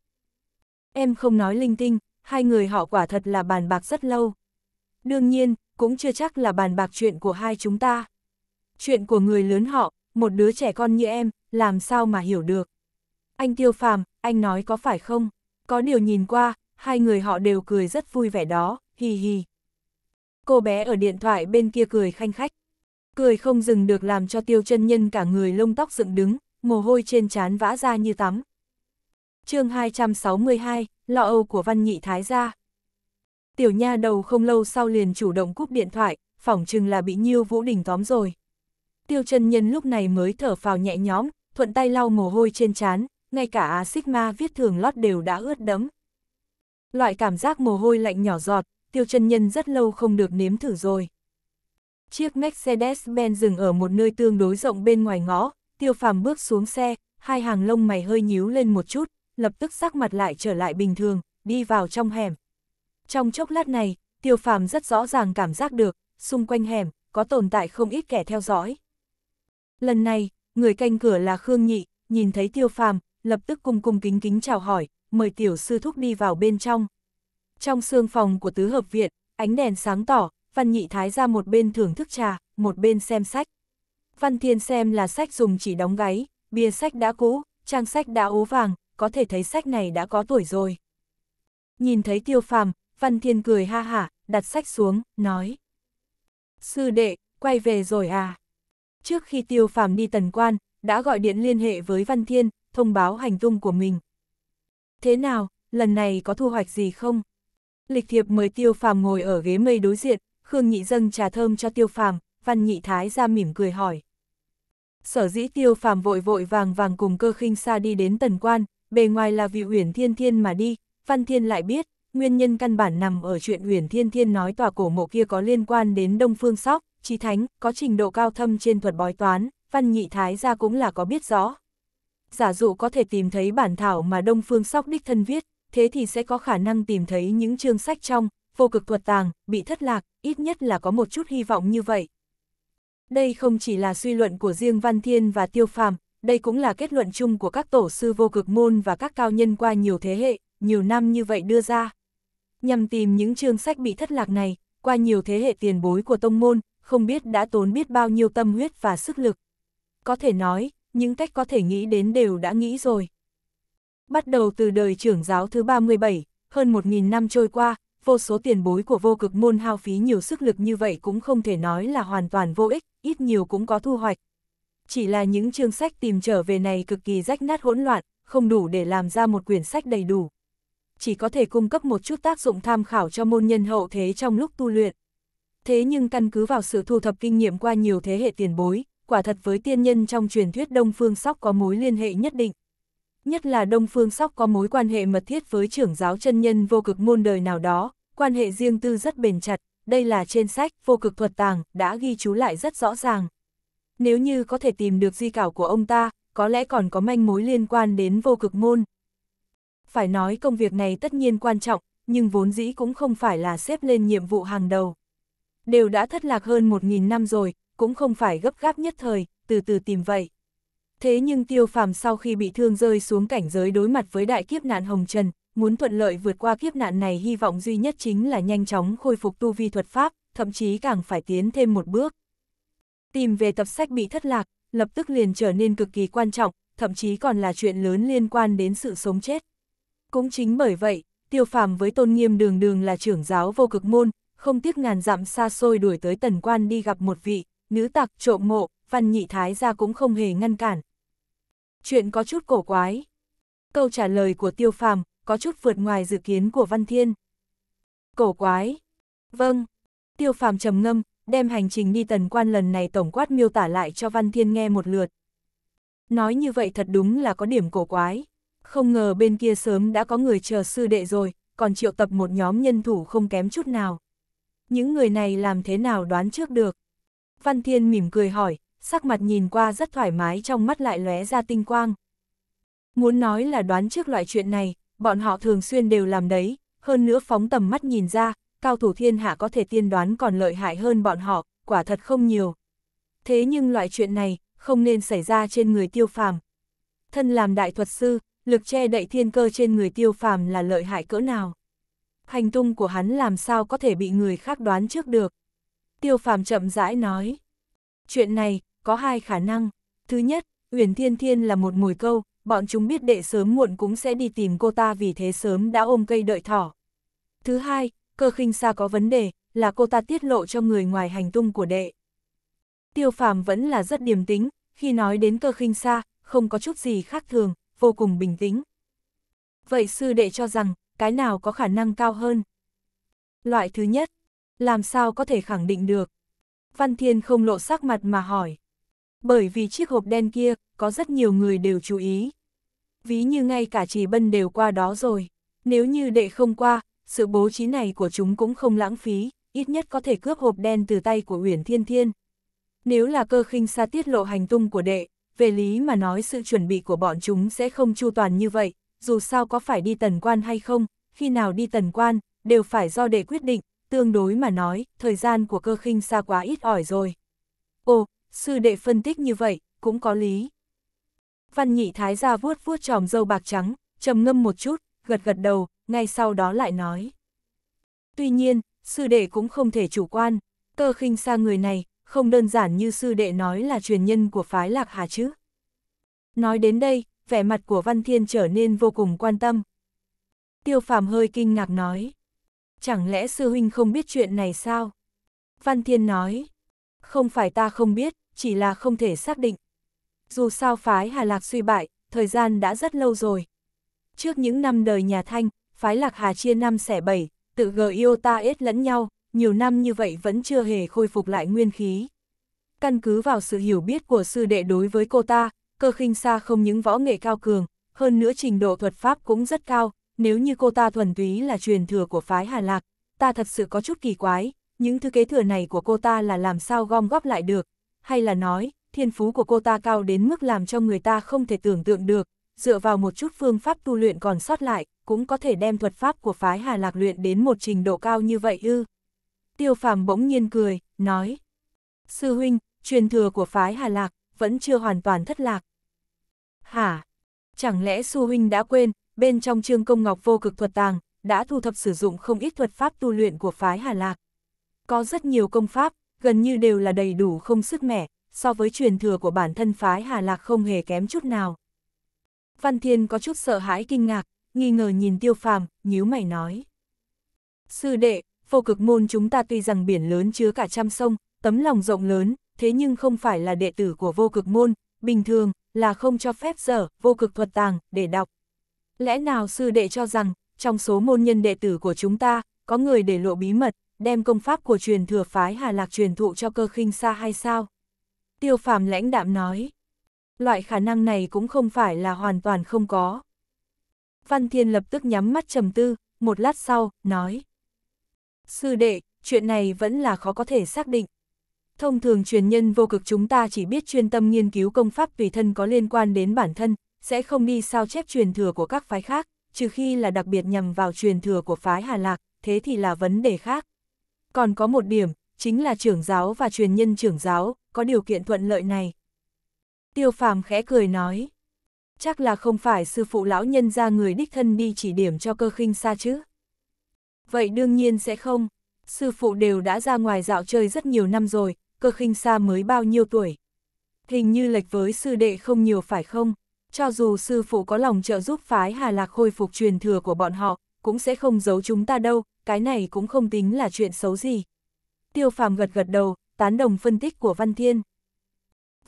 [SPEAKER 1] Em không nói linh tinh, hai người họ quả thật là bàn bạc rất lâu. Đương nhiên, cũng chưa chắc là bàn bạc chuyện của hai chúng ta chuyện của người lớn họ, một đứa trẻ con như em, làm sao mà hiểu được. Anh Tiêu Phàm, anh nói có phải không? Có điều nhìn qua, hai người họ đều cười rất vui vẻ đó, hì hì. Cô bé ở điện thoại bên kia cười khanh khách. Cười không dừng được làm cho tiêu chân nhân cả người lông tóc dựng đứng, mồ hôi trên trán vã ra như tắm. chương 262, lọ âu của văn nhị thái gia. Tiểu nha đầu không lâu sau liền chủ động cúp điện thoại, phỏng chừng là bị nhiêu vũ đình tóm rồi tiêu chân nhân lúc này mới thở phào nhẹ nhõm, thuận tay lau mồ hôi trên trán, ngay cả á xích ma viết thường lót đều đã ướt đẫm. Loại cảm giác mồ hôi lạnh nhỏ giọt, tiêu chân nhân rất lâu không được nếm thử rồi. Chiếc Mercedes-Benz dừng ở một nơi tương đối rộng bên ngoài ngõ, tiêu phàm bước xuống xe, hai hàng lông mày hơi nhíu lên một chút, lập tức sắc mặt lại trở lại bình thường, đi vào trong hẻm. Trong chốc lát này, tiêu phàm rất rõ ràng cảm giác được, xung quanh hẻm, có tồn tại không ít kẻ theo dõi. Lần này, người canh cửa là Khương Nhị, nhìn thấy Tiêu Phàm, lập tức cung cung kính kính chào hỏi, mời tiểu sư thúc đi vào bên trong. Trong xương phòng của tứ hợp viện, ánh đèn sáng tỏ, Văn Nhị Thái ra một bên thưởng thức trà, một bên xem sách. Văn Thiên xem là sách dùng chỉ đóng gáy, bìa sách đã cũ, trang sách đã ố vàng, có thể thấy sách này đã có tuổi rồi. Nhìn thấy Tiêu Phàm, Văn Thiên cười ha hả, đặt sách xuống, nói. Sư đệ, quay về rồi à? Trước khi tiêu phàm đi tần quan, đã gọi điện liên hệ với Văn Thiên, thông báo hành tung của mình. Thế nào, lần này có thu hoạch gì không? Lịch thiệp mời tiêu phàm ngồi ở ghế mây đối diện, Khương Nhị dâng trà thơm cho tiêu phàm, Văn Nhị Thái ra mỉm cười hỏi. Sở dĩ tiêu phàm vội vội vàng vàng cùng cơ khinh xa đi đến tần quan, bề ngoài là vì huyền thiên thiên mà đi, Văn Thiên lại biết, nguyên nhân căn bản nằm ở chuyện huyền thiên thiên nói tòa cổ mộ kia có liên quan đến Đông Phương Sóc, trí thánh, có trình độ cao thâm trên thuật bói toán, văn nhị thái gia cũng là có biết rõ. Giả dụ có thể tìm thấy bản thảo mà Đông Phương Sóc đích thân viết, thế thì sẽ có khả năng tìm thấy những chương sách trong, vô cực thuật tàng, bị thất lạc, ít nhất là có một chút hy vọng như vậy. Đây không chỉ là suy luận của riêng Văn Thiên và Tiêu Phàm, đây cũng là kết luận chung của các tổ sư vô cực môn và các cao nhân qua nhiều thế hệ, nhiều năm như vậy đưa ra. Nhằm tìm những chương sách bị thất lạc này, qua nhiều thế hệ tiền bối của tông môn, không biết đã tốn biết bao nhiêu tâm huyết và sức lực. Có thể nói, những cách có thể nghĩ đến đều đã nghĩ rồi. Bắt đầu từ đời trưởng giáo thứ 37, hơn 1.000 năm trôi qua, vô số tiền bối của vô cực môn hao phí nhiều sức lực như vậy cũng không thể nói là hoàn toàn vô ích, ít nhiều cũng có thu hoạch. Chỉ là những chương sách tìm trở về này cực kỳ rách nát hỗn loạn, không đủ để làm ra một quyển sách đầy đủ. Chỉ có thể cung cấp một chút tác dụng tham khảo cho môn nhân hậu thế trong lúc tu luyện. Thế nhưng căn cứ vào sự thu thập kinh nghiệm qua nhiều thế hệ tiền bối, quả thật với tiên nhân trong truyền thuyết Đông Phương Sóc có mối liên hệ nhất định. Nhất là Đông Phương Sóc có mối quan hệ mật thiết với trưởng giáo chân nhân vô cực môn đời nào đó, quan hệ riêng tư rất bền chặt, đây là trên sách vô cực thuật tàng đã ghi chú lại rất rõ ràng. Nếu như có thể tìm được di cảo của ông ta, có lẽ còn có manh mối liên quan đến vô cực môn. Phải nói công việc này tất nhiên quan trọng, nhưng vốn dĩ cũng không phải là xếp lên nhiệm vụ hàng đầu đều đã thất lạc hơn 1.000 năm rồi, cũng không phải gấp gáp nhất thời, từ từ tìm vậy. Thế nhưng tiêu phàm sau khi bị thương rơi xuống cảnh giới đối mặt với đại kiếp nạn hồng trần, muốn thuận lợi vượt qua kiếp nạn này hy vọng duy nhất chính là nhanh chóng khôi phục tu vi thuật pháp, thậm chí càng phải tiến thêm một bước. Tìm về tập sách bị thất lạc, lập tức liền trở nên cực kỳ quan trọng, thậm chí còn là chuyện lớn liên quan đến sự sống chết. Cũng chính bởi vậy, tiêu phàm với tôn nghiêm đường đường là trưởng giáo vô cực môn, không tiếc ngàn dặm xa xôi đuổi tới tần quan đi gặp một vị, nữ tặc trộm mộ, văn nhị thái gia cũng không hề ngăn cản. Chuyện có chút cổ quái. Câu trả lời của tiêu phàm, có chút vượt ngoài dự kiến của văn thiên. Cổ quái. Vâng. Tiêu phàm trầm ngâm, đem hành trình đi tần quan lần này tổng quát miêu tả lại cho văn thiên nghe một lượt. Nói như vậy thật đúng là có điểm cổ quái. Không ngờ bên kia sớm đã có người chờ sư đệ rồi, còn triệu tập một nhóm nhân thủ không kém chút nào những người này làm thế nào đoán trước được? Văn Thiên mỉm cười hỏi, sắc mặt nhìn qua rất thoải mái trong mắt lại lóe ra tinh quang. Muốn nói là đoán trước loại chuyện này, bọn họ thường xuyên đều làm đấy, hơn nữa phóng tầm mắt nhìn ra, cao thủ thiên hạ có thể tiên đoán còn lợi hại hơn bọn họ, quả thật không nhiều. Thế nhưng loại chuyện này, không nên xảy ra trên người tiêu phàm. Thân làm đại thuật sư, lực che đậy thiên cơ trên người tiêu phàm là lợi hại cỡ nào? hành tung của hắn làm sao có thể bị người khác đoán trước được. Tiêu phàm chậm rãi nói. Chuyện này, có hai khả năng. Thứ nhất, Uyển Thiên Thiên là một mùi câu, bọn chúng biết đệ sớm muộn cũng sẽ đi tìm cô ta vì thế sớm đã ôm cây đợi thỏ. Thứ hai, cơ khinh xa có vấn đề, là cô ta tiết lộ cho người ngoài hành tung của đệ. Tiêu phàm vẫn là rất điềm tĩnh, khi nói đến cơ khinh xa, không có chút gì khác thường, vô cùng bình tĩnh. Vậy sư đệ cho rằng, cái nào có khả năng cao hơn? Loại thứ nhất, làm sao có thể khẳng định được? Văn Thiên không lộ sắc mặt mà hỏi. Bởi vì chiếc hộp đen kia, có rất nhiều người đều chú ý. Ví như ngay cả chỉ bân đều qua đó rồi. Nếu như đệ không qua, sự bố trí này của chúng cũng không lãng phí, ít nhất có thể cướp hộp đen từ tay của Uyển Thiên Thiên. Nếu là cơ khinh xa tiết lộ hành tung của đệ, về lý mà nói sự chuẩn bị của bọn chúng sẽ không chu toàn như vậy, dù sao có phải đi tần quan hay không, khi nào đi tần quan, đều phải do đệ quyết định, tương đối mà nói, thời gian của cơ khinh xa quá ít ỏi rồi. Ồ, sư đệ phân tích như vậy, cũng có lý. Văn nhị thái gia vuốt vuốt tròm dâu bạc trắng, trầm ngâm một chút, gật gật đầu, ngay sau đó lại nói. Tuy nhiên, sư đệ cũng không thể chủ quan, cơ khinh xa người này, không đơn giản như sư đệ nói là truyền nhân của phái lạc hà chứ. Nói đến đây, vẻ mặt của Văn Thiên trở nên vô cùng quan tâm. Tiêu phàm hơi kinh ngạc nói. Chẳng lẽ sư huynh không biết chuyện này sao? Văn Thiên nói. Không phải ta không biết, chỉ là không thể xác định. Dù sao phái Hà Lạc suy bại, thời gian đã rất lâu rồi. Trước những năm đời nhà Thanh, phái Lạc Hà chia năm xẻ bảy, tự gờ yêu ta ết lẫn nhau, nhiều năm như vậy vẫn chưa hề khôi phục lại nguyên khí. Căn cứ vào sự hiểu biết của sư đệ đối với cô ta, cơ khinh xa không những võ nghệ cao cường, hơn nữa trình độ thuật pháp cũng rất cao, nếu như cô ta thuần túy là truyền thừa của phái Hà Lạc, ta thật sự có chút kỳ quái, những thứ kế thừa này của cô ta là làm sao gom góp lại được, hay là nói, thiên phú của cô ta cao đến mức làm cho người ta không thể tưởng tượng được, dựa vào một chút phương pháp tu luyện còn sót lại, cũng có thể đem thuật pháp của phái Hà Lạc luyện đến một trình độ cao như vậy ư. Tiêu phàm bỗng nhiên cười, nói, Sư huynh, truyền thừa của phái Hà Lạc, vẫn chưa hoàn toàn thất lạc. Hả? Chẳng lẽ su Huynh đã quên, bên trong trương công ngọc vô cực thuật tàng, đã thu thập sử dụng không ít thuật pháp tu luyện của phái Hà Lạc. Có rất nhiều công pháp, gần như đều là đầy đủ không sức mẻ, so với truyền thừa của bản thân phái Hà Lạc không hề kém chút nào. Văn Thiên có chút sợ hãi kinh ngạc, nghi ngờ nhìn tiêu phàm, nhíu mày nói. Sư đệ, vô cực môn chúng ta tuy rằng biển lớn chứa cả trăm sông, tấm lòng rộng lớn, thế nhưng không phải là đệ tử của vô cực môn, bình thường, là không cho phép dở, vô cực thuật tàng, để đọc. Lẽ nào sư đệ cho rằng, trong số môn nhân đệ tử của chúng ta, có người để lộ bí mật, đem công pháp của truyền thừa phái Hà Lạc truyền thụ cho cơ khinh xa hay sao? Tiêu phàm lãnh đạm nói. Loại khả năng này cũng không phải là hoàn toàn không có. Văn Thiên lập tức nhắm mắt trầm tư, một lát sau, nói. Sư đệ, chuyện này vẫn là khó có thể xác định. Thông thường truyền nhân vô cực chúng ta chỉ biết chuyên tâm nghiên cứu công pháp tùy thân có liên quan đến bản thân, sẽ không đi sao chép truyền thừa của các phái khác, trừ khi là đặc biệt nhằm vào truyền thừa của phái Hà Lạc, thế thì là vấn đề khác. Còn có một điểm, chính là trưởng giáo và truyền nhân trưởng giáo, có điều kiện thuận lợi này. Tiêu phàm khẽ cười nói, chắc là không phải sư phụ lão nhân ra người đích thân đi chỉ điểm cho cơ khinh xa chứ. Vậy đương nhiên sẽ không, sư phụ đều đã ra ngoài dạo chơi rất nhiều năm rồi, cơ khinh xa mới bao nhiêu tuổi. Hình như lệch với sư đệ không nhiều phải không? Cho dù sư phụ có lòng trợ giúp phái Hà Lạc khôi phục truyền thừa của bọn họ, cũng sẽ không giấu chúng ta đâu, cái này cũng không tính là chuyện xấu gì. Tiêu phàm gật gật đầu, tán đồng phân tích của Văn Thiên.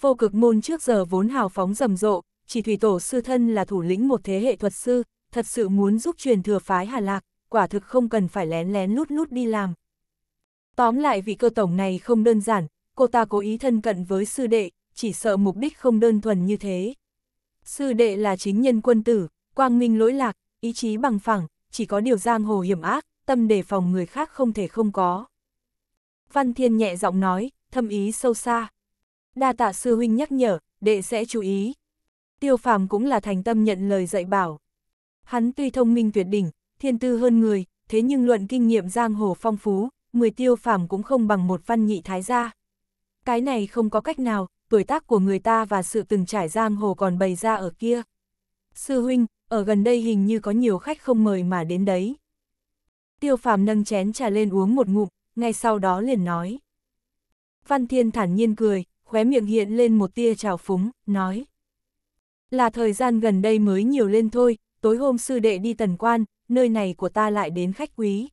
[SPEAKER 1] Vô cực môn trước giờ vốn hào phóng rầm rộ, chỉ thủy tổ sư thân là thủ lĩnh một thế hệ thuật sư, thật sự muốn giúp truyền thừa phái Hà Lạc, quả thực không cần phải lén lén lút lút đi làm. Tóm lại vị cơ tổng này không đơn giản, cô ta cố ý thân cận với sư đệ, chỉ sợ mục đích không đơn thuần như thế. Sư đệ là chính nhân quân tử, quang minh lỗi lạc, ý chí bằng phẳng, chỉ có điều giang hồ hiểm ác, tâm đề phòng người khác không thể không có. Văn Thiên nhẹ giọng nói, thâm ý sâu xa. Đa tạ sư huynh nhắc nhở, đệ sẽ chú ý. Tiêu phàm cũng là thành tâm nhận lời dạy bảo. Hắn tuy thông minh tuyệt đỉnh, thiên tư hơn người, thế nhưng luận kinh nghiệm giang hồ phong phú, mười tiêu phàm cũng không bằng một văn nhị thái gia. Cái này không có cách nào, tuổi tác của người ta và sự từng trải giang hồ còn bày ra ở kia. Sư huynh, ở gần đây hình như có nhiều khách không mời mà đến đấy. Tiêu phàm nâng chén trà lên uống một ngụm, ngay sau đó liền nói. Văn Thiên thản nhiên cười, khóe miệng hiện lên một tia trào phúng, nói. Là thời gian gần đây mới nhiều lên thôi, tối hôm sư đệ đi tần quan, nơi này của ta lại đến khách quý.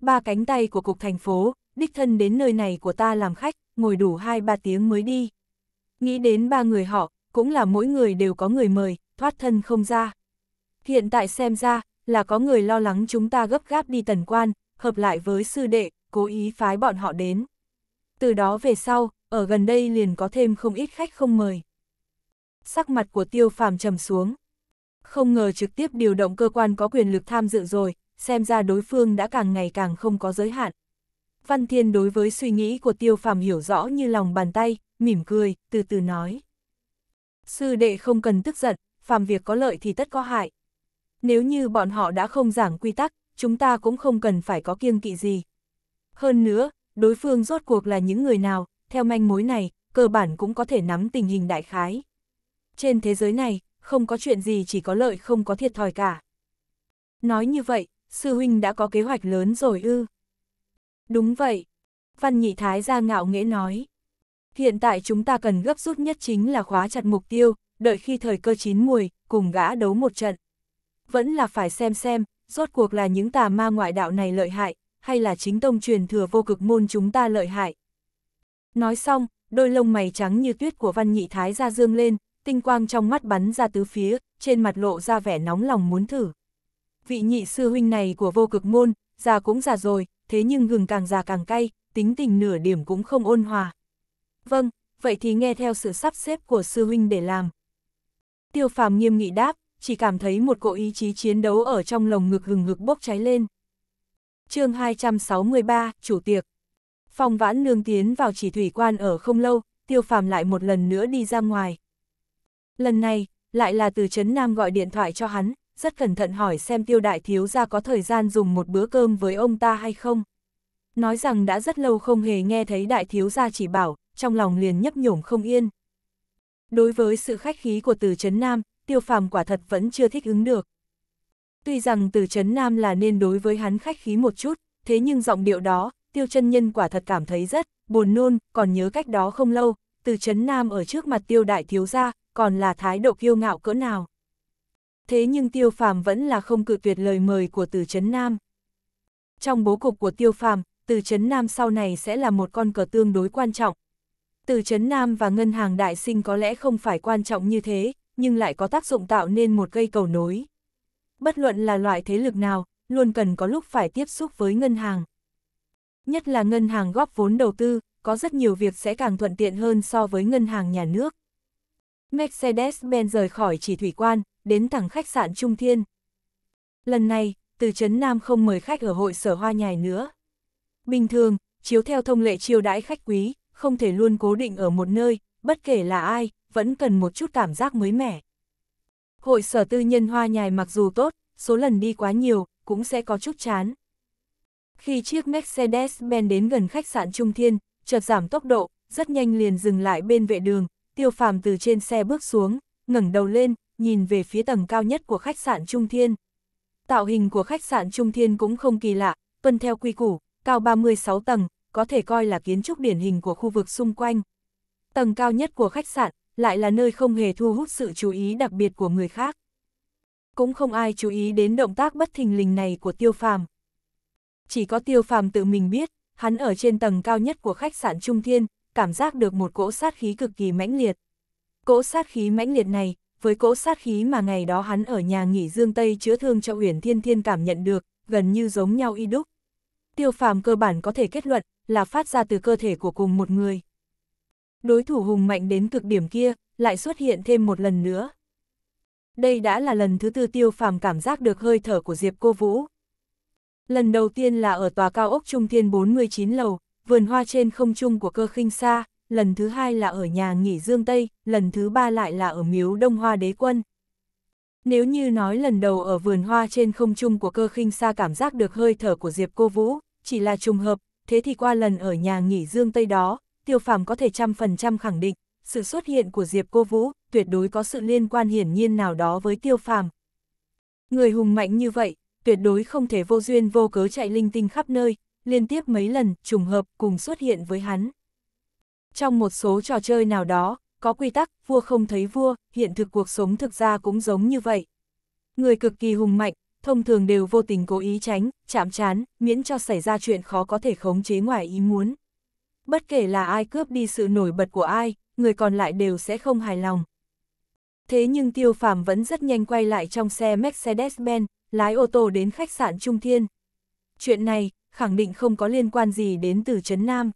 [SPEAKER 1] Ba cánh tay của cục thành phố, đích thân đến nơi này của ta làm khách, ngồi đủ hai ba tiếng mới đi. Nghĩ đến ba người họ, cũng là mỗi người đều có người mời, thoát thân không ra. Hiện tại xem ra, là có người lo lắng chúng ta gấp gáp đi tần quan, hợp lại với sư đệ, cố ý phái bọn họ đến. Từ đó về sau, ở gần đây liền có thêm không ít khách không mời. Sắc mặt của tiêu phàm trầm xuống. Không ngờ trực tiếp điều động cơ quan có quyền lực tham dự rồi, xem ra đối phương đã càng ngày càng không có giới hạn. Văn Thiên đối với suy nghĩ của Tiêu Phàm hiểu rõ như lòng bàn tay, mỉm cười, từ từ nói. Sư đệ không cần tức giận, phàm việc có lợi thì tất có hại. Nếu như bọn họ đã không giảng quy tắc, chúng ta cũng không cần phải có kiêng kỵ gì. Hơn nữa, đối phương rốt cuộc là những người nào, theo manh mối này, cơ bản cũng có thể nắm tình hình đại khái. Trên thế giới này, không có chuyện gì chỉ có lợi không có thiệt thòi cả. Nói như vậy, sư huynh đã có kế hoạch lớn rồi ư. Đúng vậy. Văn Nhị Thái ra ngạo nghễ nói. Hiện tại chúng ta cần gấp rút nhất chính là khóa chặt mục tiêu, đợi khi thời cơ chín mùi, cùng gã đấu một trận. Vẫn là phải xem xem, rốt cuộc là những tà ma ngoại đạo này lợi hại, hay là chính tông truyền thừa vô cực môn chúng ta lợi hại. Nói xong, đôi lông mày trắng như tuyết của Văn Nhị Thái ra dương lên, tinh quang trong mắt bắn ra tứ phía, trên mặt lộ ra vẻ nóng lòng muốn thử. Vị nhị sư huynh này của vô cực môn, già cũng già rồi, thế nhưng gừng càng già càng cay, tính tình nửa điểm cũng không ôn hòa. Vâng, vậy thì nghe theo sự sắp xếp của sư huynh để làm. Tiêu phàm nghiêm nghị đáp, chỉ cảm thấy một cỗ ý chí chiến đấu ở trong lồng ngực hừng ngực bốc cháy lên. chương 263, Chủ tiệc phòng vãn nương tiến vào chỉ thủy quan ở không lâu, tiêu phàm lại một lần nữa đi ra ngoài. Lần này, lại là từ Trấn Nam gọi điện thoại cho hắn, rất cẩn thận hỏi xem tiêu đại thiếu gia có thời gian dùng một bữa cơm với ông ta hay không. Nói rằng đã rất lâu không hề nghe thấy đại thiếu gia chỉ bảo, trong lòng liền nhấp nhổm không yên. Đối với sự khách khí của từ Trấn Nam, tiêu phàm quả thật vẫn chưa thích ứng được. Tuy rằng từ Trấn Nam là nên đối với hắn khách khí một chút, thế nhưng giọng điệu đó, tiêu chân nhân quả thật cảm thấy rất buồn nôn, còn nhớ cách đó không lâu, từ Trấn Nam ở trước mặt tiêu đại thiếu gia, còn là thái độ kiêu ngạo cỡ nào thế nhưng Tiêu Phàm vẫn là không cự tuyệt lời mời của Từ Chấn Nam. Trong bố cục của Tiêu Phàm, Từ Chấn Nam sau này sẽ là một con cờ tương đối quan trọng. Từ Chấn Nam và Ngân hàng Đại Sinh có lẽ không phải quan trọng như thế, nhưng lại có tác dụng tạo nên một cây cầu nối. Bất luận là loại thế lực nào, luôn cần có lúc phải tiếp xúc với ngân hàng. Nhất là ngân hàng góp vốn đầu tư, có rất nhiều việc sẽ càng thuận tiện hơn so với ngân hàng nhà nước. Mercedes-Benz rời khỏi chỉ thủy quan, đến thẳng khách sạn Trung Thiên. Lần này, từ Trấn Nam không mời khách ở hội sở hoa nhài nữa. Bình thường, chiếu theo thông lệ chiêu đãi khách quý, không thể luôn cố định ở một nơi, bất kể là ai, vẫn cần một chút cảm giác mới mẻ. Hội sở tư nhân hoa nhài mặc dù tốt, số lần đi quá nhiều, cũng sẽ có chút chán. Khi chiếc Mercedes-Benz đến gần khách sạn Trung Thiên, chợt giảm tốc độ, rất nhanh liền dừng lại bên vệ đường, tiêu phàm từ trên xe bước xuống, ngẩng đầu lên, nhìn về phía tầng cao nhất của khách sạn Trung Thiên. Tạo hình của khách sạn Trung Thiên cũng không kỳ lạ, tuân theo quy củ, cao 36 tầng, có thể coi là kiến trúc điển hình của khu vực xung quanh. Tầng cao nhất của khách sạn lại là nơi không hề thu hút sự chú ý đặc biệt của người khác. Cũng không ai chú ý đến động tác bất thình lình này của tiêu phàm. Chỉ có tiêu phàm tự mình biết, hắn ở trên tầng cao nhất của khách sạn Trung Thiên, cảm giác được một cỗ sát khí cực kỳ mãnh liệt. Cỗ sát khí mãnh liệt này, với cỗ sát khí mà ngày đó hắn ở nhà nghỉ Dương Tây chữa thương cho Uyển Thiên Thiên cảm nhận được, gần như giống nhau y đúc. Tiêu phàm cơ bản có thể kết luận là phát ra từ cơ thể của cùng một người. Đối thủ hùng mạnh đến cực điểm kia, lại xuất hiện thêm một lần nữa. Đây đã là lần thứ tư tiêu phàm cảm giác được hơi thở của Diệp Cô Vũ. Lần đầu tiên là ở tòa cao ốc Trung Thiên 49 lầu, vườn hoa trên không trung của cơ khinh xa, lần thứ hai là ở nhà nghỉ Dương Tây, lần thứ ba lại là ở miếu Đông Hoa Đế Quân. Nếu như nói lần đầu ở vườn hoa trên không trung của cơ khinh xa cảm giác được hơi thở của Diệp Cô Vũ, chỉ là trùng hợp, thế thì qua lần ở nhà nghỉ Dương Tây đó, tiêu phàm có thể trăm phần trăm khẳng định, sự xuất hiện của Diệp Cô Vũ tuyệt đối có sự liên quan hiển nhiên nào đó với tiêu phàm. Người hùng mạnh như vậy, tuyệt đối không thể vô duyên vô cớ chạy linh tinh khắp nơi, liên tiếp mấy lần trùng hợp cùng xuất hiện với hắn. Trong một số trò chơi nào đó, có quy tắc, vua không thấy vua, hiện thực cuộc sống thực ra cũng giống như vậy. Người cực kỳ hùng mạnh, thông thường đều vô tình cố ý tránh, chạm chán, miễn cho xảy ra chuyện khó có thể khống chế ngoài ý muốn. Bất kể là ai cướp đi sự nổi bật của ai, người còn lại đều sẽ không hài lòng. Thế nhưng Tiêu Phàm vẫn rất nhanh quay lại trong xe Mercedes-Benz, lái ô tô đến khách sạn Trung Thiên. Chuyện này, khẳng định không có liên quan gì đến từ Trấn Nam.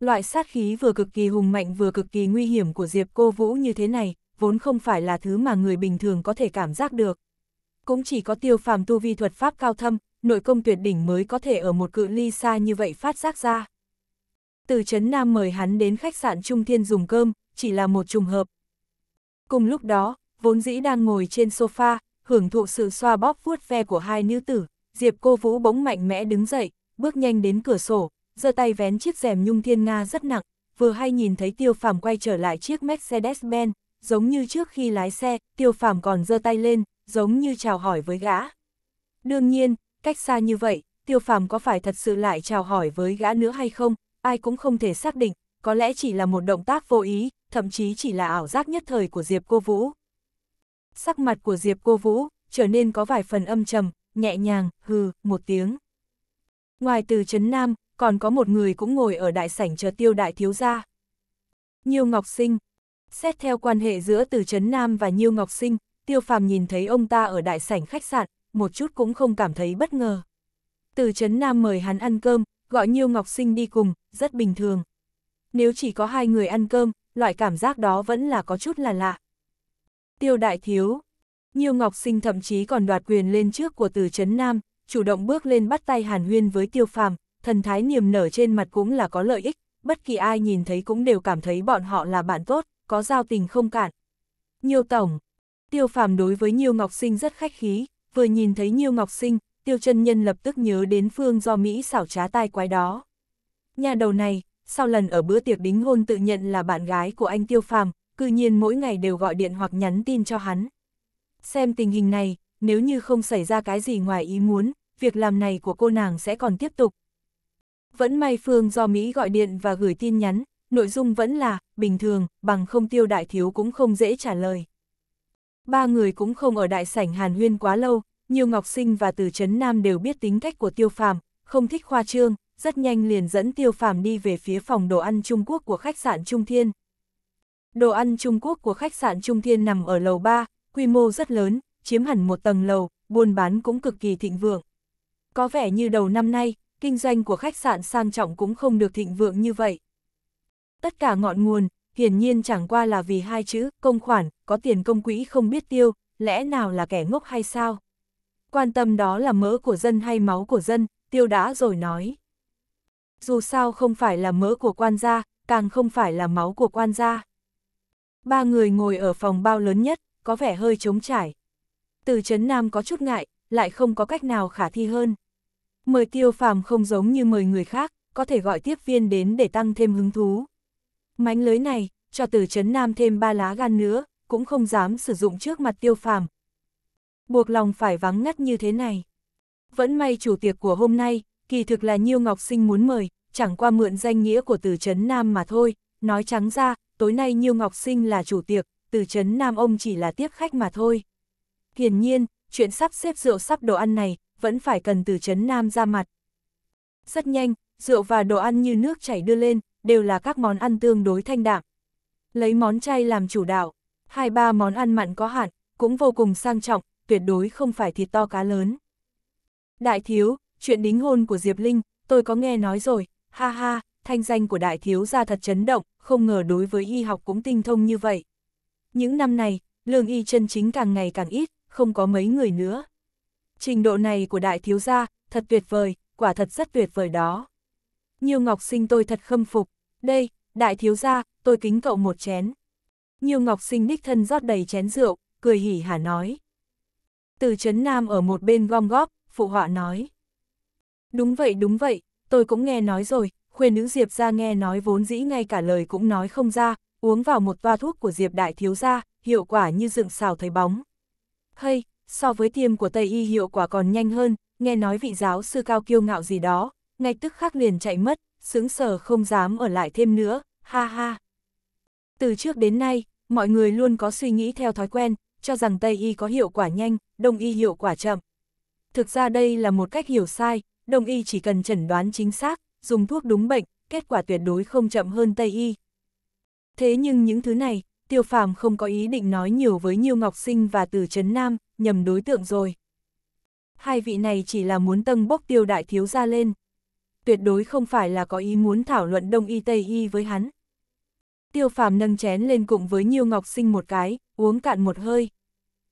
[SPEAKER 1] Loại sát khí vừa cực kỳ hùng mạnh vừa cực kỳ nguy hiểm của Diệp Cô Vũ như thế này, vốn không phải là thứ mà người bình thường có thể cảm giác được. Cũng chỉ có tiêu phàm tu vi thuật pháp cao thâm, nội công tuyệt đỉnh mới có thể ở một cự ly xa như vậy phát giác ra. Từ Trấn Nam mời hắn đến khách sạn Trung Thiên dùng cơm, chỉ là một trùng hợp. Cùng lúc đó, vốn dĩ đang ngồi trên sofa, hưởng thụ sự xoa bóp vuốt ve của hai nữ tử, Diệp Cô Vũ bỗng mạnh mẽ đứng dậy, bước nhanh đến cửa sổ, giơ tay vén chiếc rèm nhung thiên Nga rất nặng, vừa hay nhìn thấy tiêu phàm quay trở lại chiếc Mercedes-Benz, giống như trước khi lái xe, tiêu phàm còn giơ tay lên, giống như chào hỏi với gã. Đương nhiên, cách xa như vậy, tiêu phàm có phải thật sự lại chào hỏi với gã nữa hay không, ai cũng không thể xác định, có lẽ chỉ là một động tác vô ý, thậm chí chỉ là ảo giác nhất thời của Diệp Cô Vũ. Sắc mặt của Diệp Cô Vũ trở nên có vài phần âm trầm, nhẹ nhàng, hừ, một tiếng. Ngoài từ Trấn Nam, còn có một người cũng ngồi ở đại sảnh chờ tiêu đại thiếu gia. Nhiêu Ngọc Sinh Xét theo quan hệ giữa từ Trấn Nam và Nhiêu Ngọc Sinh, tiêu phàm nhìn thấy ông ta ở đại sảnh khách sạn, một chút cũng không cảm thấy bất ngờ. Từ Trấn Nam mời hắn ăn cơm, gọi Nhiêu Ngọc Sinh đi cùng, rất bình thường. Nếu chỉ có hai người ăn cơm, loại cảm giác đó vẫn là có chút là lạ. Tiêu đại thiếu, Nhiêu Ngọc Sinh thậm chí còn đoạt quyền lên trước của từ Trấn Nam, chủ động bước lên bắt tay Hàn Huyên với Tiêu Phàm, thần thái niềm nở trên mặt cũng là có lợi ích, bất kỳ ai nhìn thấy cũng đều cảm thấy bọn họ là bạn tốt, có giao tình không cạn. nhiều Tổng Tiêu Phàm đối với nhiều Ngọc Sinh rất khách khí, vừa nhìn thấy nhiều Ngọc Sinh, Tiêu chân Nhân lập tức nhớ đến phương do Mỹ xảo trá tai quái đó. Nhà đầu này, sau lần ở bữa tiệc đính hôn tự nhận là bạn gái của anh Tiêu Phàm, cư nhiên mỗi ngày đều gọi điện hoặc nhắn tin cho hắn. Xem tình hình này, nếu như không xảy ra cái gì ngoài ý muốn, việc làm này của cô nàng sẽ còn tiếp tục. Vẫn may Phương do Mỹ gọi điện và gửi tin nhắn, nội dung vẫn là, bình thường, bằng không tiêu đại thiếu cũng không dễ trả lời. Ba người cũng không ở đại sảnh Hàn Huyên quá lâu, nhiều ngọc sinh và từ Trấn Nam đều biết tính cách của tiêu phàm, không thích khoa trương, rất nhanh liền dẫn tiêu phàm đi về phía phòng đồ ăn Trung Quốc của khách sạn Trung Thiên. Đồ ăn Trung Quốc của khách sạn Trung Thiên nằm ở lầu 3, quy mô rất lớn, chiếm hẳn một tầng lầu, buôn bán cũng cực kỳ thịnh vượng. Có vẻ như đầu năm nay, kinh doanh của khách sạn sang trọng cũng không được thịnh vượng như vậy. Tất cả ngọn nguồn, hiển nhiên chẳng qua là vì hai chữ, công khoản, có tiền công quỹ không biết tiêu, lẽ nào là kẻ ngốc hay sao? Quan tâm đó là mỡ của dân hay máu của dân, tiêu đã rồi nói. Dù sao không phải là mỡ của quan gia, càng không phải là máu của quan gia. Ba người ngồi ở phòng bao lớn nhất, có vẻ hơi trống trải. Từ Trấn Nam có chút ngại, lại không có cách nào khả thi hơn. Mời tiêu phàm không giống như mời người khác, có thể gọi tiếp viên đến để tăng thêm hứng thú. Mánh lưới này, cho từ chấn nam thêm ba lá gan nữa, cũng không dám sử dụng trước mặt tiêu phàm. Buộc lòng phải vắng ngắt như thế này. Vẫn may chủ tiệc của hôm nay, kỳ thực là Nhiêu Ngọc Sinh muốn mời, chẳng qua mượn danh nghĩa của từ chấn nam mà thôi, nói trắng ra, tối nay Nhiêu Ngọc Sinh là chủ tiệc, từ chấn nam ông chỉ là tiếp khách mà thôi. Hiển nhiên, chuyện sắp xếp rượu sắp đồ ăn này, vẫn phải cần từ Trấn Nam ra mặt. Rất nhanh, rượu và đồ ăn như nước chảy đưa lên, đều là các món ăn tương đối thanh đạm. Lấy món chay làm chủ đạo, hai ba món ăn mặn có hạn, cũng vô cùng sang trọng, tuyệt đối không phải thịt to cá lớn. Đại thiếu, chuyện đính hôn của Diệp Linh, tôi có nghe nói rồi, ha ha, thanh danh của đại thiếu gia thật chấn động, không ngờ đối với y học cũng tinh thông như vậy. Những năm này, lương y chân chính càng ngày càng ít, không có mấy người nữa. Trình độ này của đại thiếu gia, thật tuyệt vời, quả thật rất tuyệt vời đó. Nhiêu Ngọc Sinh tôi thật khâm phục, đây, đại thiếu gia, tôi kính cậu một chén. Nhiêu Ngọc Sinh đích thân rót đầy chén rượu, cười hỉ hả nói. Từ chấn Nam ở một bên gom góp, phụ họa nói. Đúng vậy đúng vậy, tôi cũng nghe nói rồi, khuyên nữ Diệp ra nghe nói vốn dĩ ngay cả lời cũng nói không ra, uống vào một toa thuốc của Diệp đại thiếu gia, hiệu quả như dựng xào thấy bóng. Hây, so với tiêm của Tây Y hiệu quả còn nhanh hơn, nghe nói vị giáo sư cao kiêu ngạo gì đó, ngay tức khắc liền chạy mất, sững sờ không dám ở lại thêm nữa, ha ha. Từ trước đến nay, mọi người luôn có suy nghĩ theo thói quen, cho rằng Tây Y có hiệu quả nhanh, Đông Y hiệu quả chậm. Thực ra đây là một cách hiểu sai, Đông Y chỉ cần chẩn đoán chính xác, dùng thuốc đúng bệnh, kết quả tuyệt đối không chậm hơn Tây Y. Thế nhưng những thứ này, Tiêu Phàm không có ý định nói nhiều với Nhiêu Ngọc Sinh và Từ Trấn Nam, nhầm đối tượng rồi. Hai vị này chỉ là muốn tâng bốc tiêu đại thiếu ra lên. Tuyệt đối không phải là có ý muốn thảo luận Đông Y Tây Y với hắn. Tiêu Phàm nâng chén lên cùng với Nhiêu Ngọc Sinh một cái, uống cạn một hơi.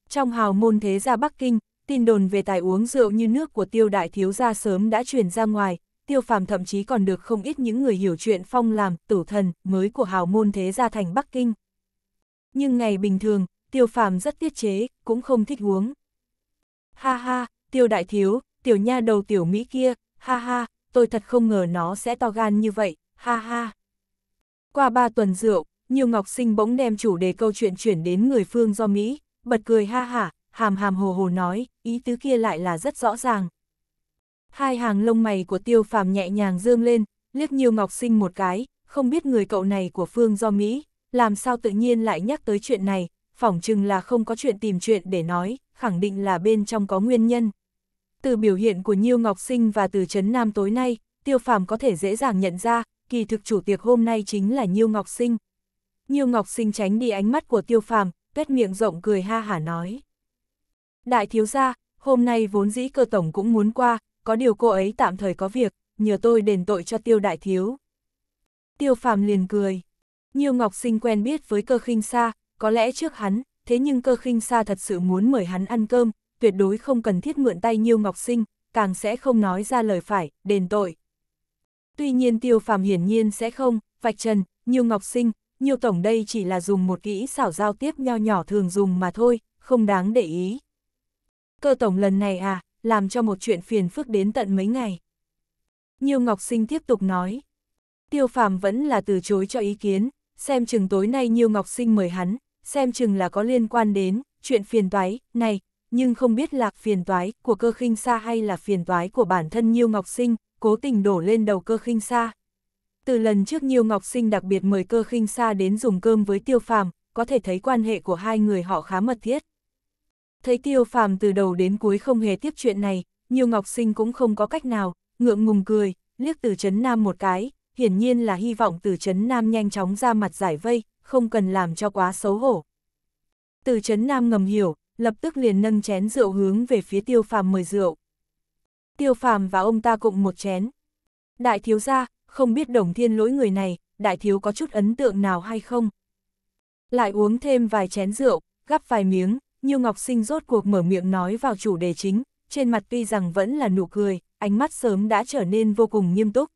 [SPEAKER 1] Trong hào môn thế gia Bắc Kinh, tin đồn về tài uống rượu như nước của tiêu đại thiếu gia sớm đã truyền ra ngoài, tiêu phàm thậm chí còn được không ít những người hiểu chuyện phong làm, tử thần, mới của hào môn thế gia thành Bắc Kinh. Nhưng ngày bình thường, tiêu phàm rất tiết chế, cũng không thích uống. Ha ha, tiêu đại thiếu, tiểu nha đầu tiểu Mỹ kia, ha ha, tôi thật không ngờ nó sẽ to gan như vậy, ha ha. Qua ba tuần rượu, nhiều ngọc sinh bỗng đem chủ đề câu chuyện chuyển đến người phương do Mỹ, bật cười ha ha, hàm hàm hồ hồ nói, ý tứ kia lại là rất rõ ràng. Hai hàng lông mày của tiêu phàm nhẹ nhàng dương lên, liếc nhiều ngọc sinh một cái, không biết người cậu này của phương do Mỹ, làm sao tự nhiên lại nhắc tới chuyện này, phỏng chừng là không có chuyện tìm chuyện để nói, khẳng định là bên trong có nguyên nhân. Từ biểu hiện của Nhiêu Ngọc Sinh và từ Trấn Nam tối nay, Tiêu Phàm có thể dễ dàng nhận ra, kỳ thực chủ tiệc hôm nay chính là Nhiêu Ngọc Sinh. Nhiêu Ngọc Sinh tránh đi ánh mắt của Tiêu Phàm, tuét miệng rộng cười ha hả nói. Đại thiếu gia, hôm nay vốn dĩ cơ tổng cũng muốn qua, có điều cô ấy tạm thời có việc, nhờ tôi đền tội cho Tiêu Đại Thiếu. Tiêu Phàm liền cười. Nhiều Ngọc Sinh quen biết với cơ khinh xa, có lẽ trước hắn, thế nhưng cơ khinh xa thật sự muốn mời hắn ăn cơm, tuyệt đối không cần thiết mượn tay Nhiêu Ngọc Sinh, càng sẽ không nói ra lời phải, đền tội. Tuy nhiên Tiêu Phàm hiển nhiên sẽ không, vạch trần, Nhiêu Ngọc Sinh, Nhiêu Tổng đây chỉ là dùng một kỹ xảo giao tiếp nho nhỏ thường dùng mà thôi, không đáng để ý. Cơ Tổng lần này à, làm cho một chuyện phiền phức đến tận mấy ngày. Nhiêu Ngọc Sinh tiếp tục nói. Tiêu Phàm vẫn là từ chối cho ý kiến, xem chừng tối nay Nhiêu Ngọc Sinh mời hắn, xem chừng là có liên quan đến, chuyện phiền toái, này, nhưng không biết lạc phiền toái của cơ khinh xa hay là phiền toái của bản thân Nhiêu Ngọc Sinh, cố tình đổ lên đầu cơ khinh xa. Từ lần trước Nhiêu Ngọc Sinh đặc biệt mời cơ khinh xa đến dùng cơm với tiêu phàm, có thể thấy quan hệ của hai người họ khá mật thiết. Thấy tiêu phàm từ đầu đến cuối không hề tiếp chuyện này, Nhiêu Ngọc Sinh cũng không có cách nào, ngượng ngùng cười, liếc từ chấn nam một cái, hiển nhiên là hy vọng từ chấn Nam nhanh chóng ra mặt giải vây, không cần làm cho quá xấu hổ. Từ chấn Nam ngầm hiểu, lập tức liền nâng chén rượu hướng về phía tiêu phàm mời rượu. Tiêu phàm và ông ta cùng một chén. Đại thiếu gia, không biết đồng thiên lỗi người này, đại thiếu có chút ấn tượng nào hay không? Lại uống thêm vài chén rượu, gắp vài miếng, như Ngọc Sinh rốt cuộc mở miệng nói vào chủ đề chính, trên mặt tuy rằng vẫn là nụ cười, ánh mắt sớm đã trở nên vô cùng nghiêm túc.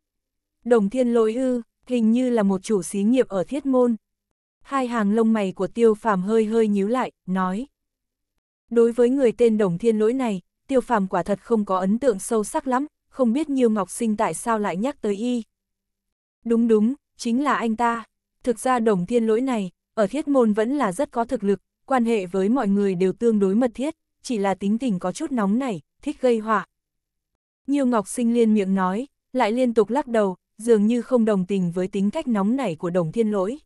[SPEAKER 1] Đồng thiên lỗi ư, hình như là một chủ xí nghiệp ở thiết môn. Hai hàng lông mày của tiêu phàm hơi hơi nhíu lại, nói. Đối với người tên đồng thiên lỗi này, tiêu phàm quả thật không có ấn tượng sâu sắc lắm, không biết Nhiêu Ngọc Sinh tại sao lại nhắc tới y. Đúng đúng, chính là anh ta. Thực ra đồng thiên lỗi này, ở thiết môn vẫn là rất có thực lực, quan hệ với mọi người đều tương đối mật thiết, chỉ là tính tình có chút nóng này, thích gây họa. Nhiêu Ngọc Sinh liên miệng nói, lại liên tục lắc đầu, dường như không đồng tình với tính cách nóng nảy của đồng thiên lỗi.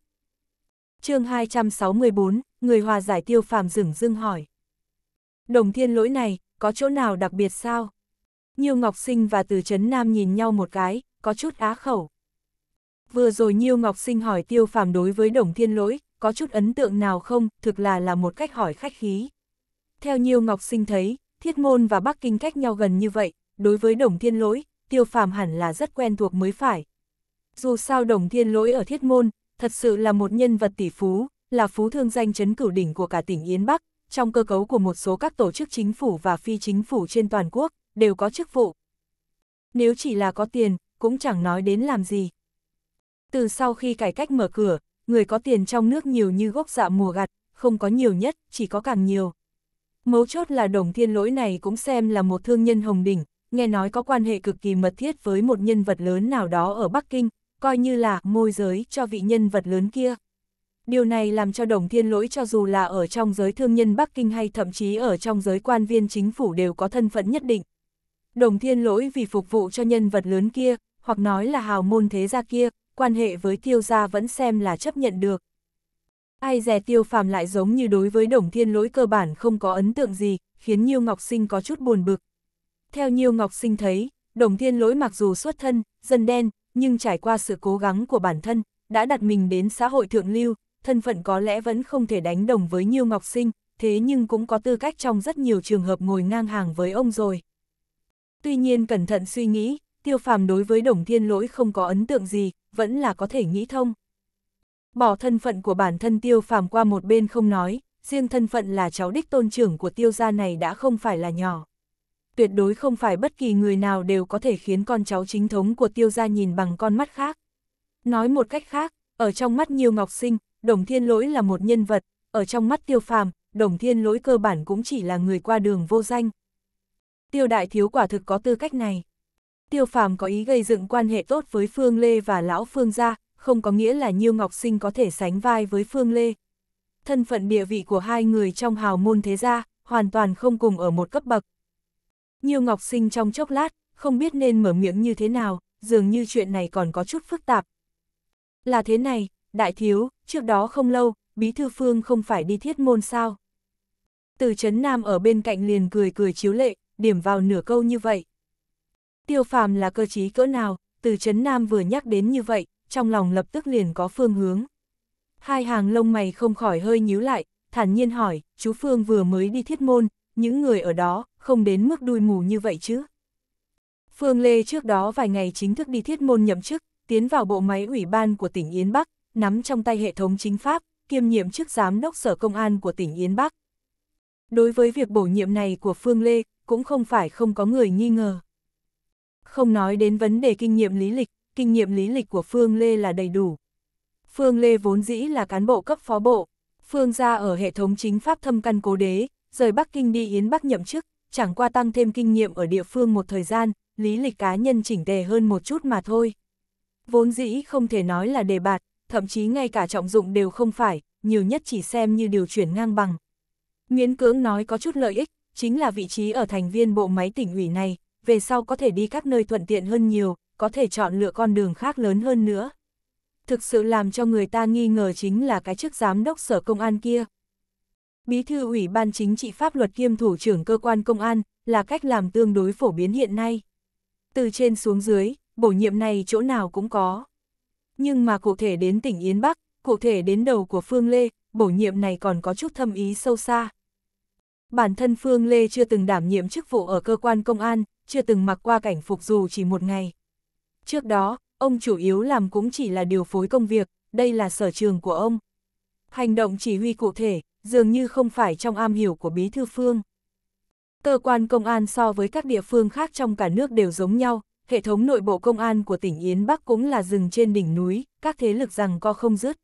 [SPEAKER 1] chương 264, người hòa giải tiêu phàm dừng dưng hỏi. Đồng thiên lỗi này, có chỗ nào đặc biệt sao? Nhiêu Ngọc Sinh và Từ Trấn Nam nhìn nhau một cái, có chút á khẩu. Vừa rồi Nhiêu Ngọc Sinh hỏi tiêu phàm đối với đồng thiên lỗi, có chút ấn tượng nào không, thực là là một cách hỏi khách khí. Theo Nhiêu Ngọc Sinh thấy, Thiết Môn và Bắc Kinh cách nhau gần như vậy, đối với đồng thiên lỗi, tiêu phàm hẳn là rất quen thuộc mới phải. Dù sao đồng thiên lỗi ở thiết môn, thật sự là một nhân vật tỷ phú, là phú thương danh chấn cửu đỉnh của cả tỉnh Yên Bắc, trong cơ cấu của một số các tổ chức chính phủ và phi chính phủ trên toàn quốc, đều có chức vụ. Nếu chỉ là có tiền, cũng chẳng nói đến làm gì. Từ sau khi cải cách mở cửa, người có tiền trong nước nhiều như gốc dạ mùa gặt, không có nhiều nhất, chỉ có càng nhiều. Mấu chốt là đồng thiên lỗi này cũng xem là một thương nhân hồng đỉnh, nghe nói có quan hệ cực kỳ mật thiết với một nhân vật lớn nào đó ở Bắc Kinh, coi như là môi giới cho vị nhân vật lớn kia. Điều này làm cho đồng thiên lỗi cho dù là ở trong giới thương nhân Bắc Kinh hay thậm chí ở trong giới quan viên chính phủ đều có thân phận nhất định. Đồng thiên lỗi vì phục vụ cho nhân vật lớn kia, hoặc nói là hào môn thế gia kia, quan hệ với tiêu gia vẫn xem là chấp nhận được. Ai dè tiêu phàm lại giống như đối với đồng thiên lỗi cơ bản không có ấn tượng gì, khiến Nhiêu Ngọc Sinh có chút buồn bực, theo nhiều Ngọc Sinh thấy, Đồng Thiên Lỗi mặc dù xuất thân, dân đen, nhưng trải qua sự cố gắng của bản thân, đã đặt mình đến xã hội thượng lưu, thân phận có lẽ vẫn không thể đánh đồng với Nhiêu Ngọc Sinh, thế nhưng cũng có tư cách trong rất nhiều trường hợp ngồi ngang hàng với ông rồi. Tuy nhiên cẩn thận suy nghĩ, tiêu phàm đối với đồng thiên lỗi không có ấn tượng gì, vẫn là có thể nghĩ thông. Bỏ thân phận của bản thân tiêu phàm qua một bên không nói, riêng thân phận là cháu đích tôn trưởng của tiêu gia này đã không phải là nhỏ tuyệt đối không phải bất kỳ người nào đều có thể khiến con cháu chính thống của tiêu gia nhìn bằng con mắt khác. Nói một cách khác, ở trong mắt nhiều ngọc sinh, đồng thiên lỗi là một nhân vật, ở trong mắt tiêu phàm, đồng thiên lỗi cơ bản cũng chỉ là người qua đường vô danh. Tiêu đại thiếu quả thực có tư cách này. Tiêu phàm có ý gây dựng quan hệ tốt với Phương Lê và lão Phương gia, không có nghĩa là Nhiêu Ngọc Sinh có thể sánh vai với Phương Lê. Thân phận địa vị của hai người trong hào môn thế gia, hoàn toàn không cùng ở một cấp bậc, nhiều Ngọc Sinh trong chốc lát, không biết nên mở miệng như thế nào, dường như chuyện này còn có chút phức tạp. Là thế này, đại thiếu, trước đó không lâu, Bí Thư Phương không phải đi thiết môn sao. Từ chấn Nam ở bên cạnh liền cười cười chiếu lệ, điểm vào nửa câu như vậy. Tiêu phàm là cơ chí cỡ nào, từ chấn Nam vừa nhắc đến như vậy, trong lòng lập tức liền có phương hướng. Hai hàng lông mày không khỏi hơi nhíu lại, thản nhiên hỏi, chú Phương vừa mới đi thiết môn, những người ở đó, không đến mức đuôi mù như vậy chứ. Phương Lê trước đó vài ngày chính thức đi thiết môn nhậm chức, tiến vào bộ máy ủy ban của tỉnh Yên Bắc, nắm trong tay hệ thống chính pháp, kiêm nhiệm chức giám đốc sở công an của tỉnh Yên Bắc. Đối với việc bổ nhiệm này của Phương Lê, cũng không phải không có người nghi ngờ. Không nói đến vấn đề kinh nghiệm lý lịch, kinh nghiệm lý lịch của Phương Lê là đầy đủ. Phương Lê vốn dĩ là cán bộ cấp phó bộ, Phương gia ở hệ thống chính pháp thâm căn cố đế, rời Bắc Kinh đi Yến Bắc nhậm chức, chẳng qua tăng thêm kinh nghiệm ở địa phương một thời gian, lý lịch cá nhân chỉnh tề hơn một chút mà thôi. Vốn dĩ không thể nói là đề bạt, thậm chí ngay cả trọng dụng đều không phải, nhiều nhất chỉ xem như điều chuyển ngang bằng. Miễn cưỡng nói có chút lợi ích, chính là vị trí ở thành viên bộ máy tỉnh ủy này, về sau có thể đi các nơi thuận tiện hơn nhiều, có thể chọn lựa con đường khác lớn hơn nữa. Thực sự làm cho người ta nghi ngờ chính là cái chức giám đốc sở công an kia, Bí thư Ủy ban Chính trị Pháp luật kiêm thủ trưởng cơ quan công an là cách làm tương đối phổ biến hiện nay. Từ trên xuống dưới, bổ nhiệm này chỗ nào cũng có. Nhưng mà cụ thể đến tỉnh yên Bắc, cụ thể đến đầu của Phương Lê, bổ nhiệm này còn có chút thâm ý sâu xa. Bản thân Phương Lê chưa từng đảm nhiệm chức vụ ở cơ quan công an, chưa từng mặc qua cảnh phục dù chỉ một ngày. Trước đó, ông chủ yếu làm cũng chỉ là điều phối công việc, đây là sở trường của ông. Hành động chỉ huy cụ thể, dường như không phải trong am hiểu của Bí Thư Phương. Cơ quan công an so với các địa phương khác trong cả nước đều giống nhau, hệ thống nội bộ công an của tỉnh Yến Bắc cũng là rừng trên đỉnh núi, các thế lực rằng co không dứt.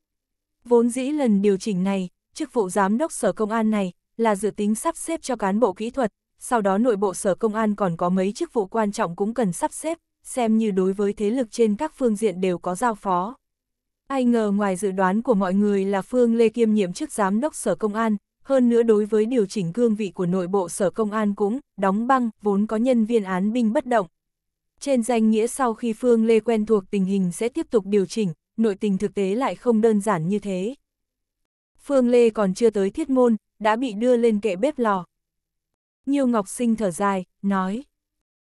[SPEAKER 1] Vốn dĩ lần điều chỉnh này, chức vụ giám đốc sở công an này là dự tính sắp xếp cho cán bộ kỹ thuật, sau đó nội bộ sở công an còn có mấy chức vụ quan trọng cũng cần sắp xếp, xem như đối với thế lực trên các phương diện đều có giao phó. Ai ngờ ngoài dự đoán của mọi người là Phương Lê kiêm nhiệm chức giám đốc Sở Công an, hơn nữa đối với điều chỉnh cương vị của nội bộ Sở Công an cũng đóng băng, vốn có nhân viên án binh bất động. Trên danh nghĩa sau khi Phương Lê quen thuộc tình hình sẽ tiếp tục điều chỉnh, nội tình thực tế lại không đơn giản như thế. Phương Lê còn chưa tới thiết môn, đã bị đưa lên kệ bếp lò. Nhiêu Ngọc Sinh thở dài, nói.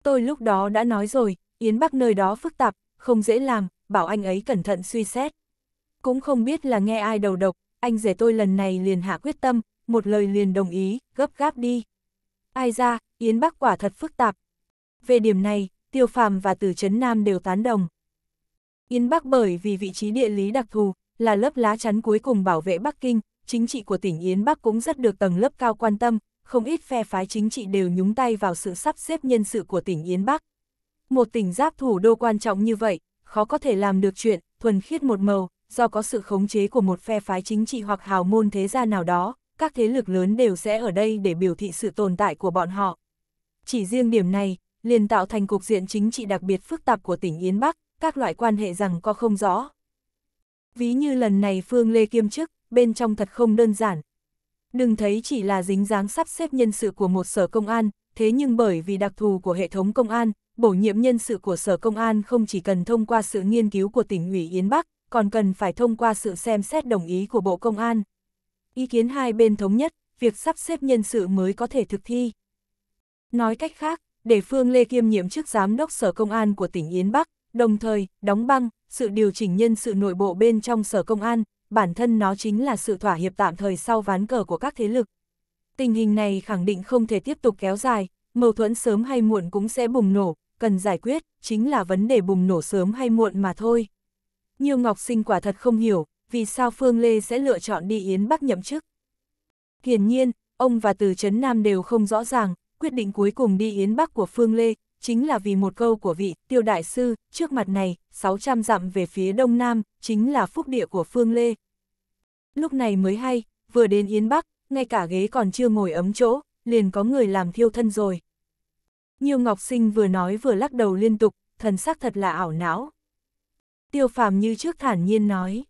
[SPEAKER 1] Tôi lúc đó đã nói rồi, Yến Bắc nơi đó phức tạp, không dễ làm, bảo anh ấy cẩn thận suy xét cũng không biết là nghe ai đầu độc, anh rể tôi lần này liền hạ quyết tâm, một lời liền đồng ý, gấp gáp đi. Ai ra, Yến Bắc quả thật phức tạp. Về điểm này, Tiêu Phàm và tử Trấn Nam đều tán đồng. Yến Bắc bởi vì vị trí địa lý đặc thù, là lớp lá chắn cuối cùng bảo vệ Bắc Kinh, chính trị của tỉnh Yến Bắc cũng rất được tầng lớp cao quan tâm, không ít phe phái chính trị đều nhúng tay vào sự sắp xếp nhân sự của tỉnh Yến Bắc. Một tỉnh giáp thủ đô quan trọng như vậy, khó có thể làm được chuyện, thuần khiết một màu, do có sự khống chế của một phe phái chính trị hoặc hào môn thế gia nào đó, các thế lực lớn đều sẽ ở đây để biểu thị sự tồn tại của bọn họ. Chỉ riêng điểm này, liền tạo thành cục diện chính trị đặc biệt phức tạp của tỉnh Yên Bắc, các loại quan hệ rằng có không rõ. Ví như lần này Phương Lê kiêm chức, bên trong thật không đơn giản. Đừng thấy chỉ là dính dáng sắp xếp nhân sự của một sở công an, thế nhưng bởi vì đặc thù của hệ thống công an, bổ nhiệm nhân sự của sở công an không chỉ cần thông qua sự nghiên cứu của tỉnh ủy Yên Bắc, còn cần phải thông qua sự xem xét đồng ý của Bộ Công an. Ý kiến hai bên thống nhất, việc sắp xếp nhân sự mới có thể thực thi. Nói cách khác, để Phương Lê kiêm nhiệm chức Giám đốc Sở Công an của tỉnh Yên Bắc, đồng thời, đóng băng, sự điều chỉnh nhân sự nội bộ bên trong Sở Công an, bản thân nó chính là sự thỏa hiệp tạm thời sau ván cờ của các thế lực. Tình hình này khẳng định không thể tiếp tục kéo dài, mâu thuẫn sớm hay muộn cũng sẽ bùng nổ, cần giải quyết, chính là vấn đề bùng nổ sớm hay muộn mà thôi. Nhiều Ngọc Sinh quả thật không hiểu, vì sao Phương Lê sẽ lựa chọn đi Yến Bắc nhậm chức. Hiển nhiên, ông và Từ Trấn Nam đều không rõ ràng, quyết định cuối cùng đi Yến Bắc của Phương Lê, chính là vì một câu của vị tiêu đại sư, trước mặt này, 600 dặm về phía đông nam, chính là phúc địa của Phương Lê. Lúc này mới hay, vừa đến Yến Bắc, ngay cả ghế còn chưa ngồi ấm chỗ, liền có người làm thiêu thân rồi. Nhiều Ngọc Sinh vừa nói vừa lắc đầu liên tục, thần sắc thật là ảo não tiêu phàm như trước thản nhiên nói.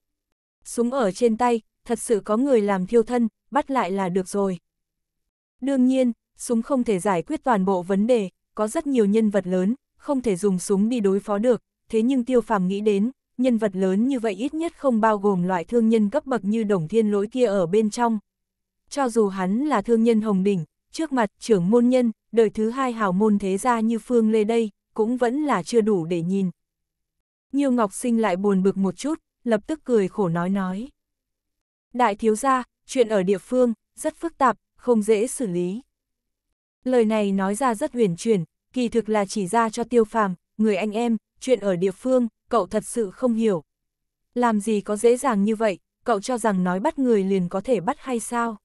[SPEAKER 1] Súng ở trên tay, thật sự có người làm thiêu thân, bắt lại là được rồi. Đương nhiên, súng không thể giải quyết toàn bộ vấn đề, có rất nhiều nhân vật lớn, không thể dùng súng đi đối phó được, thế nhưng tiêu phàm nghĩ đến, nhân vật lớn như vậy ít nhất không bao gồm loại thương nhân cấp bậc như đồng thiên lỗi kia ở bên trong. Cho dù hắn là thương nhân hồng đỉnh, trước mặt trưởng môn nhân, đời thứ hai hào môn thế gia như Phương Lê đây, cũng vẫn là chưa đủ để nhìn, Nhiêu Ngọc Sinh lại buồn bực một chút, lập tức cười khổ nói nói. Đại thiếu gia, chuyện ở địa phương, rất phức tạp, không dễ xử lý. Lời này nói ra rất huyền chuyển, kỳ thực là chỉ ra cho tiêu phàm, người anh em, chuyện ở địa phương, cậu thật sự không hiểu. Làm gì có dễ dàng như vậy, cậu cho rằng nói bắt người liền có thể bắt hay sao?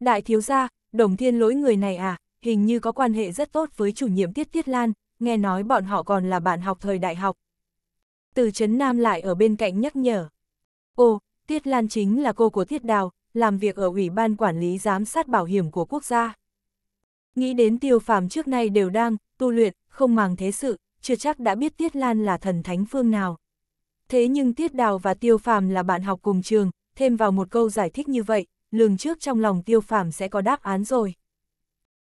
[SPEAKER 1] Đại thiếu gia, đồng thiên lỗi người này à, hình như có quan hệ rất tốt với chủ nhiệm Tiết Tiết Lan, nghe nói bọn họ còn là bạn học thời đại học, từ Trấn Nam lại ở bên cạnh nhắc nhở. Ô, Tiết Lan chính là cô của Tiết Đào, làm việc ở Ủy ban Quản lý Giám sát Bảo hiểm của quốc gia. Nghĩ đến tiêu phàm trước nay đều đang, tu luyện, không màng thế sự, chưa chắc đã biết Tiết Lan là thần thánh phương nào. Thế nhưng Tiết Đào và tiêu phàm là bạn học cùng trường, thêm vào một câu giải thích như vậy, lường trước trong lòng tiêu phàm sẽ có đáp án rồi.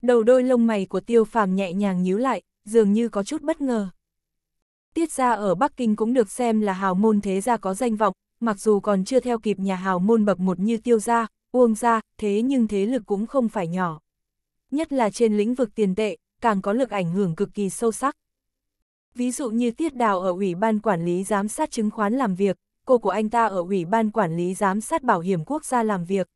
[SPEAKER 1] Đầu đôi lông mày của tiêu phàm nhẹ nhàng nhíu lại, dường như có chút bất ngờ. Tiết gia ở Bắc Kinh cũng được xem là hào môn thế gia có danh vọng, mặc dù còn chưa theo kịp nhà hào môn bậc một như tiêu gia, uông gia, thế nhưng thế lực cũng không phải nhỏ. Nhất là trên lĩnh vực tiền tệ, càng có lực ảnh hưởng cực kỳ sâu sắc. Ví dụ như Tiết Đào ở Ủy ban Quản lý Giám sát Chứng khoán làm việc, cô của anh ta ở Ủy ban Quản lý Giám sát Bảo hiểm Quốc gia làm việc.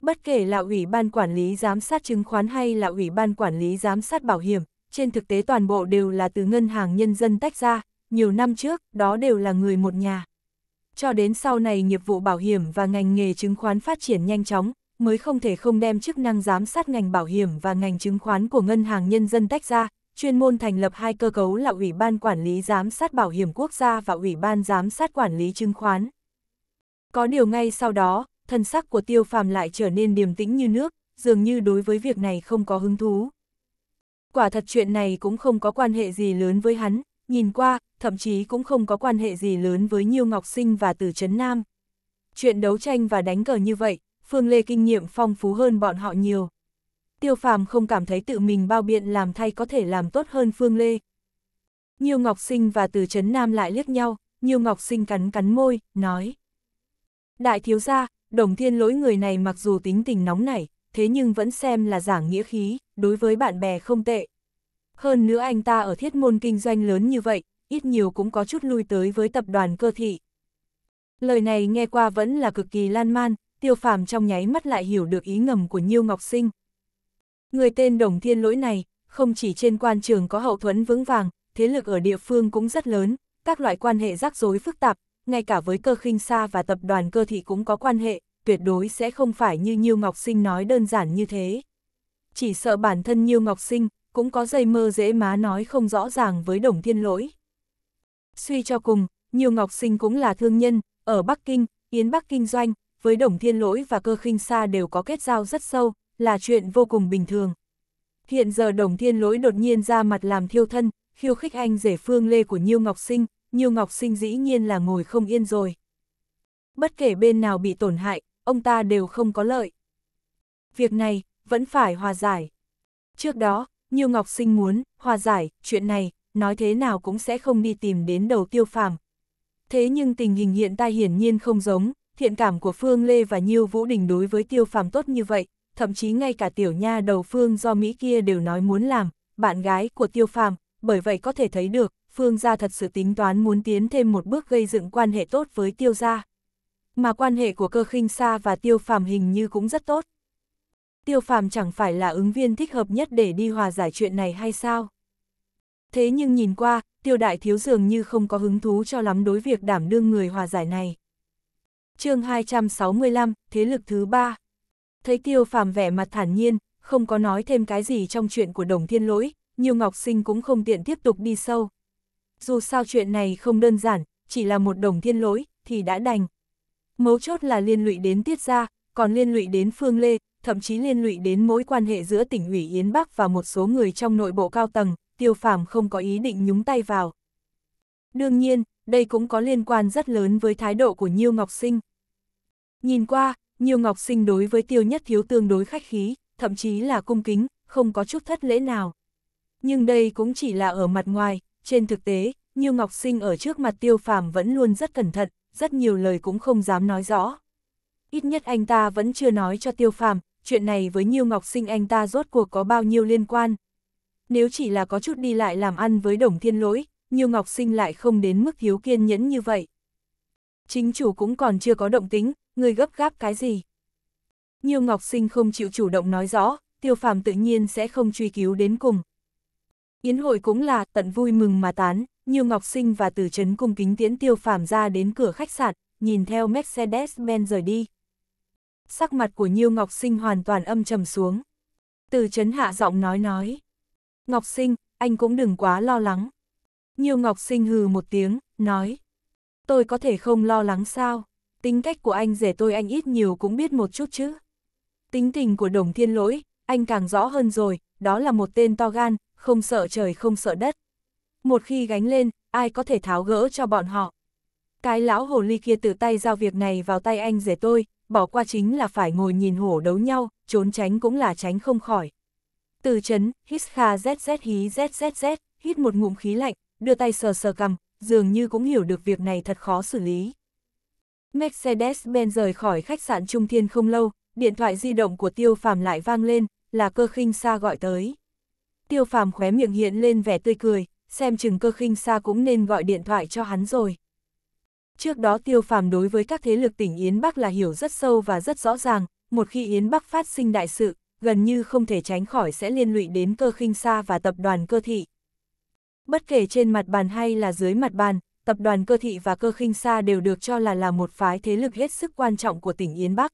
[SPEAKER 1] Bất kể là Ủy ban Quản lý Giám sát Chứng khoán hay là Ủy ban Quản lý Giám sát Bảo hiểm, trên thực tế toàn bộ đều là từ ngân hàng nhân dân tách ra, nhiều năm trước, đó đều là người một nhà. Cho đến sau này nghiệp vụ bảo hiểm và ngành nghề chứng khoán phát triển nhanh chóng, mới không thể không đem chức năng giám sát ngành bảo hiểm và ngành chứng khoán của ngân hàng nhân dân tách ra, chuyên môn thành lập hai cơ cấu là Ủy ban Quản lý Giám sát Bảo hiểm Quốc gia và Ủy ban Giám sát Quản lý Chứng khoán. Có điều ngay sau đó, thân sắc của tiêu phàm lại trở nên điềm tĩnh như nước, dường như đối với việc này không có hứng thú quả thật chuyện này cũng không có quan hệ gì lớn với hắn, nhìn qua, thậm chí cũng không có quan hệ gì lớn với Nhiêu Ngọc Sinh và Từ Trấn Nam. Chuyện đấu tranh và đánh cờ như vậy, Phương Lê kinh nghiệm phong phú hơn bọn họ nhiều. Tiêu Phàm không cảm thấy tự mình bao biện làm thay có thể làm tốt hơn Phương Lê. Nhiêu Ngọc Sinh và Từ Trấn Nam lại liếc nhau, Nhiêu Ngọc Sinh cắn cắn môi, nói. Đại thiếu gia, đồng thiên lỗi người này mặc dù tính tình nóng nảy, thế nhưng vẫn xem là giảng nghĩa khí, đối với bạn bè không tệ. Hơn nữa anh ta ở thiết môn kinh doanh lớn như vậy, ít nhiều cũng có chút lui tới với tập đoàn cơ thị. Lời này nghe qua vẫn là cực kỳ lan man, tiêu phàm trong nháy mắt lại hiểu được ý ngầm của Nhiêu Ngọc Sinh. Người tên Đồng Thiên Lỗi này, không chỉ trên quan trường có hậu thuẫn vững vàng, thế lực ở địa phương cũng rất lớn, các loại quan hệ rắc rối phức tạp, ngay cả với cơ khinh xa và tập đoàn cơ thị cũng có quan hệ, tuyệt đối sẽ không phải như Nhiêu Ngọc Sinh nói đơn giản như thế chỉ sợ bản thân Nhiêu Ngọc Sinh, cũng có dây mơ dễ má nói không rõ ràng với đồng thiên lỗi. Suy cho cùng, Nhiêu Ngọc Sinh cũng là thương nhân, ở Bắc Kinh, Yến Bắc Kinh doanh, với đồng thiên lỗi và cơ khinh xa đều có kết giao rất sâu, là chuyện vô cùng bình thường. Hiện giờ đồng thiên lỗi đột nhiên ra mặt làm thiêu thân, khiêu khích anh rể phương lê của Nhiêu Ngọc Sinh, Nhiêu Ngọc Sinh dĩ nhiên là ngồi không yên rồi. Bất kể bên nào bị tổn hại, ông ta đều không có lợi. Việc này, vẫn phải hòa giải. Trước đó, nhiều ngọc sinh muốn, hòa giải, chuyện này, nói thế nào cũng sẽ không đi tìm đến đầu tiêu phàm. Thế nhưng tình hình hiện tại hiển nhiên không giống, thiện cảm của Phương Lê và Nhiêu Vũ Đình đối với tiêu phàm tốt như vậy, thậm chí ngay cả tiểu nha đầu Phương do Mỹ kia đều nói muốn làm, bạn gái của tiêu phàm, bởi vậy có thể thấy được, Phương gia thật sự tính toán muốn tiến thêm một bước gây dựng quan hệ tốt với tiêu gia. Mà quan hệ của cơ khinh xa và tiêu phàm hình như cũng rất tốt. Tiêu phàm chẳng phải là ứng viên thích hợp nhất để đi hòa giải chuyện này hay sao? Thế nhưng nhìn qua, tiêu đại thiếu dường như không có hứng thú cho lắm đối việc đảm đương người hòa giải này. chương 265, Thế lực thứ ba Thấy tiêu phàm vẻ mặt thản nhiên, không có nói thêm cái gì trong chuyện của đồng thiên lỗi, nhiều ngọc sinh cũng không tiện tiếp tục đi sâu. Dù sao chuyện này không đơn giản, chỉ là một đồng thiên lỗi, thì đã đành. Mấu chốt là liên lụy đến tiết gia, còn liên lụy đến phương lê, thậm chí liên lụy đến mối quan hệ giữa tỉnh ủy Yến Bắc và một số người trong nội bộ cao tầng, tiêu phàm không có ý định nhúng tay vào. Đương nhiên, đây cũng có liên quan rất lớn với thái độ của Nhiêu Ngọc Sinh. Nhìn qua, Nhiêu Ngọc Sinh đối với tiêu nhất thiếu tương đối khách khí, thậm chí là cung kính, không có chút thất lễ nào. Nhưng đây cũng chỉ là ở mặt ngoài, trên thực tế, Nhiêu Ngọc Sinh ở trước mặt tiêu phàm vẫn luôn rất cẩn thận, rất nhiều lời cũng không dám nói rõ. Ít nhất anh ta vẫn chưa nói cho tiêu phàm, chuyện này với Nhiêu Ngọc Sinh anh ta rốt cuộc có bao nhiêu liên quan. Nếu chỉ là có chút đi lại làm ăn với đồng thiên lỗi, Nhiêu Ngọc Sinh lại không đến mức thiếu kiên nhẫn như vậy. Chính chủ cũng còn chưa có động tính, người gấp gáp cái gì. Nhiêu Ngọc Sinh không chịu chủ động nói rõ, tiêu phàm tự nhiên sẽ không truy cứu đến cùng. Yến hội cũng là tận vui mừng mà tán, Nhiêu Ngọc Sinh và Tử Trấn cung kính tiễn tiêu phàm ra đến cửa khách sạn, nhìn theo Mercedes-Benz rời đi sắc mặt của Nhiêu Ngọc Sinh hoàn toàn âm trầm xuống. Từ chấn hạ giọng nói nói. Ngọc Sinh, anh cũng đừng quá lo lắng. Nhiêu Ngọc Sinh hừ một tiếng, nói. Tôi có thể không lo lắng sao? Tính cách của anh rể tôi anh ít nhiều cũng biết một chút chứ. Tính tình của đồng thiên lỗi, anh càng rõ hơn rồi, đó là một tên to gan, không sợ trời không sợ đất. Một khi gánh lên, ai có thể tháo gỡ cho bọn họ. Cái lão hồ ly kia tự tay giao việc này vào tay anh rể tôi, bỏ qua chính là phải ngồi nhìn hổ đấu nhau, trốn tránh cũng là tránh không khỏi. Từ chấn, hít kha zzz hí zzz, hít một ngụm khí lạnh, đưa tay sờ sờ cầm, dường như cũng hiểu được việc này thật khó xử lý. Mercedes-Benz rời khỏi khách sạn Trung Thiên không lâu, điện thoại di động của Tiêu Phàm lại vang lên, là cơ khinh xa gọi tới. Tiêu Phàm khóe miệng hiện lên vẻ tươi cười, xem chừng cơ khinh xa cũng nên gọi điện thoại cho hắn rồi. Trước đó tiêu phàm đối với các thế lực tỉnh Yến Bắc là hiểu rất sâu và rất rõ ràng, một khi Yến Bắc phát sinh đại sự, gần như không thể tránh khỏi sẽ liên lụy đến cơ khinh xa và tập đoàn cơ thị. Bất kể trên mặt bàn hay là dưới mặt bàn, tập đoàn cơ thị và cơ khinh xa đều được cho là là một phái thế lực hết sức quan trọng của tỉnh Yến Bắc.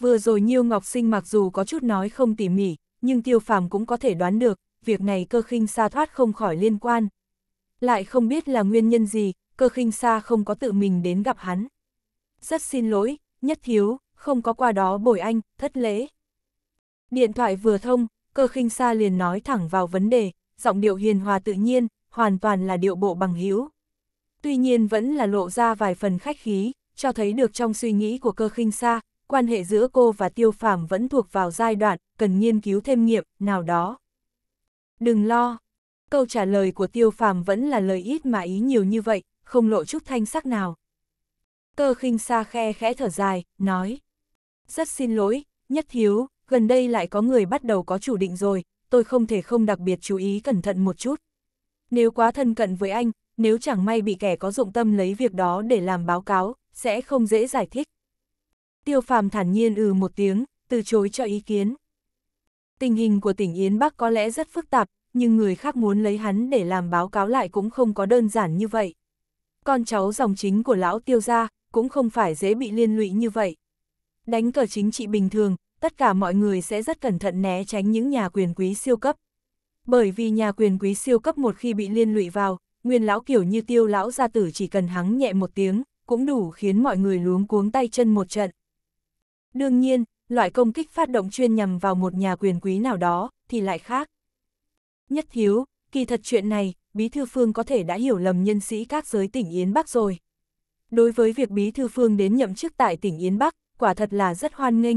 [SPEAKER 1] Vừa rồi Nhiêu Ngọc Sinh mặc dù có chút nói không tỉ mỉ, nhưng tiêu phàm cũng có thể đoán được, việc này cơ khinh xa thoát không khỏi liên quan. Lại không biết là nguyên nhân gì, cơ khinh xa không có tự mình đến gặp hắn. Rất xin lỗi, nhất thiếu, không có qua đó bồi anh, thất lễ. Điện thoại vừa thông, cơ khinh xa liền nói thẳng vào vấn đề, giọng điệu hiền hòa tự nhiên, hoàn toàn là điệu bộ bằng hữu. Tuy nhiên vẫn là lộ ra vài phần khách khí, cho thấy được trong suy nghĩ của cơ khinh xa, quan hệ giữa cô và tiêu phàm vẫn thuộc vào giai đoạn cần nghiên cứu thêm nghiệm nào đó. Đừng lo, câu trả lời của tiêu phàm vẫn là lời ít mà ý nhiều như vậy, không lộ chút thanh sắc nào. Cơ khinh xa khe khẽ thở dài, nói. Rất xin lỗi, nhất thiếu, gần đây lại có người bắt đầu có chủ định rồi, tôi không thể không đặc biệt chú ý cẩn thận một chút. Nếu quá thân cận với anh, nếu chẳng may bị kẻ có dụng tâm lấy việc đó để làm báo cáo, sẽ không dễ giải thích. Tiêu phàm thản nhiên ừ một tiếng, từ chối cho ý kiến. Tình hình của tỉnh Yến Bắc có lẽ rất phức tạp, nhưng người khác muốn lấy hắn để làm báo cáo lại cũng không có đơn giản như vậy con cháu dòng chính của lão tiêu gia cũng không phải dễ bị liên lụy như vậy. Đánh cờ chính trị bình thường, tất cả mọi người sẽ rất cẩn thận né tránh những nhà quyền quý siêu cấp. Bởi vì nhà quyền quý siêu cấp một khi bị liên lụy vào, nguyên lão kiểu như tiêu lão gia tử chỉ cần hắng nhẹ một tiếng, cũng đủ khiến mọi người luống cuống tay chân một trận. Đương nhiên, loại công kích phát động chuyên nhằm vào một nhà quyền quý nào đó, thì lại khác. Nhất thiếu, kỳ thật chuyện này, Bí Thư Phương có thể đã hiểu lầm nhân sĩ các giới tỉnh Yến Bắc rồi. Đối với việc Bí Thư Phương đến nhậm chức tại tỉnh Yến Bắc, quả thật là rất hoan nghênh.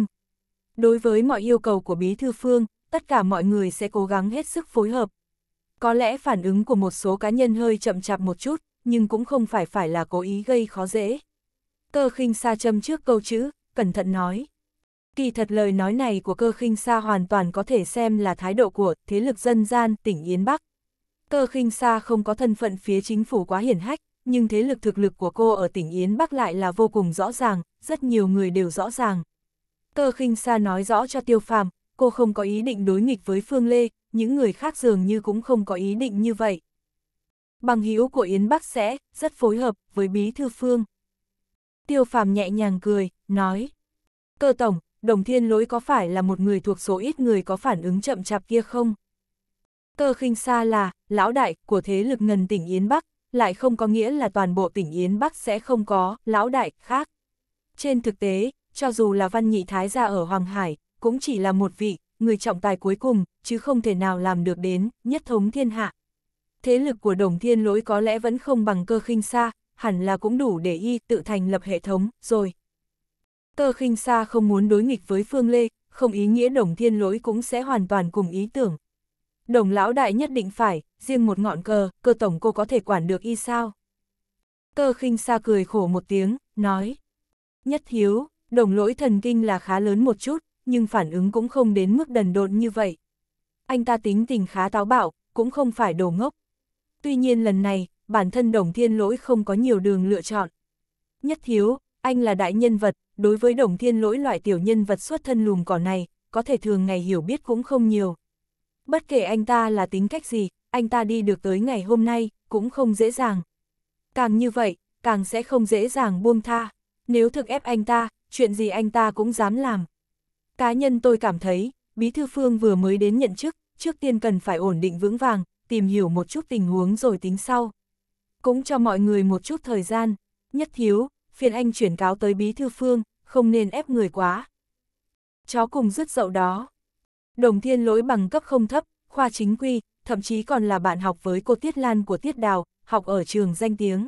[SPEAKER 1] Đối với mọi yêu cầu của Bí Thư Phương, tất cả mọi người sẽ cố gắng hết sức phối hợp. Có lẽ phản ứng của một số cá nhân hơi chậm chạp một chút, nhưng cũng không phải phải là cố ý gây khó dễ. Cơ khinh sa châm trước câu chữ, cẩn thận nói. Kỳ thật lời nói này của cơ khinh sa hoàn toàn có thể xem là thái độ của thế lực dân gian tỉnh Yến Bắc. Cơ khinh xa không có thân phận phía chính phủ quá hiển hách, nhưng thế lực thực lực của cô ở tỉnh Yến Bắc lại là vô cùng rõ ràng, rất nhiều người đều rõ ràng. Cơ khinh xa nói rõ cho tiêu phàm, cô không có ý định đối nghịch với Phương Lê, những người khác dường như cũng không có ý định như vậy. Bằng hữu của Yến Bắc sẽ rất phối hợp với bí thư Phương. Tiêu phàm nhẹ nhàng cười, nói. Cơ tổng, đồng thiên lỗi có phải là một người thuộc số ít người có phản ứng chậm chạp kia không? Cơ khinh xa là, lão đại của thế lực ngần tỉnh Yến Bắc, lại không có nghĩa là toàn bộ tỉnh Yến Bắc sẽ không có, lão đại, khác. Trên thực tế, cho dù là văn nhị thái gia ở Hoàng Hải, cũng chỉ là một vị, người trọng tài cuối cùng, chứ không thể nào làm được đến, nhất thống thiên hạ. Thế lực của đồng thiên lỗi có lẽ vẫn không bằng cơ khinh xa, hẳn là cũng đủ để y tự thành lập hệ thống, rồi. Cơ khinh xa không muốn đối nghịch với Phương Lê, không ý nghĩa đồng thiên lỗi cũng sẽ hoàn toàn cùng ý tưởng, Đồng lão đại nhất định phải, riêng một ngọn cờ, cơ tổng cô có thể quản được y sao? Cơ khinh xa cười khổ một tiếng, nói. Nhất thiếu, đồng lỗi thần kinh là khá lớn một chút, nhưng phản ứng cũng không đến mức đần độn như vậy. Anh ta tính tình khá táo bạo, cũng không phải đồ ngốc. Tuy nhiên lần này, bản thân đồng thiên lỗi không có nhiều đường lựa chọn. Nhất thiếu, anh là đại nhân vật, đối với đồng thiên lỗi loại tiểu nhân vật xuất thân lùm cỏ này, có thể thường ngày hiểu biết cũng không nhiều, bất kể anh ta là tính cách gì, anh ta đi được tới ngày hôm nay, cũng không dễ dàng. Càng như vậy, càng sẽ không dễ dàng buông tha. Nếu thực ép anh ta, chuyện gì anh ta cũng dám làm. Cá nhân tôi cảm thấy, Bí Thư Phương vừa mới đến nhận chức, trước tiên cần phải ổn định vững vàng, tìm hiểu một chút tình huống rồi tính sau. Cũng cho mọi người một chút thời gian. Nhất thiếu, phiền anh chuyển cáo tới Bí Thư Phương, không nên ép người quá. Chó cùng rứt dậu đó. Đồng thiên lỗi bằng cấp không thấp, khoa chính quy, thậm chí còn là bạn học với cô Tiết Lan của Tiết Đào, học ở trường danh tiếng.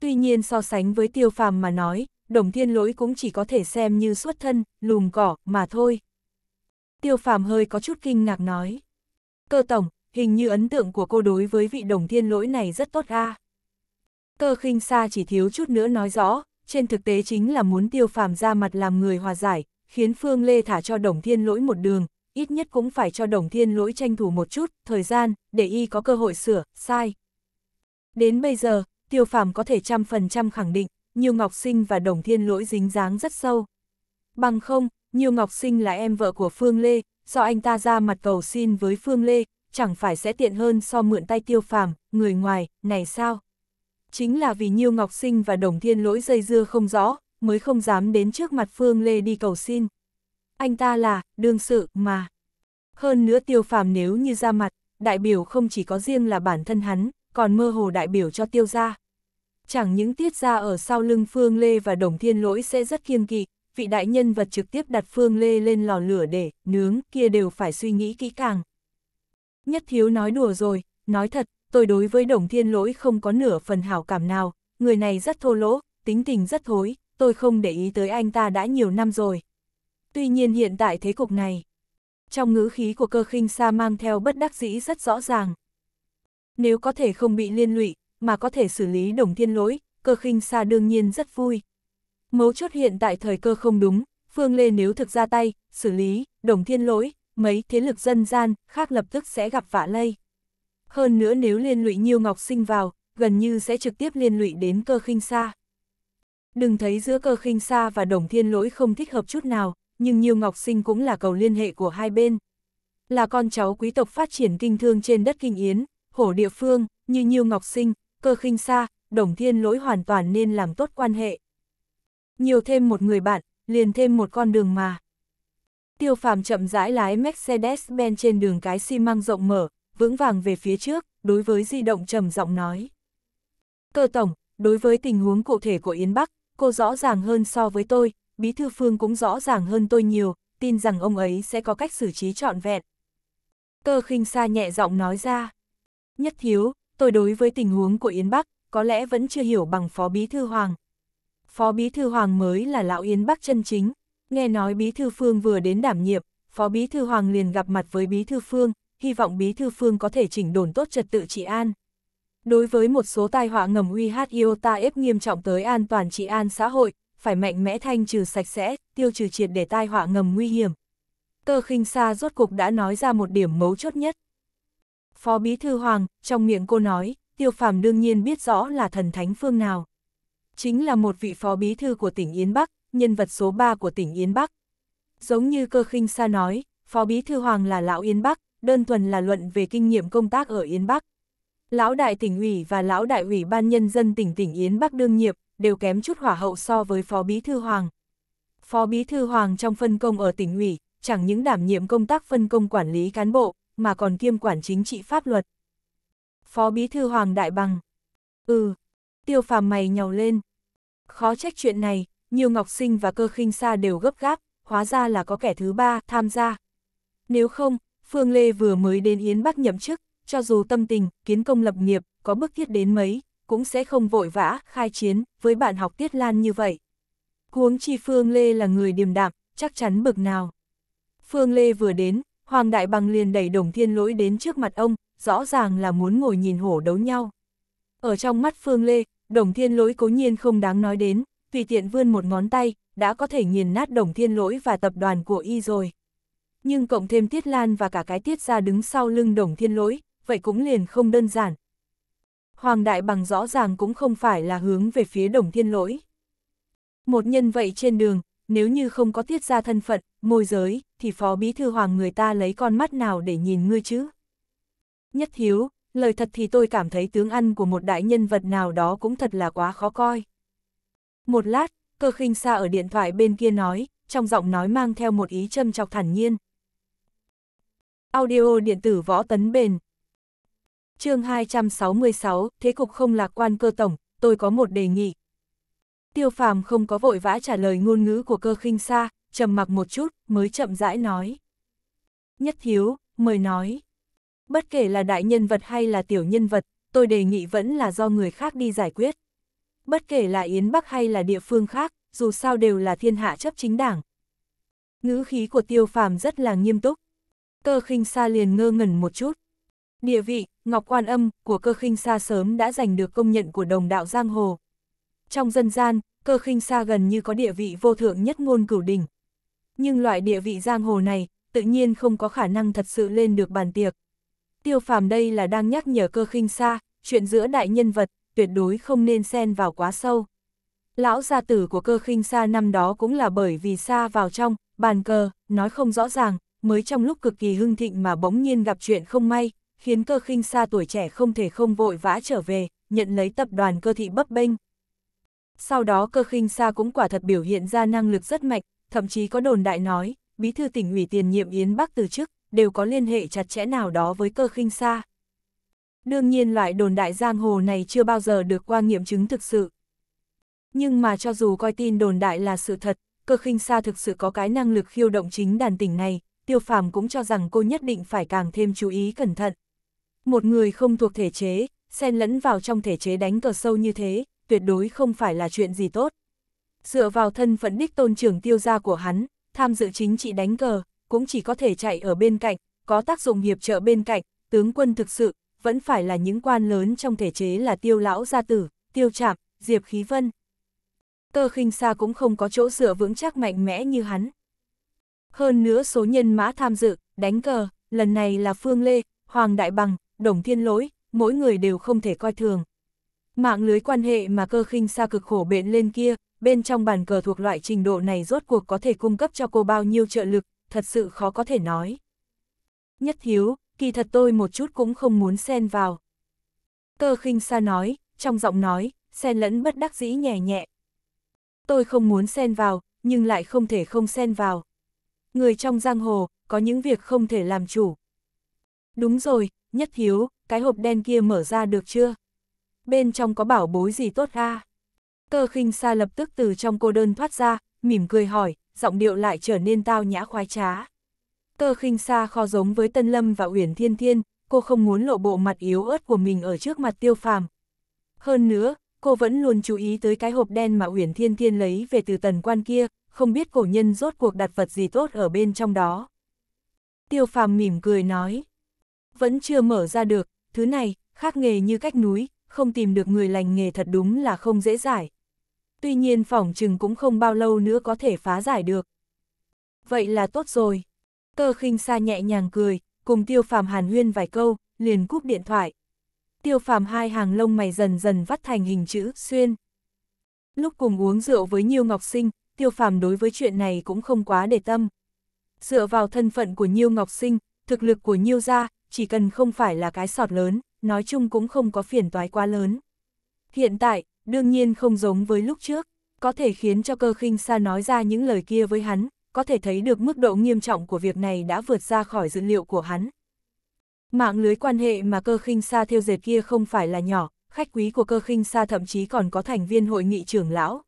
[SPEAKER 1] Tuy nhiên so sánh với tiêu phàm mà nói, đồng thiên lỗi cũng chỉ có thể xem như xuất thân, lùm cỏ, mà thôi. Tiêu phàm hơi có chút kinh ngạc nói. Cơ tổng, hình như ấn tượng của cô đối với vị đồng thiên lỗi này rất tốt ga. Cơ khinh xa chỉ thiếu chút nữa nói rõ, trên thực tế chính là muốn tiêu phàm ra mặt làm người hòa giải, khiến Phương Lê thả cho đồng thiên lỗi một đường, ít nhất cũng phải cho đồng thiên lỗi tranh thủ một chút, thời gian, để y có cơ hội sửa, sai. Đến bây giờ, tiêu phàm có thể trăm phần trăm khẳng định, Nhiêu Ngọc Sinh và đồng thiên lỗi dính dáng rất sâu. Bằng không, Nhiêu Ngọc Sinh là em vợ của Phương Lê, do anh ta ra mặt cầu xin với Phương Lê, chẳng phải sẽ tiện hơn so mượn tay tiêu phàm, người ngoài, này sao? Chính là vì Nhiêu Ngọc Sinh và Đồng Thiên Lỗi dây dưa không rõ, mới không dám đến trước mặt Phương Lê đi cầu xin anh ta là đương sự mà. Hơn nữa tiêu phàm nếu như ra mặt, đại biểu không chỉ có riêng là bản thân hắn, còn mơ hồ đại biểu cho tiêu gia. Chẳng những tiết ra ở sau lưng Phương Lê và Đồng Thiên Lỗi sẽ rất kiêng kỵ, vị đại nhân vật trực tiếp đặt Phương Lê lên lò lửa để nướng kia đều phải suy nghĩ kỹ càng. Nhất Thiếu nói đùa rồi, nói thật, tôi đối với Đồng Thiên Lỗi không có nửa phần hảo cảm nào, người này rất thô lỗ, tính tình rất thối, tôi không để ý tới anh ta đã nhiều năm rồi. Tuy nhiên hiện tại thế cục này, trong ngữ khí của cơ khinh sa mang theo bất đắc dĩ rất rõ ràng. Nếu có thể không bị liên lụy, mà có thể xử lý đồng thiên lỗi, cơ khinh sa đương nhiên rất vui. Mấu chốt hiện tại thời cơ không đúng, Phương Lê nếu thực ra tay, xử lý, đồng thiên lỗi, mấy thế lực dân gian khác lập tức sẽ gặp vạ lây. Hơn nữa nếu liên lụy Nhiêu Ngọc Sinh vào, gần như sẽ trực tiếp liên lụy đến cơ khinh sa. Đừng thấy giữa cơ khinh sa và đồng thiên lỗi không thích hợp chút nào, nhưng Nhiêu Ngọc Sinh cũng là cầu liên hệ của hai bên. Là con cháu quý tộc phát triển kinh thương trên đất Kinh Yến, hổ địa phương, như Nhiêu Ngọc Sinh, cơ khinh xa, đồng thiên lỗi hoàn toàn nên làm tốt quan hệ. Nhiều thêm một người bạn, liền thêm một con đường mà. Tiêu phàm chậm rãi lái Mercedes-Benz trên đường cái xi măng rộng mở, vững vàng về phía trước, đối với di động trầm giọng nói. Cơ tổng, đối với tình huống cụ thể của Yến Bắc, cô rõ ràng hơn so với tôi, Bí Thư Phương cũng rõ ràng hơn tôi nhiều, tin rằng ông ấy sẽ có cách xử trí trọn vẹn. Cơ khinh xa nhẹ giọng nói ra. Nhất thiếu, tôi đối với tình huống của Yến Bắc, có lẽ vẫn chưa hiểu bằng Phó Bí Thư Hoàng. Phó Bí Thư Hoàng mới là lão Yến Bắc chân chính. Nghe nói Bí Thư Phương vừa đến đảm nhiệm, Phó Bí Thư Hoàng liền gặp mặt với Bí Thư Phương, hy vọng Bí Thư Phương có thể chỉnh đồn tốt trật tự trị an. Đối với một số tai họa ngầm uy hát ta ép nghiêm trọng tới an toàn trị an xã hội, phải mạnh mẽ thanh trừ sạch sẽ, tiêu trừ triệt để tai họa ngầm nguy hiểm. Cơ khinh xa rốt cục đã nói ra một điểm mấu chốt nhất. Phó Bí Thư Hoàng, trong miệng cô nói, tiêu phàm đương nhiên biết rõ là thần thánh phương nào. Chính là một vị phó bí thư của tỉnh Yến Bắc, nhân vật số 3 của tỉnh Yến Bắc. Giống như cơ khinh xa nói, phó bí thư Hoàng là lão Yến Bắc, đơn thuần là luận về kinh nghiệm công tác ở Yến Bắc. Lão đại tỉnh ủy và lão đại ủy ban nhân dân tỉnh tỉnh Yến Bắc đương nhiệm, đều kém chút hỏa hậu so với Phó Bí Thư Hoàng. Phó Bí Thư Hoàng trong phân công ở tỉnh ủy, chẳng những đảm nhiệm công tác phân công quản lý cán bộ, mà còn kiêm quản chính trị pháp luật. Phó Bí Thư Hoàng Đại Bằng Ừ, tiêu phàm mày nhào lên. Khó trách chuyện này, nhiều ngọc sinh và cơ khinh xa đều gấp gáp, hóa ra là có kẻ thứ ba tham gia. Nếu không, Phương Lê vừa mới đến Yến Bắc nhậm chức, cho dù tâm tình, kiến công lập nghiệp, có bức thiết đến mấy, cũng sẽ không vội vã, khai chiến, với bạn học Tiết Lan như vậy. Huống chi Phương Lê là người điềm đạm, chắc chắn bực nào. Phương Lê vừa đến, Hoàng Đại Bằng liền đẩy Đồng Thiên Lỗi đến trước mặt ông, rõ ràng là muốn ngồi nhìn hổ đấu nhau. Ở trong mắt Phương Lê, Đồng Thiên Lỗi cố nhiên không đáng nói đến, tùy tiện vươn một ngón tay, đã có thể nghiền nát Đồng Thiên Lỗi và tập đoàn của y rồi. Nhưng cộng thêm Tiết Lan và cả cái Tiết ra đứng sau lưng Đồng Thiên Lỗi, vậy cũng liền không đơn giản, Hoàng Đại Bằng rõ ràng cũng không phải là hướng về phía đồng thiên lỗi. Một nhân vậy trên đường, nếu như không có tiết ra thân phận, môi giới, thì phó bí thư hoàng người ta lấy con mắt nào để nhìn ngươi chứ? Nhất thiếu, lời thật thì tôi cảm thấy tướng ăn của một đại nhân vật nào đó cũng thật là quá khó coi. Một lát, cơ khinh xa ở điện thoại bên kia nói, trong giọng nói mang theo một ý châm chọc thản nhiên. Audio điện tử võ tấn bền, chương 266, thế cục không lạc quan cơ tổng, tôi có một đề nghị. Tiêu phàm không có vội vã trả lời ngôn ngữ của cơ khinh xa, trầm mặc một chút, mới chậm rãi nói. Nhất thiếu, mời nói. Bất kể là đại nhân vật hay là tiểu nhân vật, tôi đề nghị vẫn là do người khác đi giải quyết. Bất kể là Yến Bắc hay là địa phương khác, dù sao đều là thiên hạ chấp chính đảng. Ngữ khí của tiêu phàm rất là nghiêm túc. Cơ khinh xa liền ngơ ngẩn một chút. Địa vị, Ngọc Quan Âm, của cơ khinh xa sớm đã giành được công nhận của đồng đạo Giang Hồ. Trong dân gian, cơ khinh xa gần như có địa vị vô thượng nhất ngôn cửu đỉnh. Nhưng loại địa vị Giang Hồ này, tự nhiên không có khả năng thật sự lên được bàn tiệc. Tiêu phàm đây là đang nhắc nhở cơ khinh xa, chuyện giữa đại nhân vật, tuyệt đối không nên xen vào quá sâu. Lão gia tử của cơ khinh xa năm đó cũng là bởi vì xa vào trong, bàn cờ, nói không rõ ràng, mới trong lúc cực kỳ hưng thịnh mà bỗng nhiên gặp chuyện không may, khiến cơ khinh xa tuổi trẻ không thể không vội vã trở về, nhận lấy tập đoàn cơ thị bấp bênh. Sau đó cơ khinh xa cũng quả thật biểu hiện ra năng lực rất mạnh, thậm chí có đồn đại nói, bí thư tỉnh ủy tiền nhiệm Yến Bắc từ chức, đều có liên hệ chặt chẽ nào đó với cơ khinh xa. Đương nhiên loại đồn đại giang hồ này chưa bao giờ được qua nghiệm chứng thực sự. Nhưng mà cho dù coi tin đồn đại là sự thật, cơ khinh xa thực sự có cái năng lực khiêu động chính đàn tỉnh này, tiêu phàm cũng cho rằng cô nhất định phải càng thêm chú ý cẩn thận. Một người không thuộc thể chế, xen lẫn vào trong thể chế đánh cờ sâu như thế, tuyệt đối không phải là chuyện gì tốt. Dựa vào thân phận đích tôn trưởng tiêu gia của hắn, tham dự chính trị đánh cờ, cũng chỉ có thể chạy ở bên cạnh, có tác dụng hiệp trợ bên cạnh, tướng quân thực sự, vẫn phải là những quan lớn trong thể chế là tiêu lão gia tử, tiêu chạm, diệp khí vân. Tơ khinh xa cũng không có chỗ dựa vững chắc mạnh mẽ như hắn. Hơn nữa số nhân mã tham dự, đánh cờ, lần này là Phương Lê, Hoàng Đại Bằng, đồng thiên lỗi, mỗi người đều không thể coi thường. Mạng lưới quan hệ mà cơ khinh xa cực khổ bệnh lên kia, bên trong bàn cờ thuộc loại trình độ này rốt cuộc có thể cung cấp cho cô bao nhiêu trợ lực, thật sự khó có thể nói. Nhất thiếu, kỳ thật tôi một chút cũng không muốn xen vào. Cơ khinh xa nói, trong giọng nói, xen lẫn bất đắc dĩ nhẹ nhẹ. Tôi không muốn xen vào, nhưng lại không thể không xen vào. Người trong giang hồ, có những việc không thể làm chủ. Đúng rồi, Nhất Hiếu, cái hộp đen kia mở ra được chưa? Bên trong có bảo bối gì tốt a? À? Cơ khinh xa lập tức từ trong cô đơn thoát ra, mỉm cười hỏi, giọng điệu lại trở nên tao nhã khoái trá. Cơ khinh xa kho giống với Tân Lâm và Uyển Thiên Thiên, cô không muốn lộ bộ mặt yếu ớt của mình ở trước mặt tiêu phàm. Hơn nữa, cô vẫn luôn chú ý tới cái hộp đen mà Uyển Thiên Thiên lấy về từ tần quan kia, không biết cổ nhân rốt cuộc đặt vật gì tốt ở bên trong đó. Tiêu phàm mỉm cười nói, vẫn chưa mở ra được, thứ này, khác nghề như cách núi, không tìm được người lành nghề thật đúng là không dễ giải. Tuy nhiên phỏng chừng cũng không bao lâu nữa có thể phá giải được. Vậy là tốt rồi. Cơ khinh xa nhẹ nhàng cười, cùng tiêu phàm hàn huyên vài câu, liền cúp điện thoại. Tiêu phàm hai hàng lông mày dần dần vắt thành hình chữ xuyên. Lúc cùng uống rượu với Nhiêu Ngọc Sinh, tiêu phàm đối với chuyện này cũng không quá để tâm. Dựa vào thân phận của Nhiêu Ngọc Sinh, thực lực của Nhiêu gia, chỉ cần không phải là cái sọt lớn, nói chung cũng không có phiền toái quá lớn. Hiện tại, đương nhiên không giống với lúc trước, có thể khiến cho cơ khinh sa nói ra những lời kia với hắn, có thể thấy được mức độ nghiêm trọng của việc này đã vượt ra khỏi dữ liệu của hắn. Mạng lưới quan hệ mà cơ khinh sa theo dệt kia không phải là nhỏ, khách quý của cơ khinh sa thậm chí còn có thành viên hội nghị trưởng lão.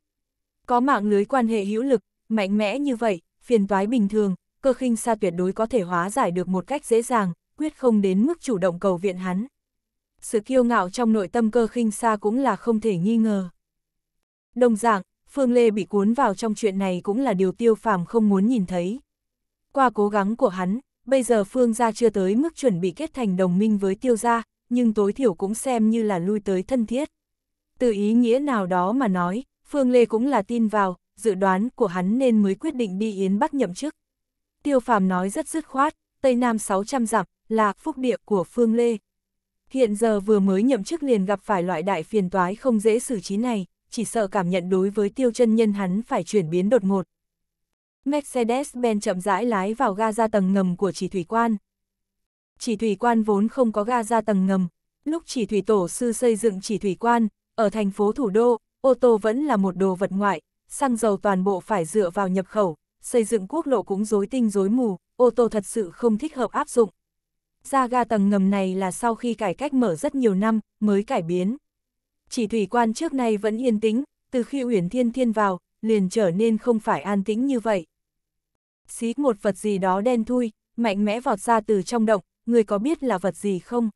[SPEAKER 1] Có mạng lưới quan hệ hữu lực, mạnh mẽ như vậy, phiền toái bình thường, cơ khinh sa tuyệt đối có thể hóa giải được một cách dễ dàng, quyết không đến mức chủ động cầu viện hắn. Sự kiêu ngạo trong nội tâm cơ khinh xa cũng là không thể nghi ngờ. Đồng dạng, Phương Lê bị cuốn vào trong chuyện này cũng là điều tiêu phàm không muốn nhìn thấy. Qua cố gắng của hắn, bây giờ Phương gia chưa tới mức chuẩn bị kết thành đồng minh với tiêu gia, nhưng tối thiểu cũng xem như là lui tới thân thiết. Từ ý nghĩa nào đó mà nói, Phương Lê cũng là tin vào, dự đoán của hắn nên mới quyết định đi Yến Bắc nhậm chức. Tiêu phàm nói rất dứt khoát, Tây Nam 600 dặm, là phúc địa của Phương Lê. Hiện giờ vừa mới nhậm chức liền gặp phải loại đại phiền toái không dễ xử trí này, chỉ sợ cảm nhận đối với tiêu chân nhân hắn phải chuyển biến đột ngột. Mercedes-Benz chậm rãi lái vào ga ra tầng ngầm của chỉ thủy quan. Chỉ thủy quan vốn không có ga ra tầng ngầm. Lúc chỉ thủy tổ sư xây dựng chỉ thủy quan, ở thành phố thủ đô, ô tô vẫn là một đồ vật ngoại, xăng dầu toàn bộ phải dựa vào nhập khẩu, xây dựng quốc lộ cũng rối tinh rối mù, ô tô thật sự không thích hợp áp dụng. Ra ga tầng ngầm này là sau khi cải cách mở rất nhiều năm, mới cải biến. Chỉ thủy quan trước nay vẫn yên tĩnh, từ khi Uyển Thiên Thiên vào, liền trở nên không phải an tĩnh như vậy. Xí một vật gì đó đen thui, mạnh mẽ vọt ra từ trong động, người có biết là vật gì không?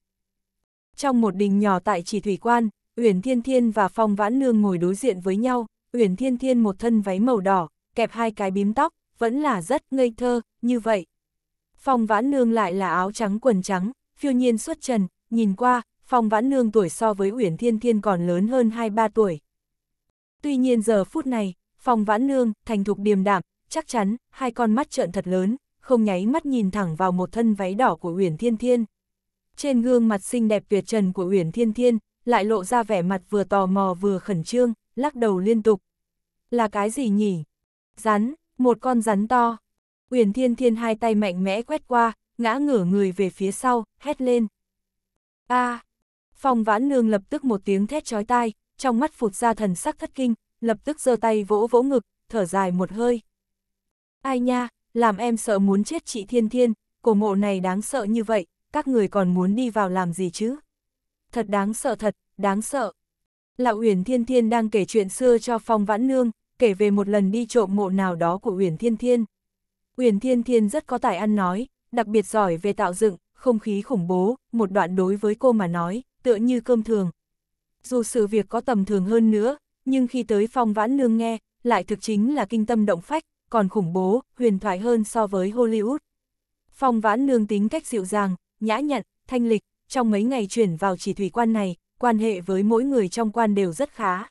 [SPEAKER 1] Trong một đình nhỏ tại chỉ thủy quan, Uyển Thiên Thiên và Phong Vãn Nương ngồi đối diện với nhau, Uyển Thiên Thiên một thân váy màu đỏ, kẹp hai cái bím tóc, vẫn là rất ngây thơ, như vậy. Phong Vãn Nương lại là áo trắng quần trắng, phiêu nhiên xuất trần, nhìn qua, Phong Vãn Nương tuổi so với Uyển Thiên Thiên còn lớn hơn 2-3 tuổi. Tuy nhiên giờ phút này, Phong Vãn Nương, thành thục điềm đạm, chắc chắn, hai con mắt trợn thật lớn, không nháy mắt nhìn thẳng vào một thân váy đỏ của Uyển Thiên Thiên. Trên gương mặt xinh đẹp tuyệt trần của Uyển Thiên Thiên, lại lộ ra vẻ mặt vừa tò mò vừa khẩn trương, lắc đầu liên tục. Là cái gì nhỉ? Rắn, một con rắn to. Uyển Thiên Thiên hai tay mạnh mẽ quét qua, ngã ngửa người về phía sau, hét lên. A! À, Phong Vãn Nương lập tức một tiếng thét chói tai, trong mắt phụt ra thần sắc thất kinh, lập tức giơ tay vỗ vỗ ngực, thở dài một hơi. Ai nha, làm em sợ muốn chết chị Thiên Thiên, cổ mộ này đáng sợ như vậy, các người còn muốn đi vào làm gì chứ? Thật đáng sợ thật, đáng sợ. Là Uyển Thiên Thiên đang kể chuyện xưa cho Phong Vãn Nương, kể về một lần đi trộm mộ nào đó của Uyển Thiên Thiên. Uyển Thiên Thiên rất có tài ăn nói, đặc biệt giỏi về tạo dựng, không khí khủng bố, một đoạn đối với cô mà nói, tựa như cơm thường. Dù sự việc có tầm thường hơn nữa, nhưng khi tới phong vãn nương nghe, lại thực chính là kinh tâm động phách, còn khủng bố, huyền thoại hơn so với Hollywood. Phong vãn nương tính cách dịu dàng, nhã nhặn, thanh lịch, trong mấy ngày chuyển vào chỉ thủy quan này, quan hệ với mỗi người trong quan đều rất khá.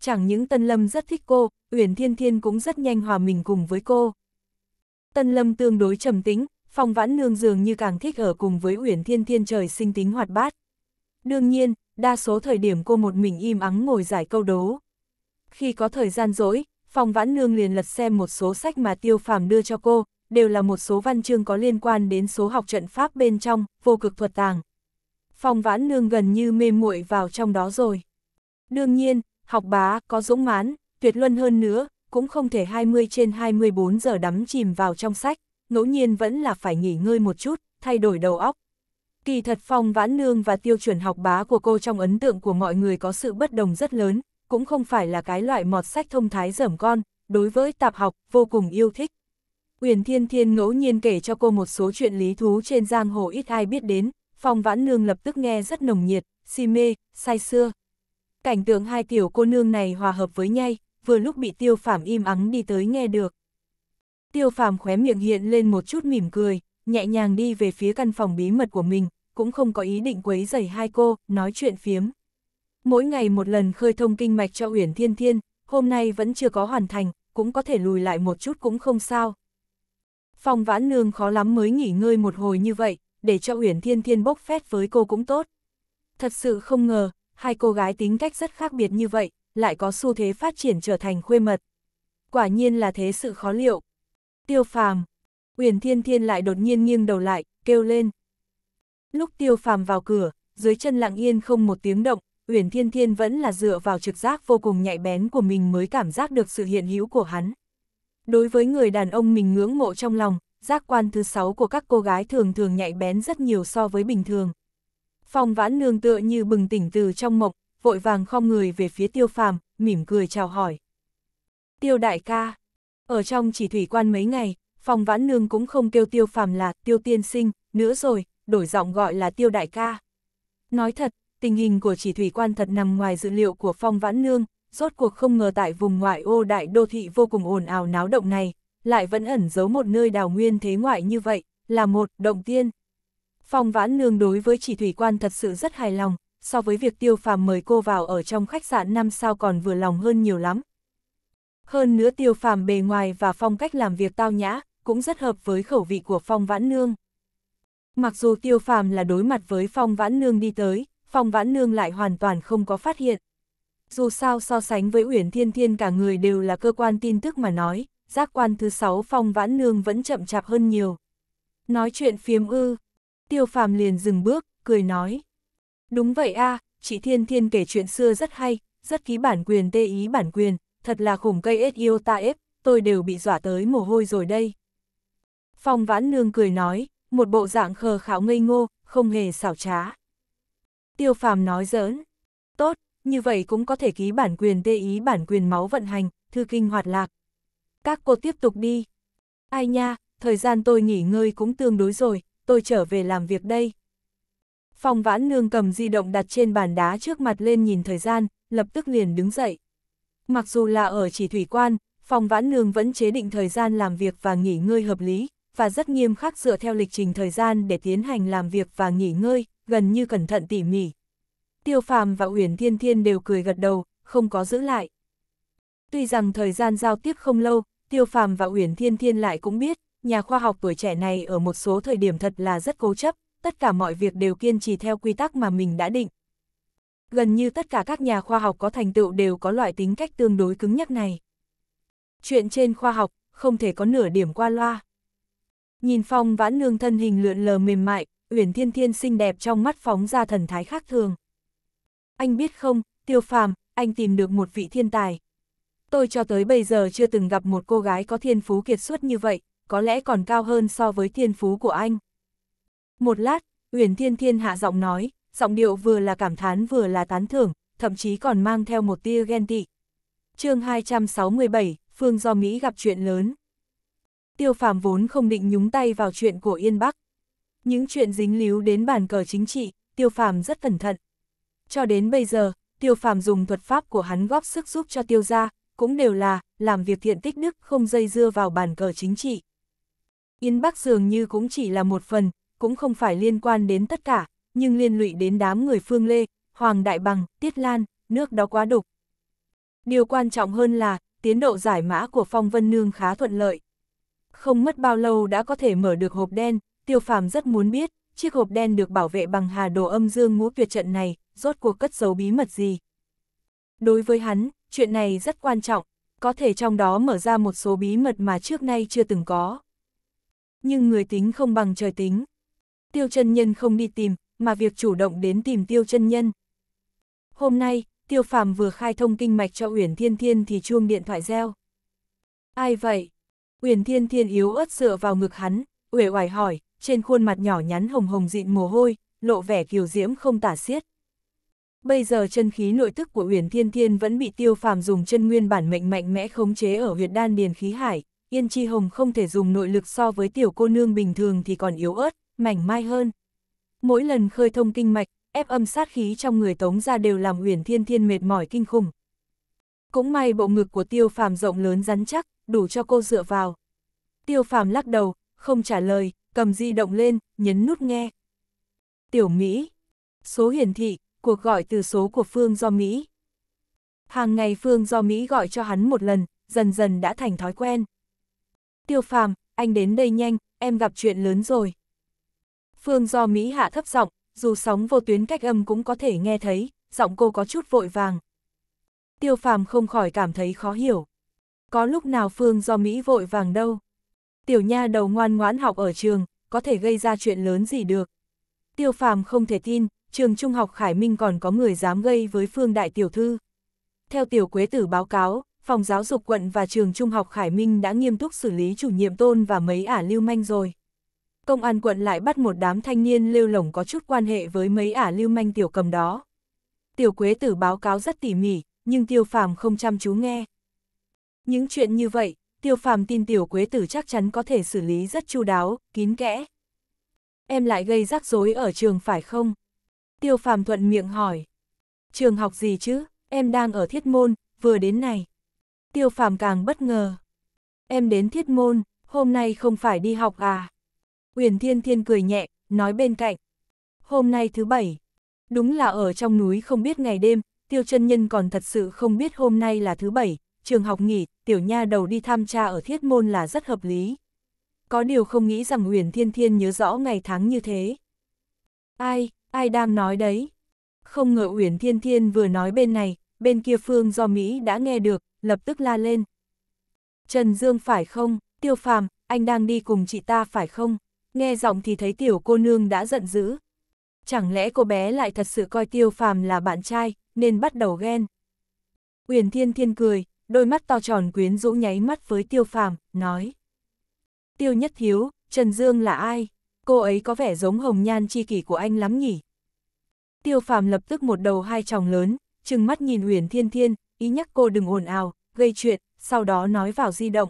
[SPEAKER 1] Chẳng những Tân Lâm rất thích cô, Uyển Thiên Thiên cũng rất nhanh hòa mình cùng với cô. Tân Lâm tương đối trầm tính, Phong Vãn Nương dường như càng thích ở cùng với Uyển Thiên Thiên trời sinh tính hoạt bát. Đương nhiên, đa số thời điểm cô một mình im ắng ngồi giải câu đố. Khi có thời gian rỗi, Phong Vãn Nương liền lật xem một số sách mà Tiêu Phàm đưa cho cô, đều là một số văn chương có liên quan đến số học trận pháp bên trong, vô cực thuật tàng. Phong Vãn Nương gần như mê muội vào trong đó rồi. Đương nhiên, học bá, có dũng mãn, tuyệt luân hơn nữa, cũng không thể 20 trên 24 giờ đắm chìm vào trong sách, ngẫu nhiên vẫn là phải nghỉ ngơi một chút, thay đổi đầu óc. Kỳ thật phong vãn nương và tiêu chuẩn học bá của cô trong ấn tượng của mọi người có sự bất đồng rất lớn, cũng không phải là cái loại mọt sách thông thái dởm con, đối với tạp học, vô cùng yêu thích. Quyền Thiên Thiên ngẫu nhiên kể cho cô một số chuyện lý thú trên giang hồ ít ai biết đến, phong vãn nương lập tức nghe rất nồng nhiệt, si mê, say xưa. Cảnh tượng hai tiểu cô nương này hòa hợp với nhau, vừa lúc bị tiêu phàm im ắng đi tới nghe được. Tiêu phàm khóe miệng hiện lên một chút mỉm cười, nhẹ nhàng đi về phía căn phòng bí mật của mình, cũng không có ý định quấy rầy hai cô, nói chuyện phiếm. Mỗi ngày một lần khơi thông kinh mạch cho Uyển Thiên Thiên, hôm nay vẫn chưa có hoàn thành, cũng có thể lùi lại một chút cũng không sao. Phòng vãn nương khó lắm mới nghỉ ngơi một hồi như vậy, để cho Uyển Thiên Thiên bốc phét với cô cũng tốt. Thật sự không ngờ, hai cô gái tính cách rất khác biệt như vậy, lại có xu thế phát triển trở thành khuê mật. Quả nhiên là thế sự khó liệu. Tiêu phàm, Uyển Thiên Thiên lại đột nhiên nghiêng đầu lại, kêu lên. Lúc Tiêu phàm vào cửa, dưới chân lặng yên không một tiếng động, Uyển Thiên Thiên vẫn là dựa vào trực giác vô cùng nhạy bén của mình mới cảm giác được sự hiện hữu của hắn. Đối với người đàn ông mình ngưỡng mộ trong lòng, giác quan thứ sáu của các cô gái thường thường nhạy bén rất nhiều so với bình thường. Phong vãn nương tựa như bừng tỉnh từ trong mộng, vội vàng khom người về phía tiêu phàm, mỉm cười chào hỏi. Tiêu đại ca, ở trong chỉ thủy quan mấy ngày, phòng vãn nương cũng không kêu tiêu phàm là tiêu tiên sinh, nữa rồi, đổi giọng gọi là tiêu đại ca. Nói thật, tình hình của chỉ thủy quan thật nằm ngoài dự liệu của phong vãn nương, rốt cuộc không ngờ tại vùng ngoại ô đại đô thị vô cùng ồn ào náo động này, lại vẫn ẩn giấu một nơi đào nguyên thế ngoại như vậy, là một động tiên. Phong vãn nương đối với chỉ thủy quan thật sự rất hài lòng, so với việc tiêu phàm mời cô vào ở trong khách sạn năm sao còn vừa lòng hơn nhiều lắm. Hơn nữa tiêu phàm bề ngoài và phong cách làm việc tao nhã, cũng rất hợp với khẩu vị của phong vãn nương. Mặc dù tiêu phàm là đối mặt với phong vãn nương đi tới, phong vãn nương lại hoàn toàn không có phát hiện. Dù sao so sánh với Uyển Thiên Thiên cả người đều là cơ quan tin tức mà nói, giác quan thứ sáu phong vãn nương vẫn chậm chạp hơn nhiều. Nói chuyện phiếm ư, tiêu phàm liền dừng bước, cười nói. Đúng vậy a à, chị Thiên Thiên kể chuyện xưa rất hay, rất ký bản quyền tê ý bản quyền, thật là khủng cây ết yêu ta ép, tôi đều bị dọa tới mồ hôi rồi đây. Phong vãn nương cười nói, một bộ dạng khờ khảo ngây ngô, không hề xảo trá. Tiêu phàm nói giỡn, tốt, như vậy cũng có thể ký bản quyền tê ý bản quyền máu vận hành, thư kinh hoạt lạc. Các cô tiếp tục đi. Ai nha, thời gian tôi nghỉ ngơi cũng tương đối rồi, tôi trở về làm việc đây. Phong vãn nương cầm di động đặt trên bàn đá trước mặt lên nhìn thời gian, lập tức liền đứng dậy. Mặc dù là ở chỉ thủy quan, Phong vãn nương vẫn chế định thời gian làm việc và nghỉ ngơi hợp lý, và rất nghiêm khắc dựa theo lịch trình thời gian để tiến hành làm việc và nghỉ ngơi, gần như cẩn thận tỉ mỉ. Tiêu Phàm và Uyển Thiên Thiên đều cười gật đầu, không có giữ lại. Tuy rằng thời gian giao tiếp không lâu, Tiêu Phàm và Uyển Thiên Thiên lại cũng biết, nhà khoa học tuổi trẻ này ở một số thời điểm thật là rất cố chấp, tất cả mọi việc đều kiên trì theo quy tắc mà mình đã định. Gần như tất cả các nhà khoa học có thành tựu đều có loại tính cách tương đối cứng nhắc này. Chuyện trên khoa học, không thể có nửa điểm qua loa. Nhìn Phong Vãn Nương thân hình lượn lờ mềm mại, Uyển Thiên Thiên xinh đẹp trong mắt phóng ra thần thái khác thường. Anh biết không, Tiêu Phàm, anh tìm được một vị thiên tài. Tôi cho tới bây giờ chưa từng gặp một cô gái có thiên phú kiệt xuất như vậy, có lẽ còn cao hơn so với thiên phú của anh. Một lát, Uyển Thiên Thiên hạ giọng nói, giọng điệu vừa là cảm thán vừa là tán thưởng, thậm chí còn mang theo một tia ghen tị. chương 267, Phương do Mỹ gặp chuyện lớn. Tiêu phàm vốn không định nhúng tay vào chuyện của Yên Bắc. Những chuyện dính líu đến bàn cờ chính trị, tiêu phàm rất cẩn thận. Cho đến bây giờ, tiêu phàm dùng thuật pháp của hắn góp sức giúp cho tiêu gia, cũng đều là làm việc thiện tích đức không dây dưa vào bàn cờ chính trị. Yên Bắc dường như cũng chỉ là một phần, cũng không phải liên quan đến tất cả, nhưng liên lụy đến đám người Phương Lê, Hoàng Đại Bằng, Tiết Lan, nước đó quá đục. Điều quan trọng hơn là, tiến độ giải mã của Phong Vân Nương khá thuận lợi. Không mất bao lâu đã có thể mở được hộp đen, tiêu phàm rất muốn biết, chiếc hộp đen được bảo vệ bằng hà đồ âm dương ngũ tuyệt trận này, rốt cuộc cất giấu bí mật gì. Đối với hắn, chuyện này rất quan trọng, có thể trong đó mở ra một số bí mật mà trước nay chưa từng có. Nhưng người tính không bằng trời tính, tiêu chân nhân không đi tìm, mà việc chủ động đến tìm tiêu chân nhân. Hôm nay, tiêu phàm vừa khai thông kinh mạch cho Uyển Thiên Thiên thì chuông điện thoại reo. Ai vậy? Uyển Thiên Thiên yếu ớt dựa vào ngực hắn, uể oải hỏi, trên khuôn mặt nhỏ nhắn hồng hồng dịn mồ hôi, lộ vẻ kiều diễm không tả xiết. Bây giờ chân khí nội tức của Uyển Thiên Thiên vẫn bị Tiêu Phàm dùng chân nguyên bản mệnh mạnh mẽ khống chế ở huyệt đan điền khí hải, Yên Chi Hồng không thể dùng nội lực so với tiểu cô nương bình thường thì còn yếu ớt, mảnh mai hơn. Mỗi lần khơi thông kinh mạch, ép âm sát khí trong người tống ra đều làm huyền thiên thiên mệt mỏi kinh khủng. Cũng may bộ ngực của tiêu phàm rộng lớn rắn chắc, đủ cho cô dựa vào. Tiêu phàm lắc đầu, không trả lời, cầm di động lên, nhấn nút nghe. Tiểu Mỹ. Số hiển thị, cuộc gọi từ số của Phương do Mỹ. Hàng ngày Phương do Mỹ gọi cho hắn một lần, dần dần đã thành thói quen. Tiêu phàm, anh đến đây nhanh, em gặp chuyện lớn rồi. Phương do Mỹ hạ thấp giọng, dù sóng vô tuyến cách âm cũng có thể nghe thấy, giọng cô có chút vội vàng. Tiêu phàm không khỏi cảm thấy khó hiểu. Có lúc nào Phương do Mỹ vội vàng đâu. Tiểu nha đầu ngoan ngoãn học ở trường, có thể gây ra chuyện lớn gì được. Tiêu phàm không thể tin, trường trung học Khải Minh còn có người dám gây với Phương Đại Tiểu Thư. Theo Tiểu Quế Tử báo cáo, Phòng Giáo dục quận và trường trung học Khải Minh đã nghiêm túc xử lý chủ nhiệm tôn và mấy ả lưu manh rồi công an quận lại bắt một đám thanh niên lêu lỏng có chút quan hệ với mấy ả lưu manh tiểu cầm đó. Tiểu Quế Tử báo cáo rất tỉ mỉ, nhưng Tiêu Phàm không chăm chú nghe. Những chuyện như vậy, Tiêu Phàm tin Tiểu Quế Tử chắc chắn có thể xử lý rất chu đáo, kín kẽ. Em lại gây rắc rối ở trường phải không? Tiêu Phàm thuận miệng hỏi. Trường học gì chứ, em đang ở thiết môn, vừa đến này. Tiêu Phàm càng bất ngờ. Em đến thiết môn, hôm nay không phải đi học à? Huyền Thiên Thiên cười nhẹ, nói bên cạnh. Hôm nay thứ bảy. Đúng là ở trong núi không biết ngày đêm, tiêu chân nhân còn thật sự không biết hôm nay là thứ bảy, trường học nghỉ, tiểu nha đầu đi tham tra ở thiết môn là rất hợp lý. Có điều không nghĩ rằng huyền thiên thiên nhớ rõ ngày tháng như thế. Ai, ai đang nói đấy? Không ngờ huyền thiên thiên vừa nói bên này, bên kia phương do Mỹ đã nghe được, lập tức la lên. Trần Dương phải không, tiêu phàm, anh đang đi cùng chị ta phải không? nghe giọng thì thấy tiểu cô nương đã giận dữ. Chẳng lẽ cô bé lại thật sự coi tiêu phàm là bạn trai, nên bắt đầu ghen. Uyển Thiên Thiên cười, đôi mắt to tròn quyến rũ nháy mắt với tiêu phàm, nói. Tiêu nhất thiếu, Trần Dương là ai? Cô ấy có vẻ giống hồng nhan chi kỷ của anh lắm nhỉ? Tiêu phàm lập tức một đầu hai tròng lớn, chừng mắt nhìn Uyển Thiên Thiên, ý nhắc cô đừng ồn ào, gây chuyện, sau đó nói vào di động.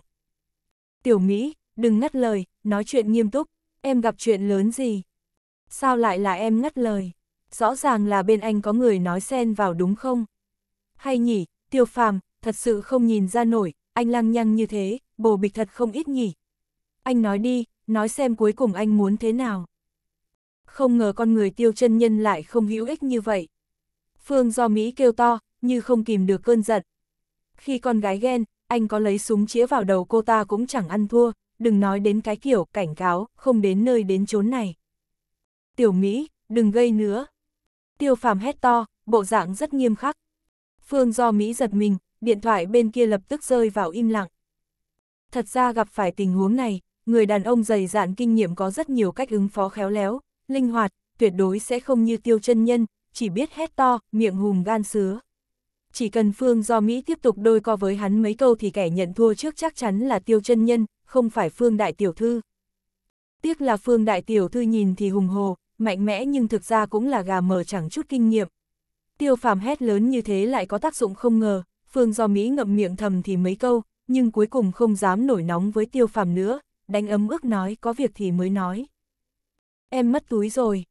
[SPEAKER 1] Tiểu Mỹ, đừng ngắt lời, nói chuyện nghiêm túc, em gặp chuyện lớn gì? Sao lại là em ngắt lời? Rõ ràng là bên anh có người nói xen vào đúng không? Hay nhỉ, tiêu phàm, thật sự không nhìn ra nổi, anh lăng nhăng như thế, bồ bịch thật không ít nhỉ. Anh nói đi, nói xem cuối cùng anh muốn thế nào. Không ngờ con người tiêu chân nhân lại không hữu ích như vậy. Phương do Mỹ kêu to, như không kìm được cơn giận. Khi con gái ghen, anh có lấy súng chĩa vào đầu cô ta cũng chẳng ăn thua, đừng nói đến cái kiểu cảnh cáo, không đến nơi đến chốn này. Tiểu Mỹ, đừng gây nữa. Tiêu phàm hét to, bộ dạng rất nghiêm khắc. Phương do Mỹ giật mình, điện thoại bên kia lập tức rơi vào im lặng. Thật ra gặp phải tình huống này, người đàn ông dày dạn kinh nghiệm có rất nhiều cách ứng phó khéo léo, linh hoạt, tuyệt đối sẽ không như tiêu chân nhân, chỉ biết hét to, miệng hùm gan sứa chỉ cần Phương Do Mỹ tiếp tục đôi co với hắn mấy câu thì kẻ nhận thua trước chắc chắn là Tiêu chân Nhân, không phải Phương Đại Tiểu Thư. Tiếc là Phương Đại Tiểu Thư nhìn thì hùng hồ, mạnh mẽ nhưng thực ra cũng là gà mờ chẳng chút kinh nghiệm. Tiêu phàm hét lớn như thế lại có tác dụng không ngờ, Phương Do Mỹ ngậm miệng thầm thì mấy câu, nhưng cuối cùng không dám nổi nóng với tiêu phàm nữa, đánh ấm ước nói có việc thì mới nói. Em mất túi rồi.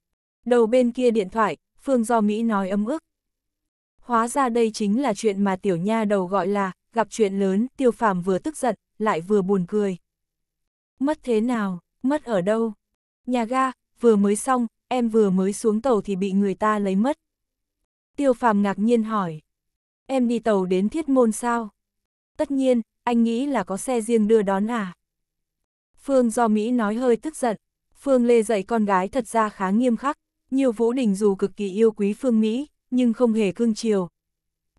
[SPEAKER 1] Đầu bên kia điện thoại, Phương Do Mỹ nói ấm ức. Hóa ra đây chính là chuyện mà tiểu nha đầu gọi là, gặp chuyện lớn, tiêu phàm vừa tức giận, lại vừa buồn cười. Mất thế nào, mất ở đâu? Nhà ga, vừa mới xong, em vừa mới xuống tàu thì bị người ta lấy mất. Tiêu phàm ngạc nhiên hỏi. Em đi tàu đến thiết môn sao? Tất nhiên, anh nghĩ là có xe riêng đưa đón à? Phương do Mỹ nói hơi tức giận. Phương Lê dạy con gái thật ra khá nghiêm khắc. Nhiều Vũ Đình dù cực kỳ yêu quý Phương Mỹ, nhưng không hề cương chiều.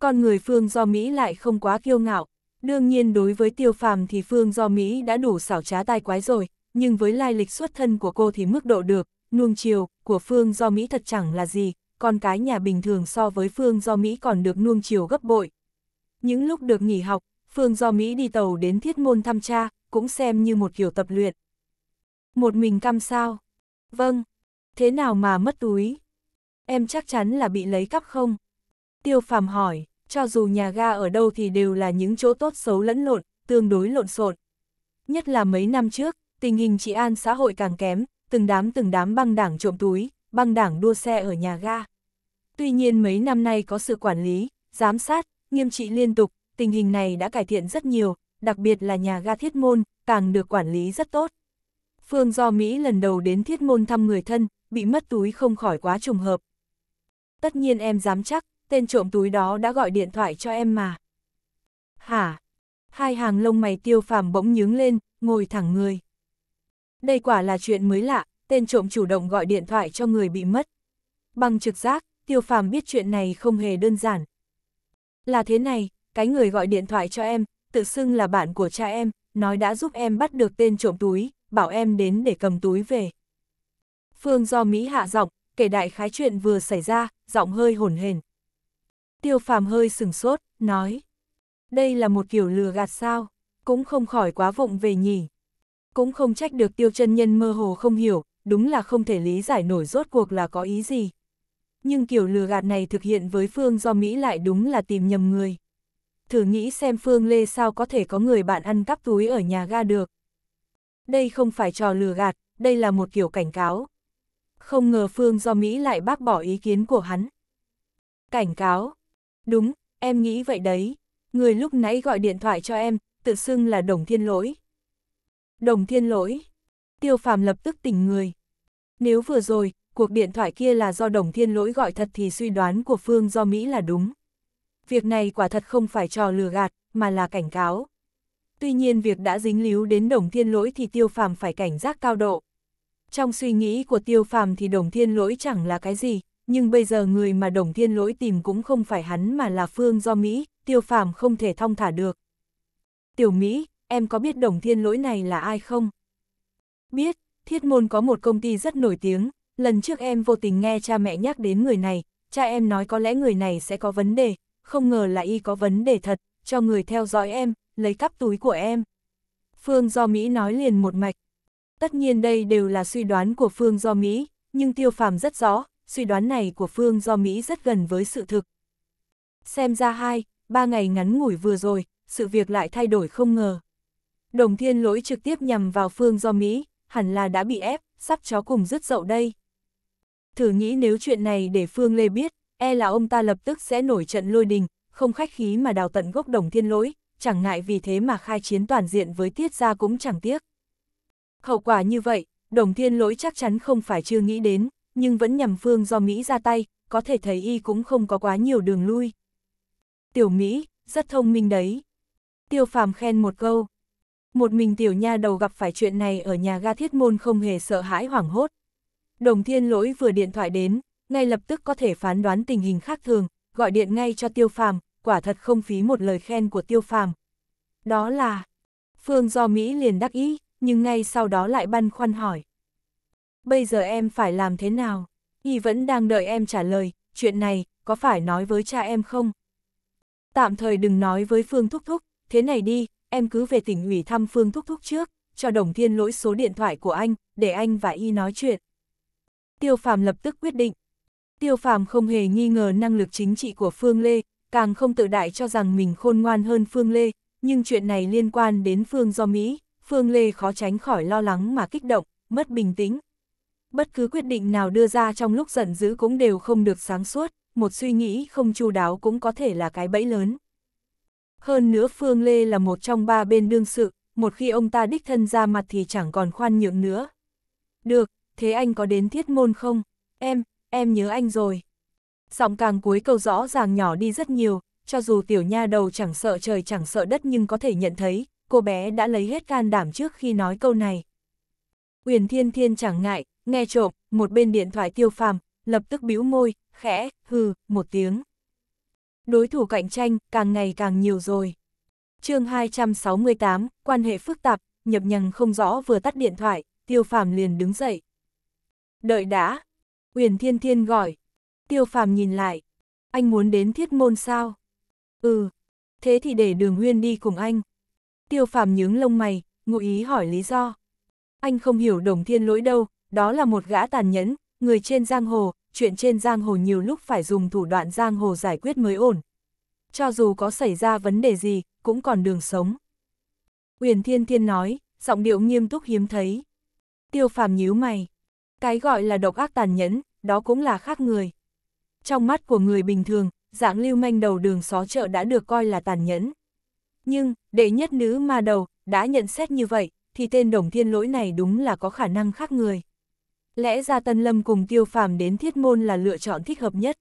[SPEAKER 1] Con người Phương Do Mỹ lại không quá kiêu ngạo, đương nhiên đối với tiêu phàm thì Phương Do Mỹ đã đủ xảo trá tai quái rồi, nhưng với lai lịch xuất thân của cô thì mức độ được, nuông chiều, của Phương Do Mỹ thật chẳng là gì, con cái nhà bình thường so với Phương Do Mỹ còn được nuông chiều gấp bội. Những lúc được nghỉ học, Phương Do Mỹ đi tàu đến thiết môn thăm cha, cũng xem như một kiểu tập luyện. Một mình cam sao? Vâng. Thế nào mà mất túi? Em chắc chắn là bị lấy cắp không? Tiêu phàm hỏi, cho dù nhà ga ở đâu thì đều là những chỗ tốt xấu lẫn lộn, tương đối lộn xộn. Nhất là mấy năm trước, tình hình trị an xã hội càng kém, từng đám từng đám băng đảng trộm túi, băng đảng đua xe ở nhà ga. Tuy nhiên mấy năm nay có sự quản lý, giám sát, nghiêm trị liên tục, tình hình này đã cải thiện rất nhiều, đặc biệt là nhà ga thiết môn, càng được quản lý rất tốt. Phương do Mỹ lần đầu đến thiết môn thăm người thân, bị mất túi không khỏi quá trùng hợp, tất nhiên em dám chắc, tên trộm túi đó đã gọi điện thoại cho em mà. Hả? Hai hàng lông mày tiêu phàm bỗng nhướng lên, ngồi thẳng người. Đây quả là chuyện mới lạ, tên trộm chủ động gọi điện thoại cho người bị mất. Bằng trực giác, tiêu phàm biết chuyện này không hề đơn giản. Là thế này, cái người gọi điện thoại cho em, tự xưng là bạn của cha em, nói đã giúp em bắt được tên trộm túi, bảo em đến để cầm túi về. Phương do Mỹ hạ giọng, kể đại khái chuyện vừa xảy ra, giọng hơi hồn hền. Tiêu phàm hơi sừng sốt, nói. Đây là một kiểu lừa gạt sao, cũng không khỏi quá vụng về nhỉ. Cũng không trách được tiêu chân nhân mơ hồ không hiểu, đúng là không thể lý giải nổi rốt cuộc là có ý gì. Nhưng kiểu lừa gạt này thực hiện với Phương do Mỹ lại đúng là tìm nhầm người. Thử nghĩ xem Phương Lê sao có thể có người bạn ăn cắp túi ở nhà ga được. Đây không phải trò lừa gạt, đây là một kiểu cảnh cáo không ngờ Phương do Mỹ lại bác bỏ ý kiến của hắn. Cảnh cáo. Đúng, em nghĩ vậy đấy. Người lúc nãy gọi điện thoại cho em, tự xưng là Đồng Thiên Lỗi. Đồng Thiên Lỗi. Tiêu Phàm lập tức tỉnh người. Nếu vừa rồi, cuộc điện thoại kia là do Đồng Thiên Lỗi gọi thật thì suy đoán của Phương do Mỹ là đúng. Việc này quả thật không phải trò lừa gạt, mà là cảnh cáo. Tuy nhiên việc đã dính líu đến Đồng Thiên Lỗi thì Tiêu Phàm phải cảnh giác cao độ. Trong suy nghĩ của tiêu phàm thì đồng thiên lỗi chẳng là cái gì, nhưng bây giờ người mà đồng thiên lỗi tìm cũng không phải hắn mà là phương do Mỹ, tiêu phàm không thể thong thả được. Tiểu Mỹ, em có biết đồng thiên lỗi này là ai không? Biết, thiết môn có một công ty rất nổi tiếng, lần trước em vô tình nghe cha mẹ nhắc đến người này, cha em nói có lẽ người này sẽ có vấn đề, không ngờ là y có vấn đề thật, cho người theo dõi em, lấy cắp túi của em. Phương do Mỹ nói liền một mạch, Tất nhiên đây đều là suy đoán của Phương do Mỹ, nhưng Tiêu Phàm rất rõ, suy đoán này của Phương do Mỹ rất gần với sự thực. Xem ra hai, ba ngày ngắn ngủi vừa rồi, sự việc lại thay đổi không ngờ. Đồng thiên lỗi trực tiếp nhằm vào Phương do Mỹ, hẳn là đã bị ép, sắp chó cùng rứt dậu đây. Thử nghĩ nếu chuyện này để Phương Lê biết, e là ông ta lập tức sẽ nổi trận lôi đình, không khách khí mà đào tận gốc đồng thiên lỗi, chẳng ngại vì thế mà khai chiến toàn diện với tiết ra cũng chẳng tiếc. Hậu quả như vậy, đồng thiên lỗi chắc chắn không phải chưa nghĩ đến, nhưng vẫn nhằm phương do Mỹ ra tay, có thể thấy y cũng không có quá nhiều đường lui. Tiểu Mỹ, rất thông minh đấy. Tiêu phàm khen một câu. Một mình tiểu nha đầu gặp phải chuyện này ở nhà ga thiết môn không hề sợ hãi hoảng hốt. Đồng thiên lỗi vừa điện thoại đến, ngay lập tức có thể phán đoán tình hình khác thường, gọi điện ngay cho tiêu phàm, quả thật không phí một lời khen của tiêu phàm. Đó là, phương do Mỹ liền đắc ý nhưng ngay sau đó lại băn khoăn hỏi. Bây giờ em phải làm thế nào? Y vẫn đang đợi em trả lời, chuyện này, có phải nói với cha em không? Tạm thời đừng nói với Phương Thúc Thúc, thế này đi, em cứ về tỉnh ủy thăm Phương Thúc Thúc trước, cho Đồng Thiên lỗi số điện thoại của anh, để anh và Y nói chuyện. Tiêu Phàm lập tức quyết định. Tiêu Phàm không hề nghi ngờ năng lực chính trị của Phương Lê, càng không tự đại cho rằng mình khôn ngoan hơn Phương Lê, nhưng chuyện này liên quan đến Phương do Mỹ, Phương Lê khó tránh khỏi lo lắng mà kích động, mất bình tĩnh. Bất cứ quyết định nào đưa ra trong lúc giận dữ cũng đều không được sáng suốt, một suy nghĩ không chu đáo cũng có thể là cái bẫy lớn. Hơn nữa Phương Lê là một trong ba bên đương sự, một khi ông ta đích thân ra mặt thì chẳng còn khoan nhượng nữa. Được, thế anh có đến thiết môn không? Em, em nhớ anh rồi. Giọng càng cuối câu rõ ràng nhỏ đi rất nhiều, cho dù tiểu nha đầu chẳng sợ trời chẳng sợ đất nhưng có thể nhận thấy, cô bé đã lấy hết can đảm trước khi nói câu này. Uyển Thiên Thiên chẳng ngại, nghe trộm, một bên điện thoại tiêu phàm, lập tức bĩu môi, khẽ, hừ, một tiếng. Đối thủ cạnh tranh càng ngày càng nhiều rồi. chương 268, quan hệ phức tạp, nhập nhằng không rõ vừa tắt điện thoại, tiêu phàm liền đứng dậy. Đợi đã, Uyển Thiên Thiên gọi. Tiêu phàm nhìn lại, anh muốn đến thiết môn sao? Ừ, thế thì để đường huyên đi cùng anh. Tiêu phàm nhướng lông mày, ngụ ý hỏi lý do. Anh không hiểu đồng thiên lỗi đâu, đó là một gã tàn nhẫn, người trên giang hồ, chuyện trên giang hồ nhiều lúc phải dùng thủ đoạn giang hồ giải quyết mới ổn. Cho dù có xảy ra vấn đề gì, cũng còn đường sống. Uyển Thiên Thiên nói, giọng điệu nghiêm túc hiếm thấy. Tiêu phàm nhíu mày. Cái gọi là độc ác tàn nhẫn, đó cũng là khác người. Trong mắt của người bình thường, dạng lưu manh đầu đường xó chợ đã được coi là tàn nhẫn nhưng, đệ nhất nữ ma đầu, đã nhận xét như vậy, thì tên đồng thiên lỗi này đúng là có khả năng khác người. Lẽ ra Tân Lâm cùng tiêu phàm đến thiết môn là lựa chọn thích hợp nhất.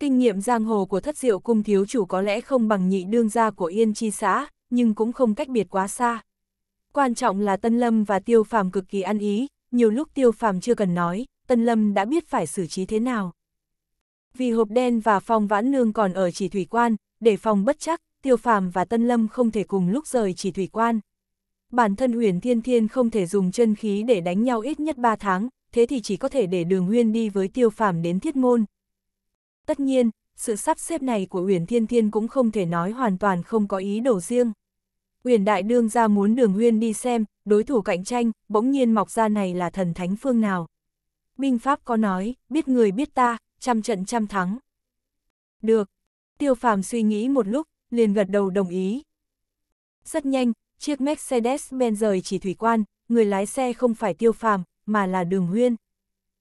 [SPEAKER 1] Kinh nghiệm giang hồ của thất diệu cung thiếu chủ có lẽ không bằng nhị đương gia của Yên Chi xã, nhưng cũng không cách biệt quá xa. Quan trọng là Tân Lâm và tiêu phàm cực kỳ ăn ý, nhiều lúc tiêu phàm chưa cần nói, Tân Lâm đã biết phải xử trí thế nào. Vì hộp đen và phòng vãn nương còn ở chỉ thủy quan, để phòng bất chắc, Tiêu Phàm và Tân Lâm không thể cùng lúc rời chỉ thủy quan. Bản thân Huyền Thiên Thiên không thể dùng chân khí để đánh nhau ít nhất 3 tháng, thế thì chỉ có thể để Đường Huyên đi với Tiêu Phàm đến Thiết Môn. Tất nhiên, sự sắp xếp này của Huyền Thiên Thiên cũng không thể nói hoàn toàn không có ý đồ riêng. Huyền Đại Đương ra muốn Đường Huyên đi xem, đối thủ cạnh tranh, bỗng nhiên mọc ra này là thần thánh phương nào. Binh Pháp có nói, biết người biết ta, trăm trận trăm thắng. Được. Tiêu Phàm suy nghĩ một lúc, liền gật đầu đồng ý. Rất nhanh, chiếc Mercedes-Benz rời chỉ thủy quan, người lái xe không phải tiêu phàm, mà là đường huyên.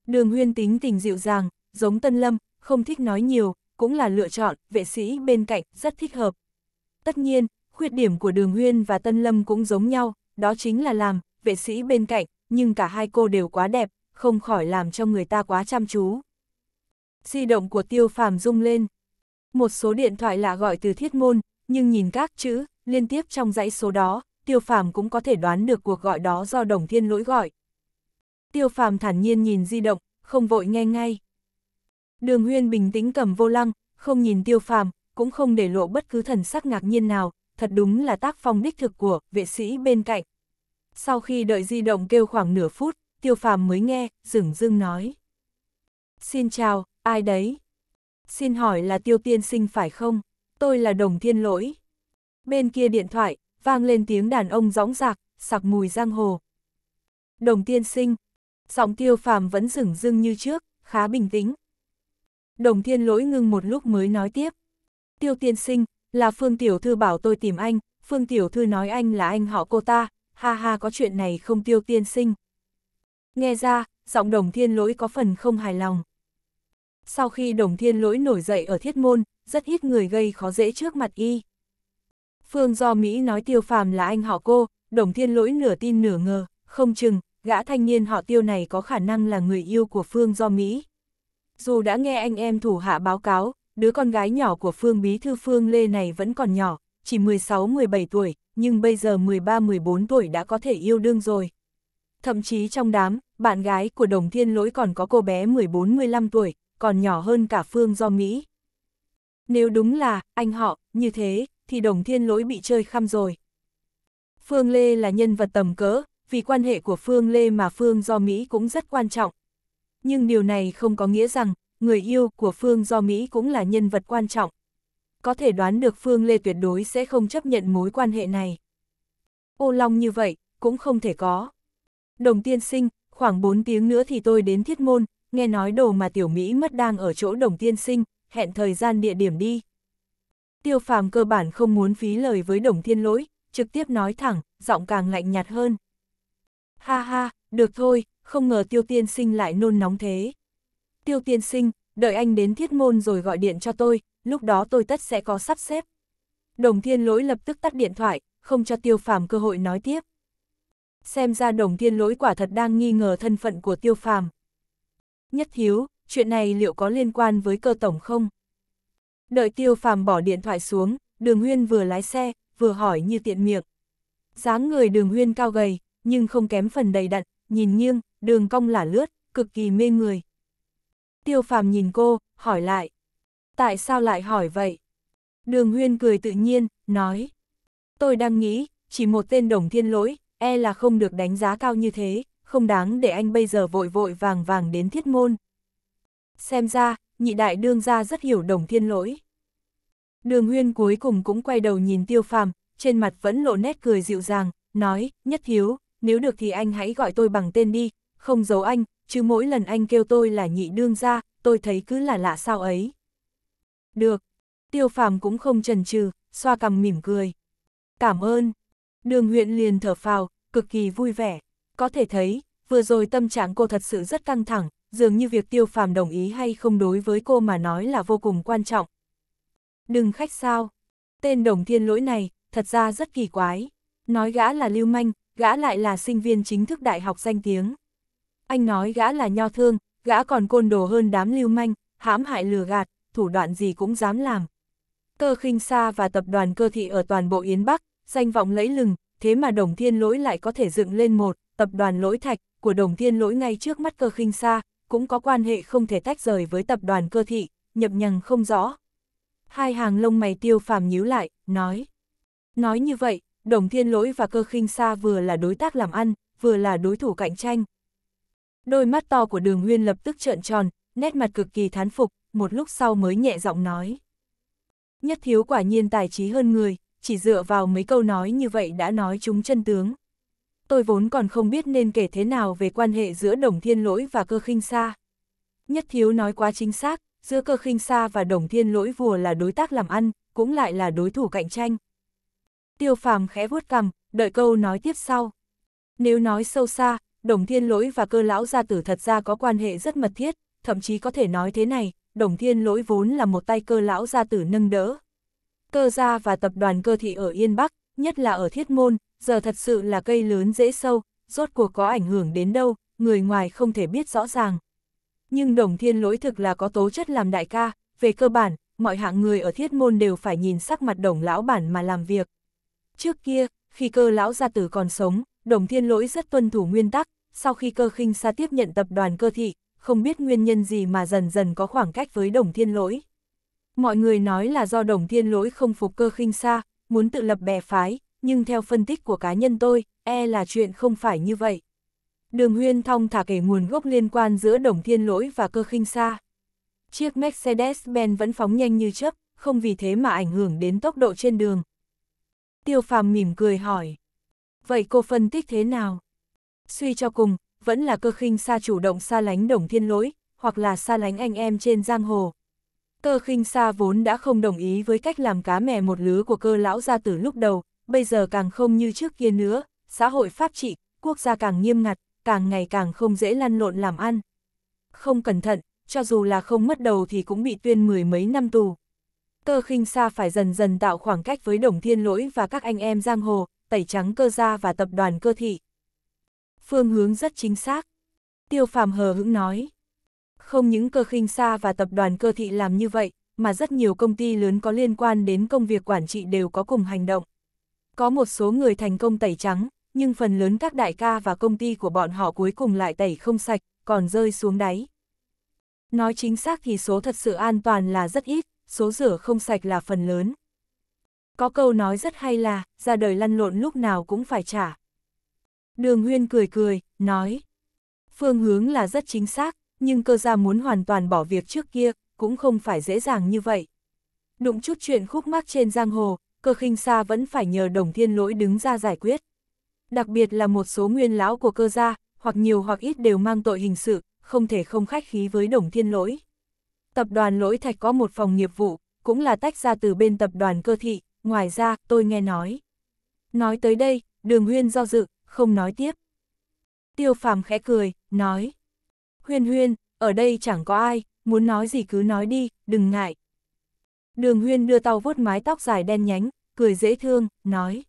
[SPEAKER 1] Đường huyên tính tình dịu dàng, giống Tân Lâm, không thích nói nhiều, cũng là lựa chọn, vệ sĩ bên cạnh, rất thích hợp. Tất nhiên, khuyết điểm của đường huyên và Tân Lâm cũng giống nhau, đó chính là làm, vệ sĩ bên cạnh, nhưng cả hai cô đều quá đẹp, không khỏi làm cho người ta quá chăm chú. Di động của tiêu phàm rung lên. Một số điện thoại lạ gọi từ thiết môn, nhưng nhìn các chữ, liên tiếp trong dãy số đó, tiêu phàm cũng có thể đoán được cuộc gọi đó do đồng thiên lỗi gọi. Tiêu phàm thản nhiên nhìn di động, không vội nghe ngay. Đường huyên bình tĩnh cầm vô lăng, không nhìn tiêu phàm, cũng không để lộ bất cứ thần sắc ngạc nhiên nào, thật đúng là tác phong đích thực của vệ sĩ bên cạnh. Sau khi đợi di động kêu khoảng nửa phút, tiêu phàm mới nghe, dừng dưng nói. Xin chào, ai đấy? Xin hỏi là tiêu tiên sinh phải không? Tôi là đồng thiên lỗi. Bên kia điện thoại, vang lên tiếng đàn ông rõng rạc, sặc mùi giang hồ. Đồng tiên sinh, giọng tiêu phàm vẫn rừng rưng như trước, khá bình tĩnh. Đồng thiên lỗi ngưng một lúc mới nói tiếp. Tiêu tiên sinh, là Phương Tiểu Thư bảo tôi tìm anh, Phương Tiểu Thư nói anh là anh họ cô ta, ha ha có chuyện này không tiêu tiên sinh. Nghe ra, giọng đồng thiên lỗi có phần không hài lòng sau khi đồng thiên lỗi nổi dậy ở thiết môn, rất ít người gây khó dễ trước mặt y. Phương do Mỹ nói tiêu phàm là anh họ cô, đồng thiên lỗi nửa tin nửa ngờ, không chừng, gã thanh niên họ tiêu này có khả năng là người yêu của Phương do Mỹ. Dù đã nghe anh em thủ hạ báo cáo, đứa con gái nhỏ của Phương Bí Thư Phương Lê này vẫn còn nhỏ, chỉ 16-17 tuổi, nhưng bây giờ 13-14 tuổi đã có thể yêu đương rồi. Thậm chí trong đám, bạn gái của Đồng Thiên Lỗi còn có cô bé 14-15 tuổi, còn nhỏ hơn cả phương do Mỹ. Nếu đúng là, anh họ, như thế, thì đồng thiên lỗi bị chơi khăm rồi. Phương Lê là nhân vật tầm cỡ, vì quan hệ của Phương Lê mà Phương do Mỹ cũng rất quan trọng. Nhưng điều này không có nghĩa rằng, người yêu của Phương do Mỹ cũng là nhân vật quan trọng. Có thể đoán được Phương Lê tuyệt đối sẽ không chấp nhận mối quan hệ này. Ô Long như vậy, cũng không thể có. Đồng tiên sinh, khoảng 4 tiếng nữa thì tôi đến thiết môn, nghe nói đồ mà tiểu Mỹ mất đang ở chỗ đồng tiên sinh, hẹn thời gian địa điểm đi. Tiêu phàm cơ bản không muốn phí lời với đồng thiên lỗi, trực tiếp nói thẳng, giọng càng lạnh nhạt hơn. Ha ha, được thôi, không ngờ tiêu tiên sinh lại nôn nóng thế. Tiêu tiên sinh, đợi anh đến thiết môn rồi gọi điện cho tôi, lúc đó tôi tất sẽ có sắp xếp. Đồng thiên lỗi lập tức tắt điện thoại, không cho tiêu phàm cơ hội nói tiếp. Xem ra đồng thiên lỗi quả thật đang nghi ngờ thân phận của tiêu phàm. Nhất thiếu chuyện này liệu có liên quan với cơ tổng không? Đợi tiêu phàm bỏ điện thoại xuống, đường huyên vừa lái xe, vừa hỏi như tiện miệng. dáng người đường huyên cao gầy, nhưng không kém phần đầy đặn, nhìn nghiêng, đường cong lả lướt, cực kỳ mê người. Tiêu phàm nhìn cô, hỏi lại. Tại sao lại hỏi vậy? Đường huyên cười tự nhiên, nói. Tôi đang nghĩ, chỉ một tên đồng thiên lỗi, e là không được đánh giá cao như thế, không đáng để anh bây giờ vội vội vàng vàng đến thiết môn. Xem ra, nhị đại đương ra rất hiểu đồng thiên lỗi. Đường huyên cuối cùng cũng quay đầu nhìn tiêu phàm, trên mặt vẫn lộ nét cười dịu dàng, nói, nhất hiếu, nếu được thì anh hãy gọi tôi bằng tên đi, không giấu anh, chứ mỗi lần anh kêu tôi là nhị đương ra, tôi thấy cứ là lạ sao ấy. Được, tiêu phàm cũng không chần chừ, xoa cằm mỉm cười. Cảm ơn, đường huyện liền thở phào, cực kỳ vui vẻ. Có thể thấy, vừa rồi tâm trạng cô thật sự rất căng thẳng, dường như việc tiêu phàm đồng ý hay không đối với cô mà nói là vô cùng quan trọng. Đừng khách sao. Tên đồng thiên lỗi này, thật ra rất kỳ quái. Nói gã là lưu manh, gã lại là sinh viên chính thức đại học danh tiếng. Anh nói gã là nho thương, gã còn côn đồ hơn đám lưu manh, hãm hại lừa gạt, thủ đoạn gì cũng dám làm. Cơ khinh xa và tập đoàn cơ thị ở toàn bộ Yến Bắc, danh vọng lẫy lừng, thế mà đồng thiên lỗi lại có thể dựng lên một tập đoàn lỗi thạch của đồng thiên lỗi ngay trước mắt cơ khinh xa, cũng có quan hệ không thể tách rời với tập đoàn cơ thị, nhập nhằng không rõ. Hai hàng lông mày tiêu phàm nhíu lại, nói. Nói như vậy, đồng thiên lỗi và cơ khinh xa vừa là đối tác làm ăn, vừa là đối thủ cạnh tranh. Đôi mắt to của đường Nguyên lập tức trợn tròn, nét mặt cực kỳ thán phục, một lúc sau mới nhẹ giọng nói. Nhất thiếu quả nhiên tài trí hơn người, chỉ dựa vào mấy câu nói như vậy đã nói chúng chân tướng tôi vốn còn không biết nên kể thế nào về quan hệ giữa đồng thiên lỗi và cơ khinh sa Nhất thiếu nói quá chính xác, giữa cơ khinh sa và đồng thiên lỗi vừa là đối tác làm ăn, cũng lại là đối thủ cạnh tranh. Tiêu phàm khẽ vuốt cằm, đợi câu nói tiếp sau. Nếu nói sâu xa, đồng thiên lỗi và cơ lão gia tử thật ra có quan hệ rất mật thiết, thậm chí có thể nói thế này, đồng thiên lỗi vốn là một tay cơ lão gia tử nâng đỡ. Cơ gia và tập đoàn cơ thị ở Yên Bắc, nhất là ở thiết môn, giờ thật sự là cây lớn dễ sâu, rốt cuộc có ảnh hưởng đến đâu, người ngoài không thể biết rõ ràng. Nhưng đồng thiên lỗi thực là có tố chất làm đại ca, về cơ bản, mọi hạng người ở thiết môn đều phải nhìn sắc mặt đồng lão bản mà làm việc. Trước kia, khi cơ lão gia tử còn sống, đồng thiên lỗi rất tuân thủ nguyên tắc, sau khi cơ khinh sa tiếp nhận tập đoàn cơ thị, không biết nguyên nhân gì mà dần dần có khoảng cách với đồng thiên lỗi. Mọi người nói là do đồng thiên lỗi không phục cơ khinh sa, muốn tự lập bè phái, nhưng theo phân tích của cá nhân tôi, e là chuyện không phải như vậy. Đường Huyên Thong thả kể nguồn gốc liên quan giữa Đồng Thiên Lỗi và Cơ Khinh Sa. Chiếc Mercedes-Benz vẫn phóng nhanh như chớp, không vì thế mà ảnh hưởng đến tốc độ trên đường. Tiêu Phàm mỉm cười hỏi, "Vậy cô phân tích thế nào?" Suy cho cùng, vẫn là Cơ Khinh Sa chủ động xa lánh Đồng Thiên Lỗi, hoặc là xa lánh anh em trên giang hồ, Cơ khinh xa vốn đã không đồng ý với cách làm cá mè một lứa của cơ lão gia từ lúc đầu, bây giờ càng không như trước kia nữa, xã hội pháp trị, quốc gia càng nghiêm ngặt, càng ngày càng không dễ lăn lộn làm ăn. Không cẩn thận, cho dù là không mất đầu thì cũng bị tuyên mười mấy năm tù. Cơ khinh xa phải dần dần tạo khoảng cách với đồng thiên lỗi và các anh em giang hồ, tẩy trắng cơ gia và tập đoàn cơ thị. Phương hướng rất chính xác. Tiêu phàm hờ hững nói. Không những cơ khinh xa và tập đoàn cơ thị làm như vậy, mà rất nhiều công ty lớn có liên quan đến công việc quản trị đều có cùng hành động. Có một số người thành công tẩy trắng, nhưng phần lớn các đại ca và công ty của bọn họ cuối cùng lại tẩy không sạch, còn rơi xuống đáy. Nói chính xác thì số thật sự an toàn là rất ít, số rửa không sạch là phần lớn. Có câu nói rất hay là, ra đời lăn lộn lúc nào cũng phải trả. Đường Huyên cười cười, nói. Phương hướng là rất chính xác, nhưng cơ gia muốn hoàn toàn bỏ việc trước kia, cũng không phải dễ dàng như vậy. Đụng chút chuyện khúc mắc trên giang hồ, cơ khinh xa vẫn phải nhờ đồng thiên lỗi đứng ra giải quyết. Đặc biệt là một số nguyên lão của cơ gia, hoặc nhiều hoặc ít đều mang tội hình sự, không thể không khách khí với đồng thiên lỗi. Tập đoàn lỗi thạch có một phòng nghiệp vụ, cũng là tách ra từ bên tập đoàn cơ thị, ngoài ra tôi nghe nói. Nói tới đây, đường huyên do dự, không nói tiếp. Tiêu phàm khẽ cười, nói, huyên huyên, ở đây chẳng có ai, muốn nói gì cứ nói đi, đừng ngại. Đường huyên đưa tao vuốt mái tóc dài đen nhánh, cười dễ thương, nói.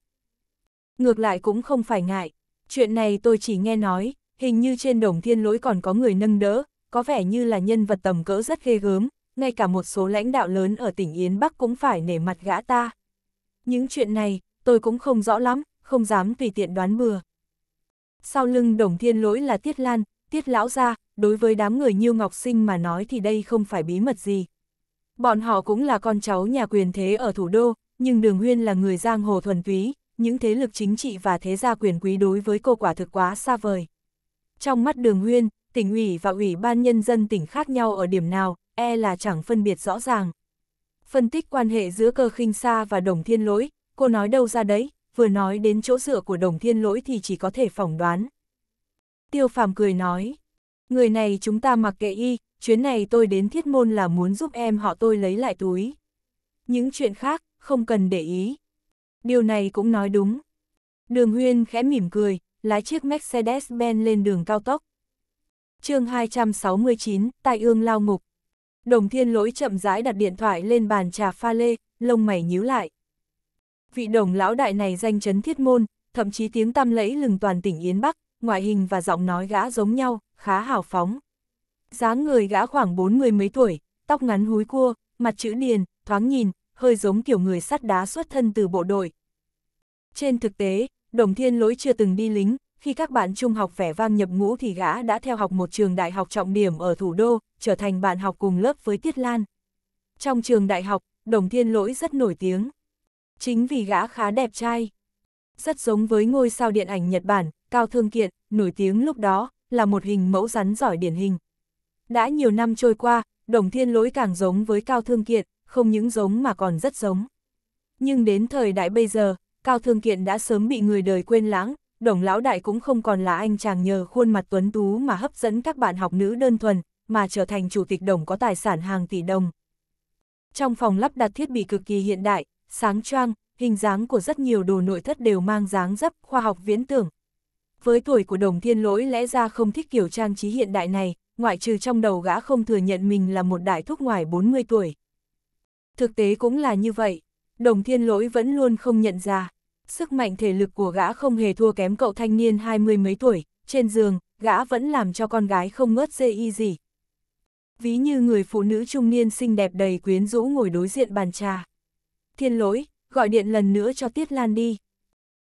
[SPEAKER 1] Ngược lại cũng không phải ngại, chuyện này tôi chỉ nghe nói, hình như trên đồng thiên lỗi còn có người nâng đỡ, có vẻ như là nhân vật tầm cỡ rất ghê gớm, ngay cả một số lãnh đạo lớn ở tỉnh Yến Bắc cũng phải nể mặt gã ta. Những chuyện này, tôi cũng không rõ lắm, không dám tùy tiện đoán bừa. Sau lưng đồng thiên lỗi là Tiết Lan, tiết lão ra, đối với đám người như Ngọc Sinh mà nói thì đây không phải bí mật gì. Bọn họ cũng là con cháu nhà quyền thế ở thủ đô, nhưng Đường Huyên là người giang hồ thuần túy, những thế lực chính trị và thế gia quyền quý đối với cô quả thực quá xa vời. Trong mắt Đường Huyên, tỉnh ủy và ủy ban nhân dân tỉnh khác nhau ở điểm nào, e là chẳng phân biệt rõ ràng. Phân tích quan hệ giữa cơ khinh xa và đồng thiên lỗi, cô nói đâu ra đấy, vừa nói đến chỗ dựa của đồng thiên lỗi thì chỉ có thể phỏng đoán. Tiêu phàm cười nói, người này chúng ta mặc kệ y, chuyến này tôi đến thiết môn là muốn giúp em họ tôi lấy lại túi. Những chuyện khác, không cần để ý. Điều này cũng nói đúng. Đường Huyên khẽ mỉm cười, lái chiếc Mercedes-Benz lên đường cao tốc. chương 269, Tài ương lao ngục. Đồng thiên lỗi chậm rãi đặt điện thoại lên bàn trà pha lê, lông mày nhíu lại. Vị đồng lão đại này danh chấn thiết môn, thậm chí tiếng tăm lẫy lừng toàn tỉnh Yến Bắc, ngoại hình và giọng nói gã giống nhau, khá hào phóng. dáng người gã khoảng bốn người mấy tuổi, tóc ngắn húi cua, mặt chữ điền, thoáng nhìn, hơi giống kiểu người sắt đá xuất thân từ bộ đội. Trên thực tế, Đồng Thiên Lỗi chưa từng đi lính, khi các bạn trung học vẻ vang nhập ngũ thì gã đã theo học một trường đại học trọng điểm ở thủ đô, trở thành bạn học cùng lớp với Tiết Lan. Trong trường đại học, Đồng Thiên Lỗi rất nổi tiếng. Chính vì gã khá đẹp trai. Rất giống với ngôi sao điện ảnh Nhật Bản, cao thương kiện, nổi tiếng lúc đó, là một hình mẫu rắn giỏi điển hình. Đã nhiều năm trôi qua, đồng thiên lỗi càng giống với cao thương kiện, không những giống mà còn rất giống. Nhưng đến thời đại bây giờ, cao thương kiện đã sớm bị người đời quên lãng, đồng lão đại cũng không còn là anh chàng nhờ khuôn mặt tuấn tú mà hấp dẫn các bạn học nữ đơn thuần, mà trở thành chủ tịch đồng có tài sản hàng tỷ đồng. Trong phòng lắp đặt thiết bị cực kỳ hiện đại, sáng choang, hình dáng của rất nhiều đồ nội thất đều mang dáng dấp khoa học viễn tưởng, với tuổi của đồng thiên lỗi lẽ ra không thích kiểu trang trí hiện đại này, ngoại trừ trong đầu gã không thừa nhận mình là một đại thúc ngoài 40 tuổi. Thực tế cũng là như vậy, đồng thiên lỗi vẫn luôn không nhận ra. Sức mạnh thể lực của gã không hề thua kém cậu thanh niên hai mươi mấy tuổi, trên giường, gã vẫn làm cho con gái không ngớt dê y gì. Ví như người phụ nữ trung niên xinh đẹp đầy quyến rũ ngồi đối diện bàn trà. Thiên lỗi, gọi điện lần nữa cho Tiết Lan đi.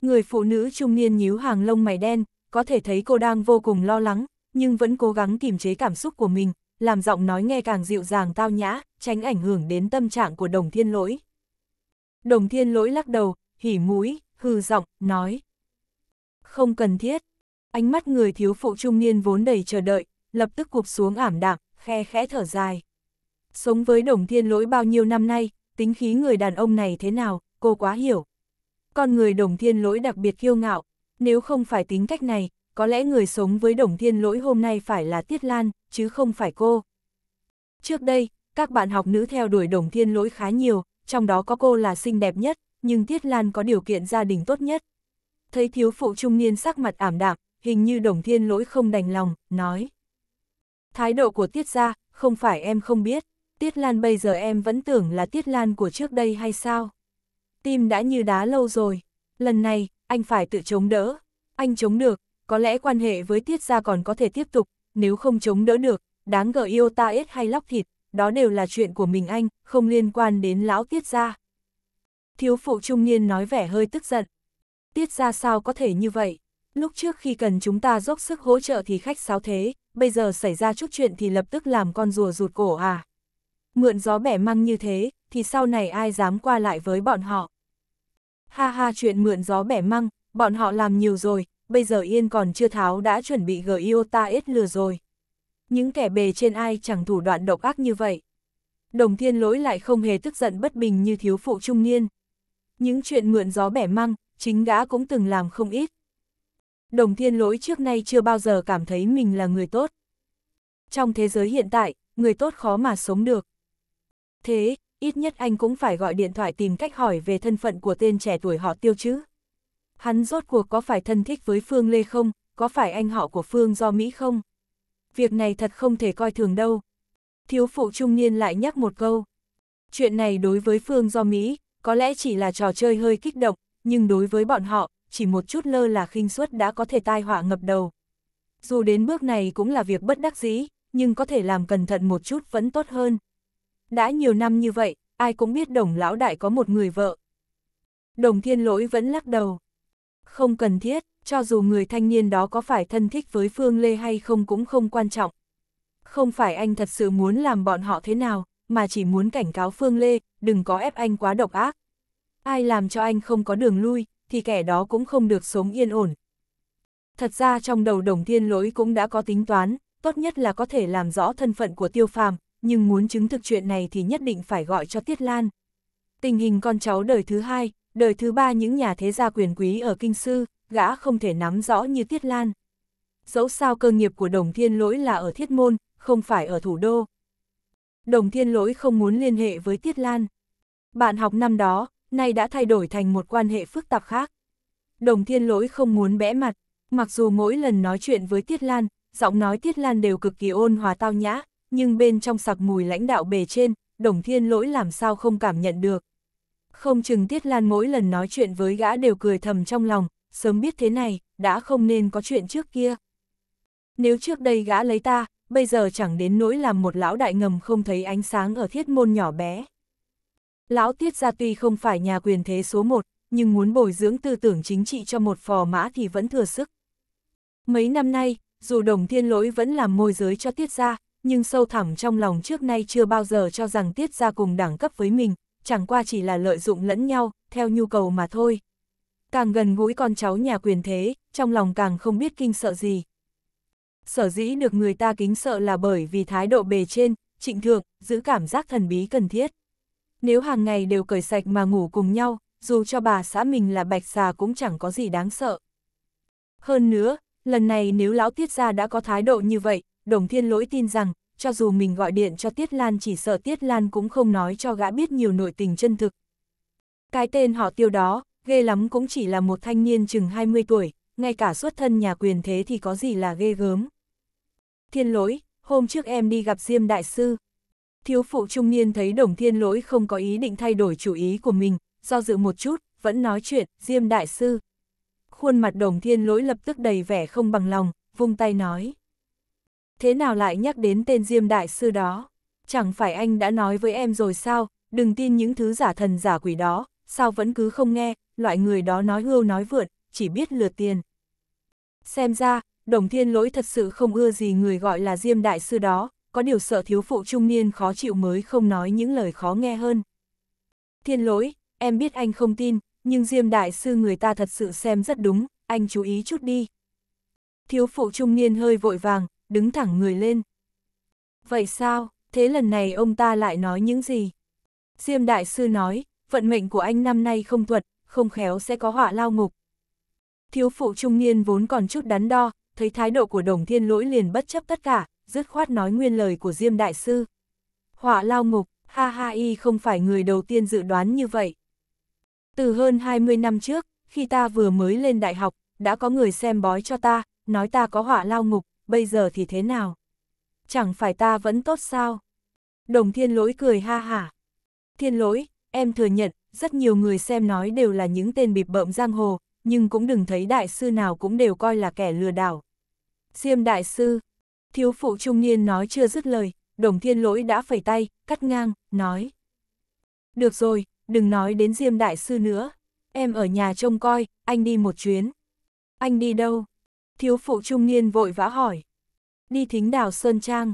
[SPEAKER 1] Người phụ nữ trung niên nhíu hàng lông mày đen, có thể thấy cô đang vô cùng lo lắng, nhưng vẫn cố gắng kiềm chế cảm xúc của mình, làm giọng nói nghe càng dịu dàng tao nhã, tránh ảnh hưởng đến tâm trạng của đồng thiên lỗi. Đồng thiên lỗi lắc đầu, hỉ mũi, hư giọng, nói. Không cần thiết. Ánh mắt người thiếu phụ trung niên vốn đầy chờ đợi, lập tức cụp xuống ảm đạm, khe khẽ thở dài. Sống với đồng thiên lỗi bao nhiêu năm nay, tính khí người đàn ông này thế nào, cô quá hiểu con người đồng thiên lỗi đặc biệt kiêu ngạo, nếu không phải tính cách này, có lẽ người sống với đồng thiên lỗi hôm nay phải là Tiết Lan, chứ không phải cô. Trước đây, các bạn học nữ theo đuổi đồng thiên lỗi khá nhiều, trong đó có cô là xinh đẹp nhất, nhưng Tiết Lan có điều kiện gia đình tốt nhất. Thấy thiếu phụ trung niên sắc mặt ảm đạm, hình như đồng thiên lỗi không đành lòng, nói. Thái độ của Tiết ra, không phải em không biết, Tiết Lan bây giờ em vẫn tưởng là Tiết Lan của trước đây hay sao? tim đã như đá lâu rồi. Lần này, anh phải tự chống đỡ. Anh chống được, có lẽ quan hệ với Tiết Gia còn có thể tiếp tục, nếu không chống đỡ được, đáng gờ yêu ta ít hay lóc thịt, đó đều là chuyện của mình anh, không liên quan đến lão Tiết Gia. Thiếu phụ trung niên nói vẻ hơi tức giận. Tiết Gia sao có thể như vậy? Lúc trước khi cần chúng ta dốc sức hỗ trợ thì khách sáo thế, bây giờ xảy ra chút chuyện thì lập tức làm con rùa rụt cổ à? Mượn gió bẻ măng như thế, thì sau này ai dám qua lại với bọn họ? Ha ha chuyện mượn gió bẻ măng, bọn họ làm nhiều rồi, bây giờ Yên còn chưa tháo đã chuẩn bị gửi Iota ít lừa rồi. Những kẻ bề trên ai chẳng thủ đoạn độc ác như vậy. Đồng thiên lỗi lại không hề tức giận bất bình như thiếu phụ trung niên. Những chuyện mượn gió bẻ măng, chính gã cũng từng làm không ít. Đồng thiên lỗi trước nay chưa bao giờ cảm thấy mình là người tốt. Trong thế giới hiện tại, người tốt khó mà sống được. Thế, ít nhất anh cũng phải gọi điện thoại tìm cách hỏi về thân phận của tên trẻ tuổi họ tiêu chứ. Hắn rốt cuộc có phải thân thích với Phương Lê không, có phải anh họ của Phương do Mỹ không? Việc này thật không thể coi thường đâu. Thiếu phụ trung niên lại nhắc một câu. Chuyện này đối với Phương do Mỹ, có lẽ chỉ là trò chơi hơi kích động, nhưng đối với bọn họ, chỉ một chút lơ là khinh suất đã có thể tai họa ngập đầu. Dù đến bước này cũng là việc bất đắc dĩ, nhưng có thể làm cẩn thận một chút vẫn tốt hơn. Đã nhiều năm như vậy, ai cũng biết đồng lão đại có một người vợ. Đồng thiên lỗi vẫn lắc đầu. Không cần thiết, cho dù người thanh niên đó có phải thân thích với Phương Lê hay không cũng không quan trọng. Không phải anh thật sự muốn làm bọn họ thế nào, mà chỉ muốn cảnh cáo Phương Lê, đừng có ép anh quá độc ác. Ai làm cho anh không có đường lui, thì kẻ đó cũng không được sống yên ổn. Thật ra trong đầu đồng thiên lỗi cũng đã có tính toán, tốt nhất là có thể làm rõ thân phận của tiêu phàm, nhưng muốn chứng thực chuyện này thì nhất định phải gọi cho Tiết Lan. Tình hình con cháu đời thứ hai, đời thứ ba những nhà thế gia quyền quý ở Kinh Sư, gã không thể nắm rõ như Tiết Lan. Dẫu sao cơ nghiệp của Đồng Thiên Lỗi là ở Thiết Môn, không phải ở thủ đô. Đồng Thiên Lỗi không muốn liên hệ với Tiết Lan. Bạn học năm đó, nay đã thay đổi thành một quan hệ phức tạp khác. Đồng Thiên Lỗi không muốn bẽ mặt, mặc dù mỗi lần nói chuyện với Tiết Lan, giọng nói Tiết Lan đều cực kỳ ôn hòa tao nhã, nhưng bên trong sặc mùi lãnh đạo bề trên, đồng thiên lỗi làm sao không cảm nhận được. Không chừng Tiết Lan mỗi lần nói chuyện với gã đều cười thầm trong lòng, sớm biết thế này, đã không nên có chuyện trước kia. Nếu trước đây gã lấy ta, bây giờ chẳng đến nỗi làm một lão đại ngầm không thấy ánh sáng ở thiết môn nhỏ bé. Lão Tiết gia tuy không phải nhà quyền thế số một, nhưng muốn bồi dưỡng tư tưởng chính trị cho một phò mã thì vẫn thừa sức. Mấy năm nay, dù đồng thiên lỗi vẫn làm môi giới cho Tiết gia, nhưng sâu thẳm trong lòng trước nay chưa bao giờ cho rằng tiết ra cùng đẳng cấp với mình, chẳng qua chỉ là lợi dụng lẫn nhau, theo nhu cầu mà thôi. Càng gần gũi con cháu nhà quyền thế, trong lòng càng không biết kinh sợ gì. Sở dĩ được người ta kính sợ là bởi vì thái độ bề trên, trịnh thượng, giữ cảm giác thần bí cần thiết. Nếu hàng ngày đều cởi sạch mà ngủ cùng nhau, dù cho bà xã mình là bạch xà cũng chẳng có gì đáng sợ. Hơn nữa, lần này nếu lão tiết ra đã có thái độ như vậy, đồng thiên lỗi tin rằng, cho dù mình gọi điện cho Tiết Lan chỉ sợ Tiết Lan cũng không nói cho gã biết nhiều nội tình chân thực. Cái tên họ tiêu đó, ghê lắm cũng chỉ là một thanh niên chừng 20 tuổi, ngay cả xuất thân nhà quyền thế thì có gì là ghê gớm. Thiên lỗi, hôm trước em đi gặp Diêm Đại Sư. Thiếu phụ trung niên thấy đồng thiên lỗi không có ý định thay đổi chủ ý của mình, do dự một chút, vẫn nói chuyện, Diêm Đại Sư. Khuôn mặt đồng thiên lỗi lập tức đầy vẻ không bằng lòng, vung tay nói thế nào lại nhắc đến tên Diêm Đại Sư đó? Chẳng phải anh đã nói với em rồi sao, đừng tin những thứ giả thần giả quỷ đó, sao vẫn cứ không nghe, loại người đó nói hưu nói vượn, chỉ biết lừa tiền. Xem ra, Đồng Thiên Lỗi thật sự không ưa gì người gọi là Diêm Đại Sư đó, có điều sợ thiếu phụ trung niên khó chịu mới không nói những lời khó nghe hơn. Thiên Lỗi, em biết anh không tin, nhưng Diêm Đại Sư người ta thật sự xem rất đúng, anh chú ý chút đi. Thiếu phụ trung niên hơi vội vàng, đứng thẳng người lên. Vậy sao, thế lần này ông ta lại nói những gì? Diêm Đại Sư nói, vận mệnh của anh năm nay không thuật, không khéo sẽ có họa lao ngục. Thiếu phụ trung niên vốn còn chút đắn đo, thấy thái độ của đồng thiên lỗi liền bất chấp tất cả, dứt khoát nói nguyên lời của Diêm Đại Sư. Họa lao ngục, ha ha y không phải người đầu tiên dự đoán như vậy. Từ hơn 20 năm trước, khi ta vừa mới lên đại học, đã có người xem bói cho ta, nói ta có họa lao ngục bây giờ thì thế nào? Chẳng phải ta vẫn tốt sao? Đồng thiên lỗi cười ha hả. Thiên lỗi, em thừa nhận, rất nhiều người xem nói đều là những tên bịp bợm giang hồ, nhưng cũng đừng thấy đại sư nào cũng đều coi là kẻ lừa đảo. Diêm đại sư, thiếu phụ trung niên nói chưa dứt lời, đồng thiên lỗi đã phẩy tay, cắt ngang, nói. Được rồi, đừng nói đến Diêm đại sư nữa, em ở nhà trông coi, anh đi một chuyến. Anh đi đâu? Thiếu phụ trung niên vội vã hỏi. Đi thính đảo Sơn Trang.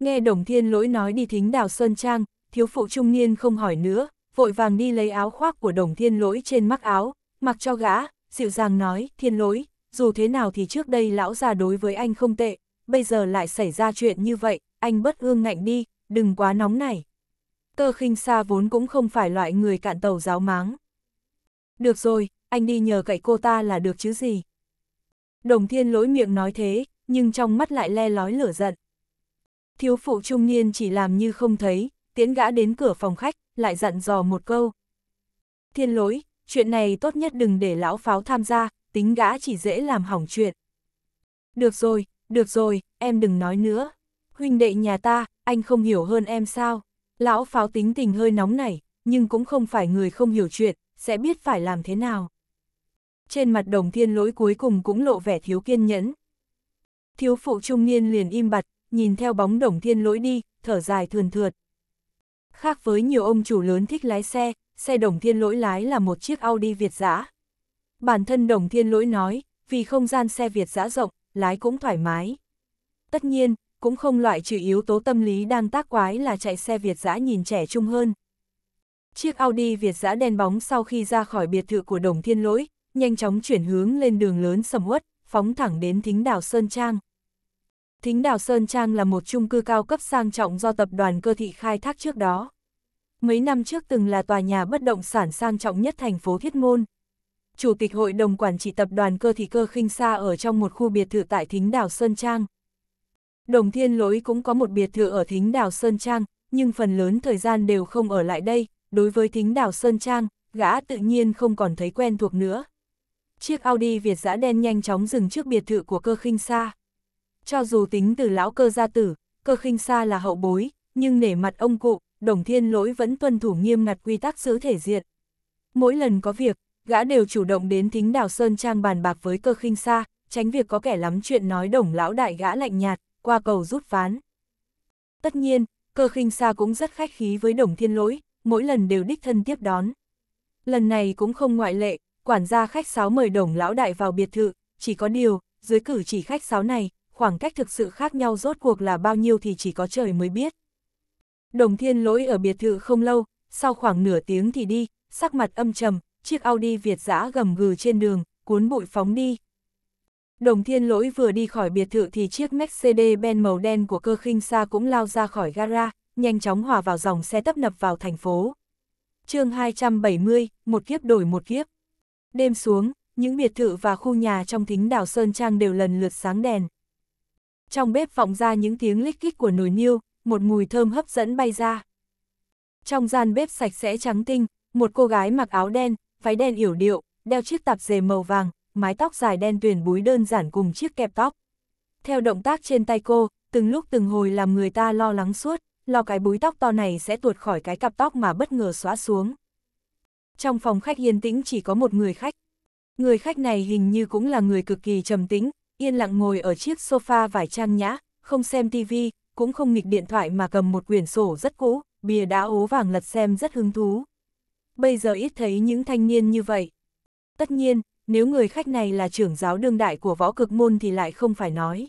[SPEAKER 1] Nghe Đồng Thiên Lỗi nói đi thính đảo Sơn Trang, thiếu phụ trung niên không hỏi nữa, vội vàng đi lấy áo khoác của Đồng Thiên Lỗi trên mắc áo, mặc cho gã, dịu dàng nói, Thiên Lỗi, dù thế nào thì trước đây lão già đối với anh không tệ, bây giờ lại xảy ra chuyện như vậy, anh bất ương ngạnh đi, đừng quá nóng này. cơ khinh xa vốn cũng không phải loại người cạn tàu giáo máng. Được rồi, anh đi nhờ cậy cô ta là được chứ gì. Đồng thiên lỗi miệng nói thế, nhưng trong mắt lại le lói lửa giận. Thiếu phụ trung niên chỉ làm như không thấy, tiến gã đến cửa phòng khách, lại dặn dò một câu. Thiên lỗi, chuyện này tốt nhất đừng để lão pháo tham gia, tính gã chỉ dễ làm hỏng chuyện. Được rồi, được rồi, em đừng nói nữa. Huynh đệ nhà ta, anh không hiểu hơn em sao? Lão pháo tính tình hơi nóng này, nhưng cũng không phải người không hiểu chuyện, sẽ biết phải làm thế nào trên mặt đồng thiên lỗi cuối cùng cũng lộ vẻ thiếu kiên nhẫn. Thiếu phụ trung niên liền im bặt, nhìn theo bóng đồng thiên lỗi đi, thở dài thườn thượt. Khác với nhiều ông chủ lớn thích lái xe, xe đồng thiên lỗi lái là một chiếc Audi Việt giã. Bản thân đồng thiên lỗi nói, vì không gian xe Việt giã rộng, lái cũng thoải mái. Tất nhiên, cũng không loại trừ yếu tố tâm lý đang tác quái là chạy xe Việt giã nhìn trẻ trung hơn. Chiếc Audi Việt giã đen bóng sau khi ra khỏi biệt thự của đồng thiên lỗi, nhanh chóng chuyển hướng lên đường lớn sầm uất, phóng thẳng đến thính đảo Sơn Trang. Thính đảo Sơn Trang là một chung cư cao cấp sang trọng do tập đoàn cơ thị khai thác trước đó. Mấy năm trước từng là tòa nhà bất động sản sang trọng nhất thành phố Thiết Môn. Chủ tịch hội đồng quản trị tập đoàn cơ thị cơ khinh xa ở trong một khu biệt thự tại thính đảo Sơn Trang. Đồng thiên lỗi cũng có một biệt thự ở thính đảo Sơn Trang, nhưng phần lớn thời gian đều không ở lại đây. Đối với thính đảo Sơn Trang, gã tự nhiên không còn thấy quen thuộc nữa chiếc Audi Việt dã đen nhanh chóng dừng trước biệt thự của cơ khinh sa. Cho dù tính từ lão cơ gia tử, cơ khinh sa là hậu bối, nhưng nể mặt ông cụ, đồng thiên lỗi vẫn tuân thủ nghiêm ngặt quy tắc giữ thể diện. Mỗi lần có việc, gã đều chủ động đến thính đảo Sơn Trang bàn bạc với cơ khinh sa, tránh việc có kẻ lắm chuyện nói đồng lão đại gã lạnh nhạt, qua cầu rút ván. Tất nhiên, cơ khinh sa cũng rất khách khí với đồng thiên lỗi, mỗi lần đều đích thân tiếp đón. Lần này cũng không ngoại lệ, quản gia khách sáo mời đồng lão đại vào biệt thự, chỉ có điều, dưới cử chỉ khách sáo này, khoảng cách thực sự khác nhau rốt cuộc là bao nhiêu thì chỉ có trời mới biết. Đồng thiên lỗi ở biệt thự không lâu, sau khoảng nửa tiếng thì đi, sắc mặt âm trầm, chiếc Audi Việt giã gầm gừ trên đường, cuốn bụi phóng đi. Đồng thiên lỗi vừa đi khỏi biệt thự thì chiếc Mercedes-Benz màu đen của cơ khinh xa cũng lao ra khỏi gara, nhanh chóng hòa vào dòng xe tấp nập vào thành phố. chương 270, một kiếp đổi một kiếp. Đêm xuống, những biệt thự và khu nhà trong thính đảo Sơn Trang đều lần lượt sáng đèn. Trong bếp vọng ra những tiếng lích kích của nồi niêu, một mùi thơm hấp dẫn bay ra. Trong gian bếp sạch sẽ trắng tinh, một cô gái mặc áo đen, váy đen yểu điệu, đeo chiếc tạp dề màu vàng, mái tóc dài đen tuyển búi đơn giản cùng chiếc kẹp tóc. Theo động tác trên tay cô, từng lúc từng hồi làm người ta lo lắng suốt, lo cái búi tóc to này sẽ tuột khỏi cái cặp tóc mà bất ngờ xóa xuống trong phòng khách yên tĩnh chỉ có một người khách. Người khách này hình như cũng là người cực kỳ trầm tĩnh, yên lặng ngồi ở chiếc sofa vải trang nhã, không xem tivi, cũng không nghịch điện thoại mà cầm một quyển sổ rất cũ, bìa đá ố vàng lật xem rất hứng thú. Bây giờ ít thấy những thanh niên như vậy. Tất nhiên, nếu người khách này là trưởng giáo đương đại của võ cực môn thì lại không phải nói.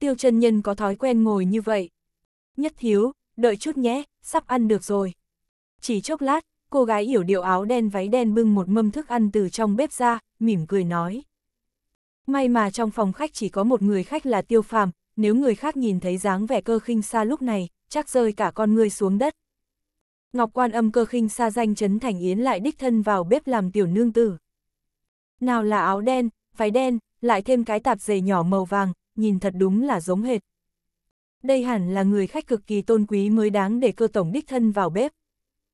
[SPEAKER 1] Tiêu chân nhân có thói quen ngồi như vậy. Nhất thiếu, đợi chút nhé, sắp ăn được rồi. Chỉ chốc lát, cô gái hiểu điệu áo đen váy đen bưng một mâm thức ăn từ trong bếp ra, mỉm cười nói. May mà trong phòng khách chỉ có một người khách là tiêu phàm, nếu người khác nhìn thấy dáng vẻ cơ khinh xa lúc này, chắc rơi cả con người xuống đất. Ngọc quan âm cơ khinh xa danh chấn thành yến lại đích thân vào bếp làm tiểu nương tử. Nào là áo đen, váy đen, lại thêm cái tạp dề nhỏ màu vàng, nhìn thật đúng là giống hệt. Đây hẳn là người khách cực kỳ tôn quý mới đáng để cơ tổng đích thân vào bếp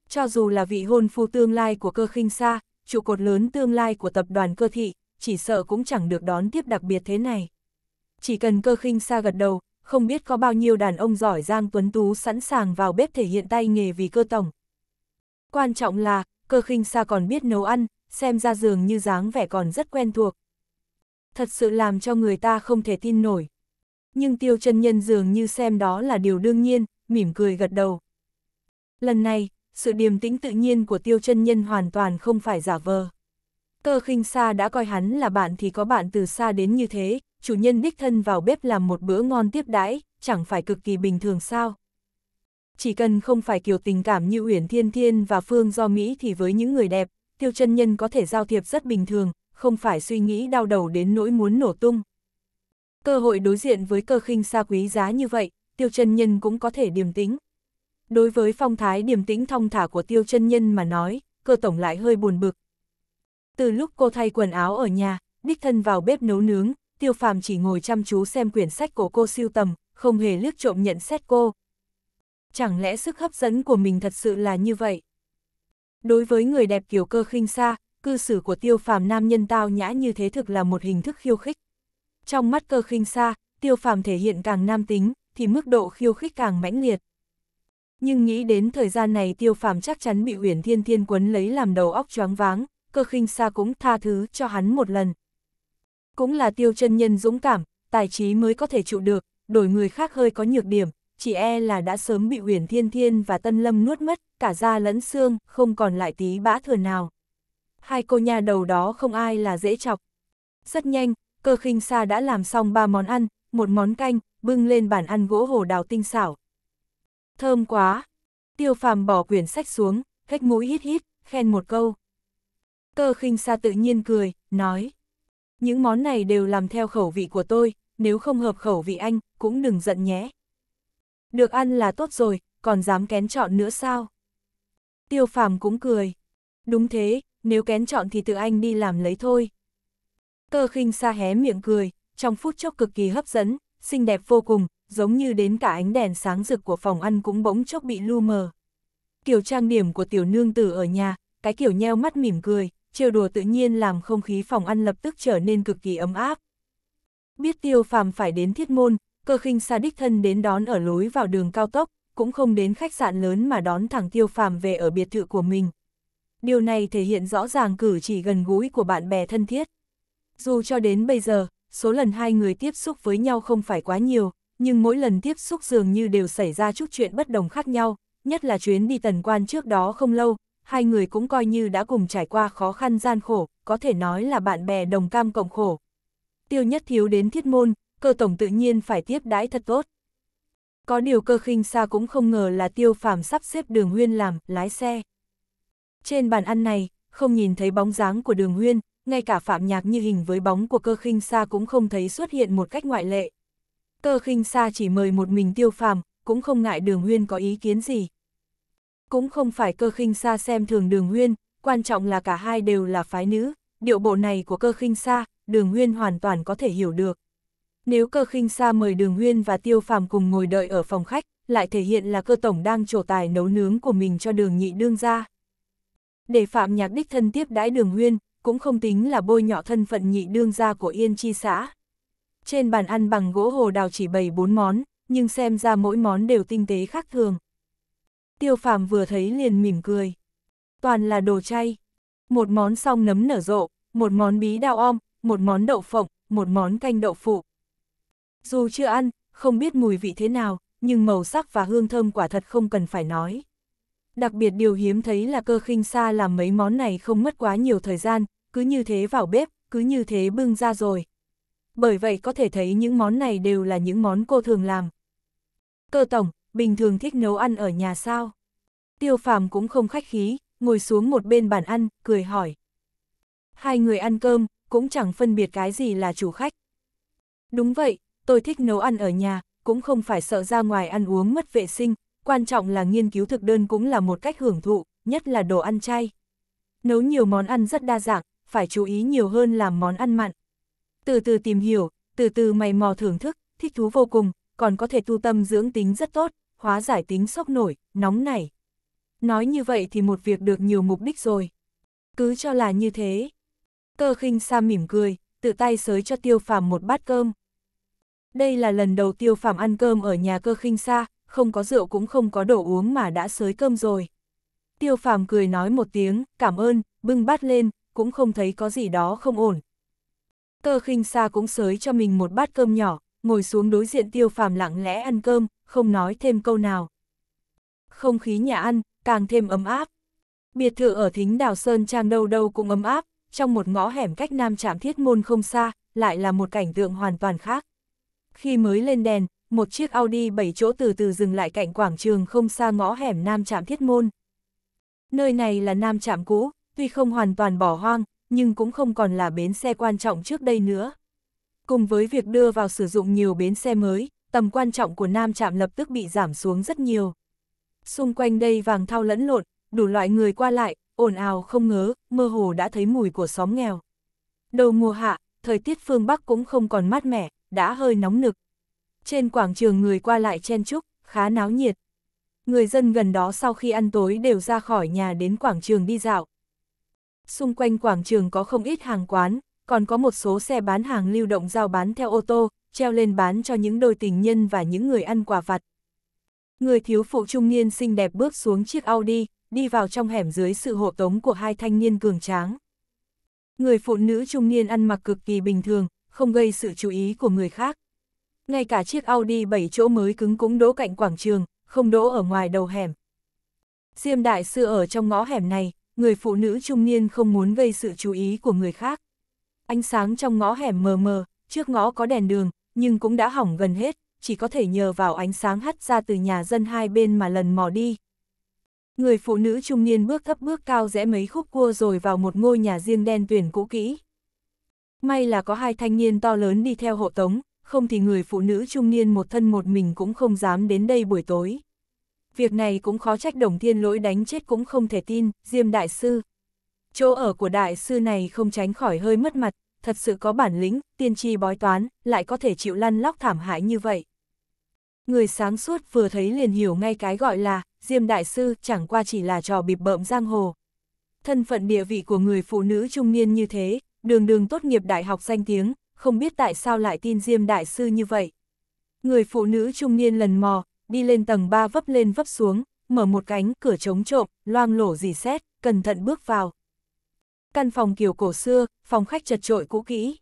[SPEAKER 1] cho dù là vị hôn phu tương lai của cơ khinh xa, trụ cột lớn tương lai của tập đoàn cơ thị, chỉ sợ cũng chẳng được đón tiếp đặc biệt thế này. Chỉ cần cơ khinh xa gật đầu, không biết có bao nhiêu đàn ông giỏi giang tuấn tú sẵn sàng vào bếp thể hiện tay nghề vì cơ tổng. Quan trọng là, cơ khinh xa còn biết nấu ăn, xem ra giường như dáng vẻ còn rất quen thuộc. Thật sự làm cho người ta không thể tin nổi. Nhưng tiêu chân nhân dường như xem đó là điều đương nhiên, mỉm cười gật đầu. Lần này, sự điềm tĩnh tự nhiên của tiêu chân nhân hoàn toàn không phải giả vờ. Cơ khinh xa đã coi hắn là bạn thì có bạn từ xa đến như thế, chủ nhân đích thân vào bếp làm một bữa ngon tiếp đãi, chẳng phải cực kỳ bình thường sao. Chỉ cần không phải kiểu tình cảm như Uyển Thiên Thiên và Phương do Mỹ thì với những người đẹp, tiêu chân nhân có thể giao thiệp rất bình thường, không phải suy nghĩ đau đầu đến nỗi muốn nổ tung. Cơ hội đối diện với cơ khinh xa quý giá như vậy, tiêu chân nhân cũng có thể điềm tĩnh đối với phong thái điềm tĩnh thong thả của tiêu chân nhân mà nói, cơ tổng lại hơi buồn bực. Từ lúc cô thay quần áo ở nhà, đích thân vào bếp nấu nướng, tiêu phàm chỉ ngồi chăm chú xem quyển sách của cô siêu tầm, không hề liếc trộm nhận xét cô. Chẳng lẽ sức hấp dẫn của mình thật sự là như vậy? Đối với người đẹp kiểu cơ khinh xa, cư xử của tiêu phàm nam nhân tao nhã như thế thực là một hình thức khiêu khích. Trong mắt cơ khinh xa, tiêu phàm thể hiện càng nam tính, thì mức độ khiêu khích càng mãnh liệt. Nhưng nghĩ đến thời gian này tiêu phàm chắc chắn bị huyền thiên thiên quấn lấy làm đầu óc choáng váng, cơ khinh xa cũng tha thứ cho hắn một lần. Cũng là tiêu chân nhân dũng cảm, tài trí mới có thể chịu được, đổi người khác hơi có nhược điểm, chỉ e là đã sớm bị huyền thiên thiên và tân lâm nuốt mất, cả da lẫn xương, không còn lại tí bã thừa nào. Hai cô nhà đầu đó không ai là dễ chọc. Rất nhanh, cơ khinh xa đã làm xong ba món ăn, một món canh, bưng lên bàn ăn gỗ hồ đào tinh xảo, thơm quá. Tiêu phàm bỏ quyển sách xuống, khách mũi hít hít, khen một câu. Cơ khinh xa tự nhiên cười, nói. Những món này đều làm theo khẩu vị của tôi, nếu không hợp khẩu vị anh, cũng đừng giận nhé. Được ăn là tốt rồi, còn dám kén chọn nữa sao? Tiêu phàm cũng cười. Đúng thế, nếu kén chọn thì tự anh đi làm lấy thôi. Cơ khinh xa hé miệng cười, trong phút chốc cực kỳ hấp dẫn, xinh đẹp vô cùng, giống như đến cả ánh đèn sáng rực của phòng ăn cũng bỗng chốc bị lu mờ. Kiểu trang điểm của tiểu nương tử ở nhà, cái kiểu nheo mắt mỉm cười, trêu đùa tự nhiên làm không khí phòng ăn lập tức trở nên cực kỳ ấm áp. Biết tiêu phàm phải đến thiết môn, cơ khinh xa đích thân đến đón ở lối vào đường cao tốc, cũng không đến khách sạn lớn mà đón thẳng tiêu phàm về ở biệt thự của mình. Điều này thể hiện rõ ràng cử chỉ gần gũi của bạn bè thân thiết. Dù cho đến bây giờ, số lần hai người tiếp xúc với nhau không phải quá nhiều, nhưng mỗi lần tiếp xúc dường như đều xảy ra chút chuyện bất đồng khác nhau, nhất là chuyến đi tần quan trước đó không lâu, hai người cũng coi như đã cùng trải qua khó khăn gian khổ, có thể nói là bạn bè đồng cam cộng khổ. Tiêu nhất thiếu đến thiết môn, cơ tổng tự nhiên phải tiếp đãi thật tốt. Có điều cơ khinh xa cũng không ngờ là tiêu phàm sắp xếp đường huyên làm, lái xe. Trên bàn ăn này, không nhìn thấy bóng dáng của đường huyên, ngay cả phạm nhạc như hình với bóng của cơ khinh xa cũng không thấy xuất hiện một cách ngoại lệ. Cơ khinh xa chỉ mời một mình tiêu phàm, cũng không ngại đường huyên có ý kiến gì. Cũng không phải cơ khinh xa xem thường đường huyên, quan trọng là cả hai đều là phái nữ, điệu bộ này của cơ khinh xa, đường huyên hoàn toàn có thể hiểu được. Nếu cơ khinh xa mời đường huyên và tiêu phàm cùng ngồi đợi ở phòng khách, lại thể hiện là cơ tổng đang trổ tài nấu nướng của mình cho đường nhị đương ra. Để phạm nhạc đích thân tiếp đãi đường huyên, cũng không tính là bôi nhọ thân phận nhị đương gia của Yên Chi xã. Trên bàn ăn bằng gỗ hồ đào chỉ bày bốn món, nhưng xem ra mỗi món đều tinh tế khác thường. Tiêu phàm vừa thấy liền mỉm cười. Toàn là đồ chay. Một món song nấm nở rộ, một món bí đào om, một món đậu phộng, một món canh đậu phụ. Dù chưa ăn, không biết mùi vị thế nào, nhưng màu sắc và hương thơm quả thật không cần phải nói. Đặc biệt điều hiếm thấy là cơ khinh xa làm mấy món này không mất quá nhiều thời gian, cứ như thế vào bếp, cứ như thế bưng ra rồi, bởi vậy có thể thấy những món này đều là những món cô thường làm. Cơ tổng, bình thường thích nấu ăn ở nhà sao? Tiêu phàm cũng không khách khí, ngồi xuống một bên bàn ăn, cười hỏi. Hai người ăn cơm, cũng chẳng phân biệt cái gì là chủ khách. Đúng vậy, tôi thích nấu ăn ở nhà, cũng không phải sợ ra ngoài ăn uống mất vệ sinh, quan trọng là nghiên cứu thực đơn cũng là một cách hưởng thụ, nhất là đồ ăn chay. Nấu nhiều món ăn rất đa dạng, phải chú ý nhiều hơn làm món ăn mặn từ từ tìm hiểu, từ từ mày mò thưởng thức, thích thú vô cùng, còn có thể tu tâm dưỡng tính rất tốt, hóa giải tính sốc nổi, nóng nảy. Nói như vậy thì một việc được nhiều mục đích rồi. Cứ cho là như thế. Cơ khinh sa mỉm cười, tự tay sới cho tiêu phàm một bát cơm. Đây là lần đầu tiêu phàm ăn cơm ở nhà cơ khinh sa, không có rượu cũng không có đồ uống mà đã sới cơm rồi. Tiêu phàm cười nói một tiếng, cảm ơn, bưng bát lên, cũng không thấy có gì đó không ổn, Cơ khinh xa cũng sới cho mình một bát cơm nhỏ, ngồi xuống đối diện tiêu phàm lặng lẽ ăn cơm, không nói thêm câu nào. Không khí nhà ăn, càng thêm ấm áp. Biệt thự ở thính đảo Sơn Trang đâu đâu cũng ấm áp, trong một ngõ hẻm cách Nam Trạm Thiết Môn không xa, lại là một cảnh tượng hoàn toàn khác. Khi mới lên đèn, một chiếc Audi 7 chỗ từ từ dừng lại cạnh quảng trường không xa ngõ hẻm Nam Trạm Thiết Môn. Nơi này là Nam Trạm cũ, tuy không hoàn toàn bỏ hoang, nhưng cũng không còn là bến xe quan trọng trước đây nữa. Cùng với việc đưa vào sử dụng nhiều bến xe mới, tầm quan trọng của Nam Trạm lập tức bị giảm xuống rất nhiều. Xung quanh đây vàng thao lẫn lộn, đủ loại người qua lại, ồn ào không ngớ, mơ hồ đã thấy mùi của xóm nghèo. Đầu mùa hạ, thời tiết phương Bắc cũng không còn mát mẻ, đã hơi nóng nực. Trên quảng trường người qua lại chen chúc, khá náo nhiệt. Người dân gần đó sau khi ăn tối đều ra khỏi nhà đến quảng trường đi dạo, xung quanh quảng trường có không ít hàng quán, còn có một số xe bán hàng lưu động giao bán theo ô tô, treo lên bán cho những đôi tình nhân và những người ăn quả vặt. Người thiếu phụ trung niên xinh đẹp bước xuống chiếc Audi, đi vào trong hẻm dưới sự hộ tống của hai thanh niên cường tráng. Người phụ nữ trung niên ăn mặc cực kỳ bình thường, không gây sự chú ý của người khác. Ngay cả chiếc Audi 7 chỗ mới cứng cũng đỗ cạnh quảng trường, không đỗ ở ngoài đầu hẻm. Diêm đại sư ở trong ngõ hẻm này, người phụ nữ trung niên không muốn gây sự chú ý của người khác. Ánh sáng trong ngõ hẻm mờ mờ, trước ngõ có đèn đường, nhưng cũng đã hỏng gần hết, chỉ có thể nhờ vào ánh sáng hắt ra từ nhà dân hai bên mà lần mò đi. Người phụ nữ trung niên bước thấp bước cao rẽ mấy khúc cua rồi vào một ngôi nhà riêng đen tuyển cũ kỹ. May là có hai thanh niên to lớn đi theo hộ tống, không thì người phụ nữ trung niên một thân một mình cũng không dám đến đây buổi tối việc này cũng khó trách đồng thiên lỗi đánh chết cũng không thể tin, Diêm Đại Sư. Chỗ ở của Đại Sư này không tránh khỏi hơi mất mặt, thật sự có bản lĩnh, tiên tri bói toán, lại có thể chịu lăn lóc thảm hại như vậy. Người sáng suốt vừa thấy liền hiểu ngay cái gọi là, Diêm Đại Sư chẳng qua chỉ là trò bịp bợm giang hồ. Thân phận địa vị của người phụ nữ trung niên như thế, đường đường tốt nghiệp đại học danh tiếng, không biết tại sao lại tin Diêm Đại Sư như vậy. Người phụ nữ trung niên lần mò, đi lên tầng 3 vấp lên vấp xuống, mở một cánh cửa chống trộm, loang lổ dì xét, cẩn thận bước vào. Căn phòng kiểu cổ xưa, phòng khách chật trội cũ kỹ.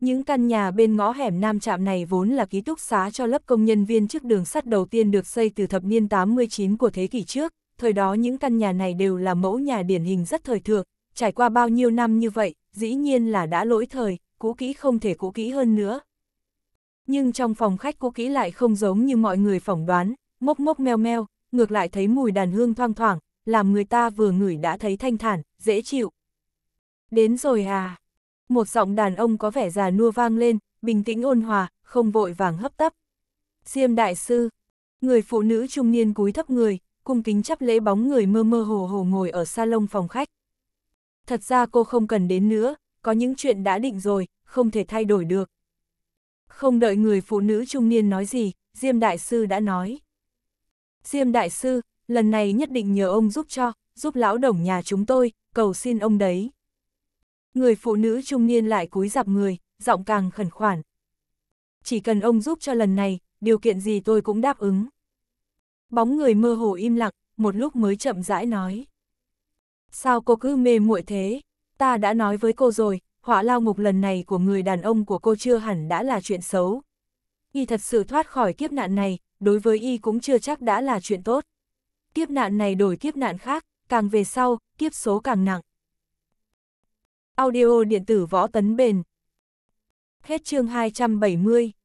[SPEAKER 1] Những căn nhà bên ngõ hẻm Nam Trạm này vốn là ký túc xá cho lớp công nhân viên trước đường sắt đầu tiên được xây từ thập niên 89 của thế kỷ trước, thời đó những căn nhà này đều là mẫu nhà điển hình rất thời thượng, trải qua bao nhiêu năm như vậy, dĩ nhiên là đã lỗi thời, cũ kỹ không thể cũ kỹ hơn nữa nhưng trong phòng khách cũ kỹ lại không giống như mọi người phỏng đoán, mốc mốc meo meo, ngược lại thấy mùi đàn hương thoang thoảng, làm người ta vừa ngửi đã thấy thanh thản, dễ chịu. Đến rồi à? Một giọng đàn ông có vẻ già nua vang lên, bình tĩnh ôn hòa, không vội vàng hấp tấp. Diêm đại sư, người phụ nữ trung niên cúi thấp người, cung kính chấp lễ bóng người mơ mơ hồ hồ ngồi ở salon phòng khách. Thật ra cô không cần đến nữa, có những chuyện đã định rồi, không thể thay đổi được. Không đợi người phụ nữ trung niên nói gì, Diêm Đại Sư đã nói. Diêm Đại Sư, lần này nhất định nhờ ông giúp cho, giúp lão đồng nhà chúng tôi, cầu xin ông đấy. Người phụ nữ trung niên lại cúi dạp người, giọng càng khẩn khoản. Chỉ cần ông giúp cho lần này, điều kiện gì tôi cũng đáp ứng. Bóng người mơ hồ im lặng, một lúc mới chậm rãi nói. Sao cô cứ mê muội thế? Ta đã nói với cô rồi, họa lao ngục lần này của người đàn ông của cô chưa hẳn đã là chuyện xấu. Y thật sự thoát khỏi kiếp nạn này, đối với Y cũng chưa chắc đã là chuyện tốt. Kiếp nạn này đổi kiếp nạn khác, càng về sau, kiếp số càng nặng. Audio điện tử võ tấn bền Hết chương 270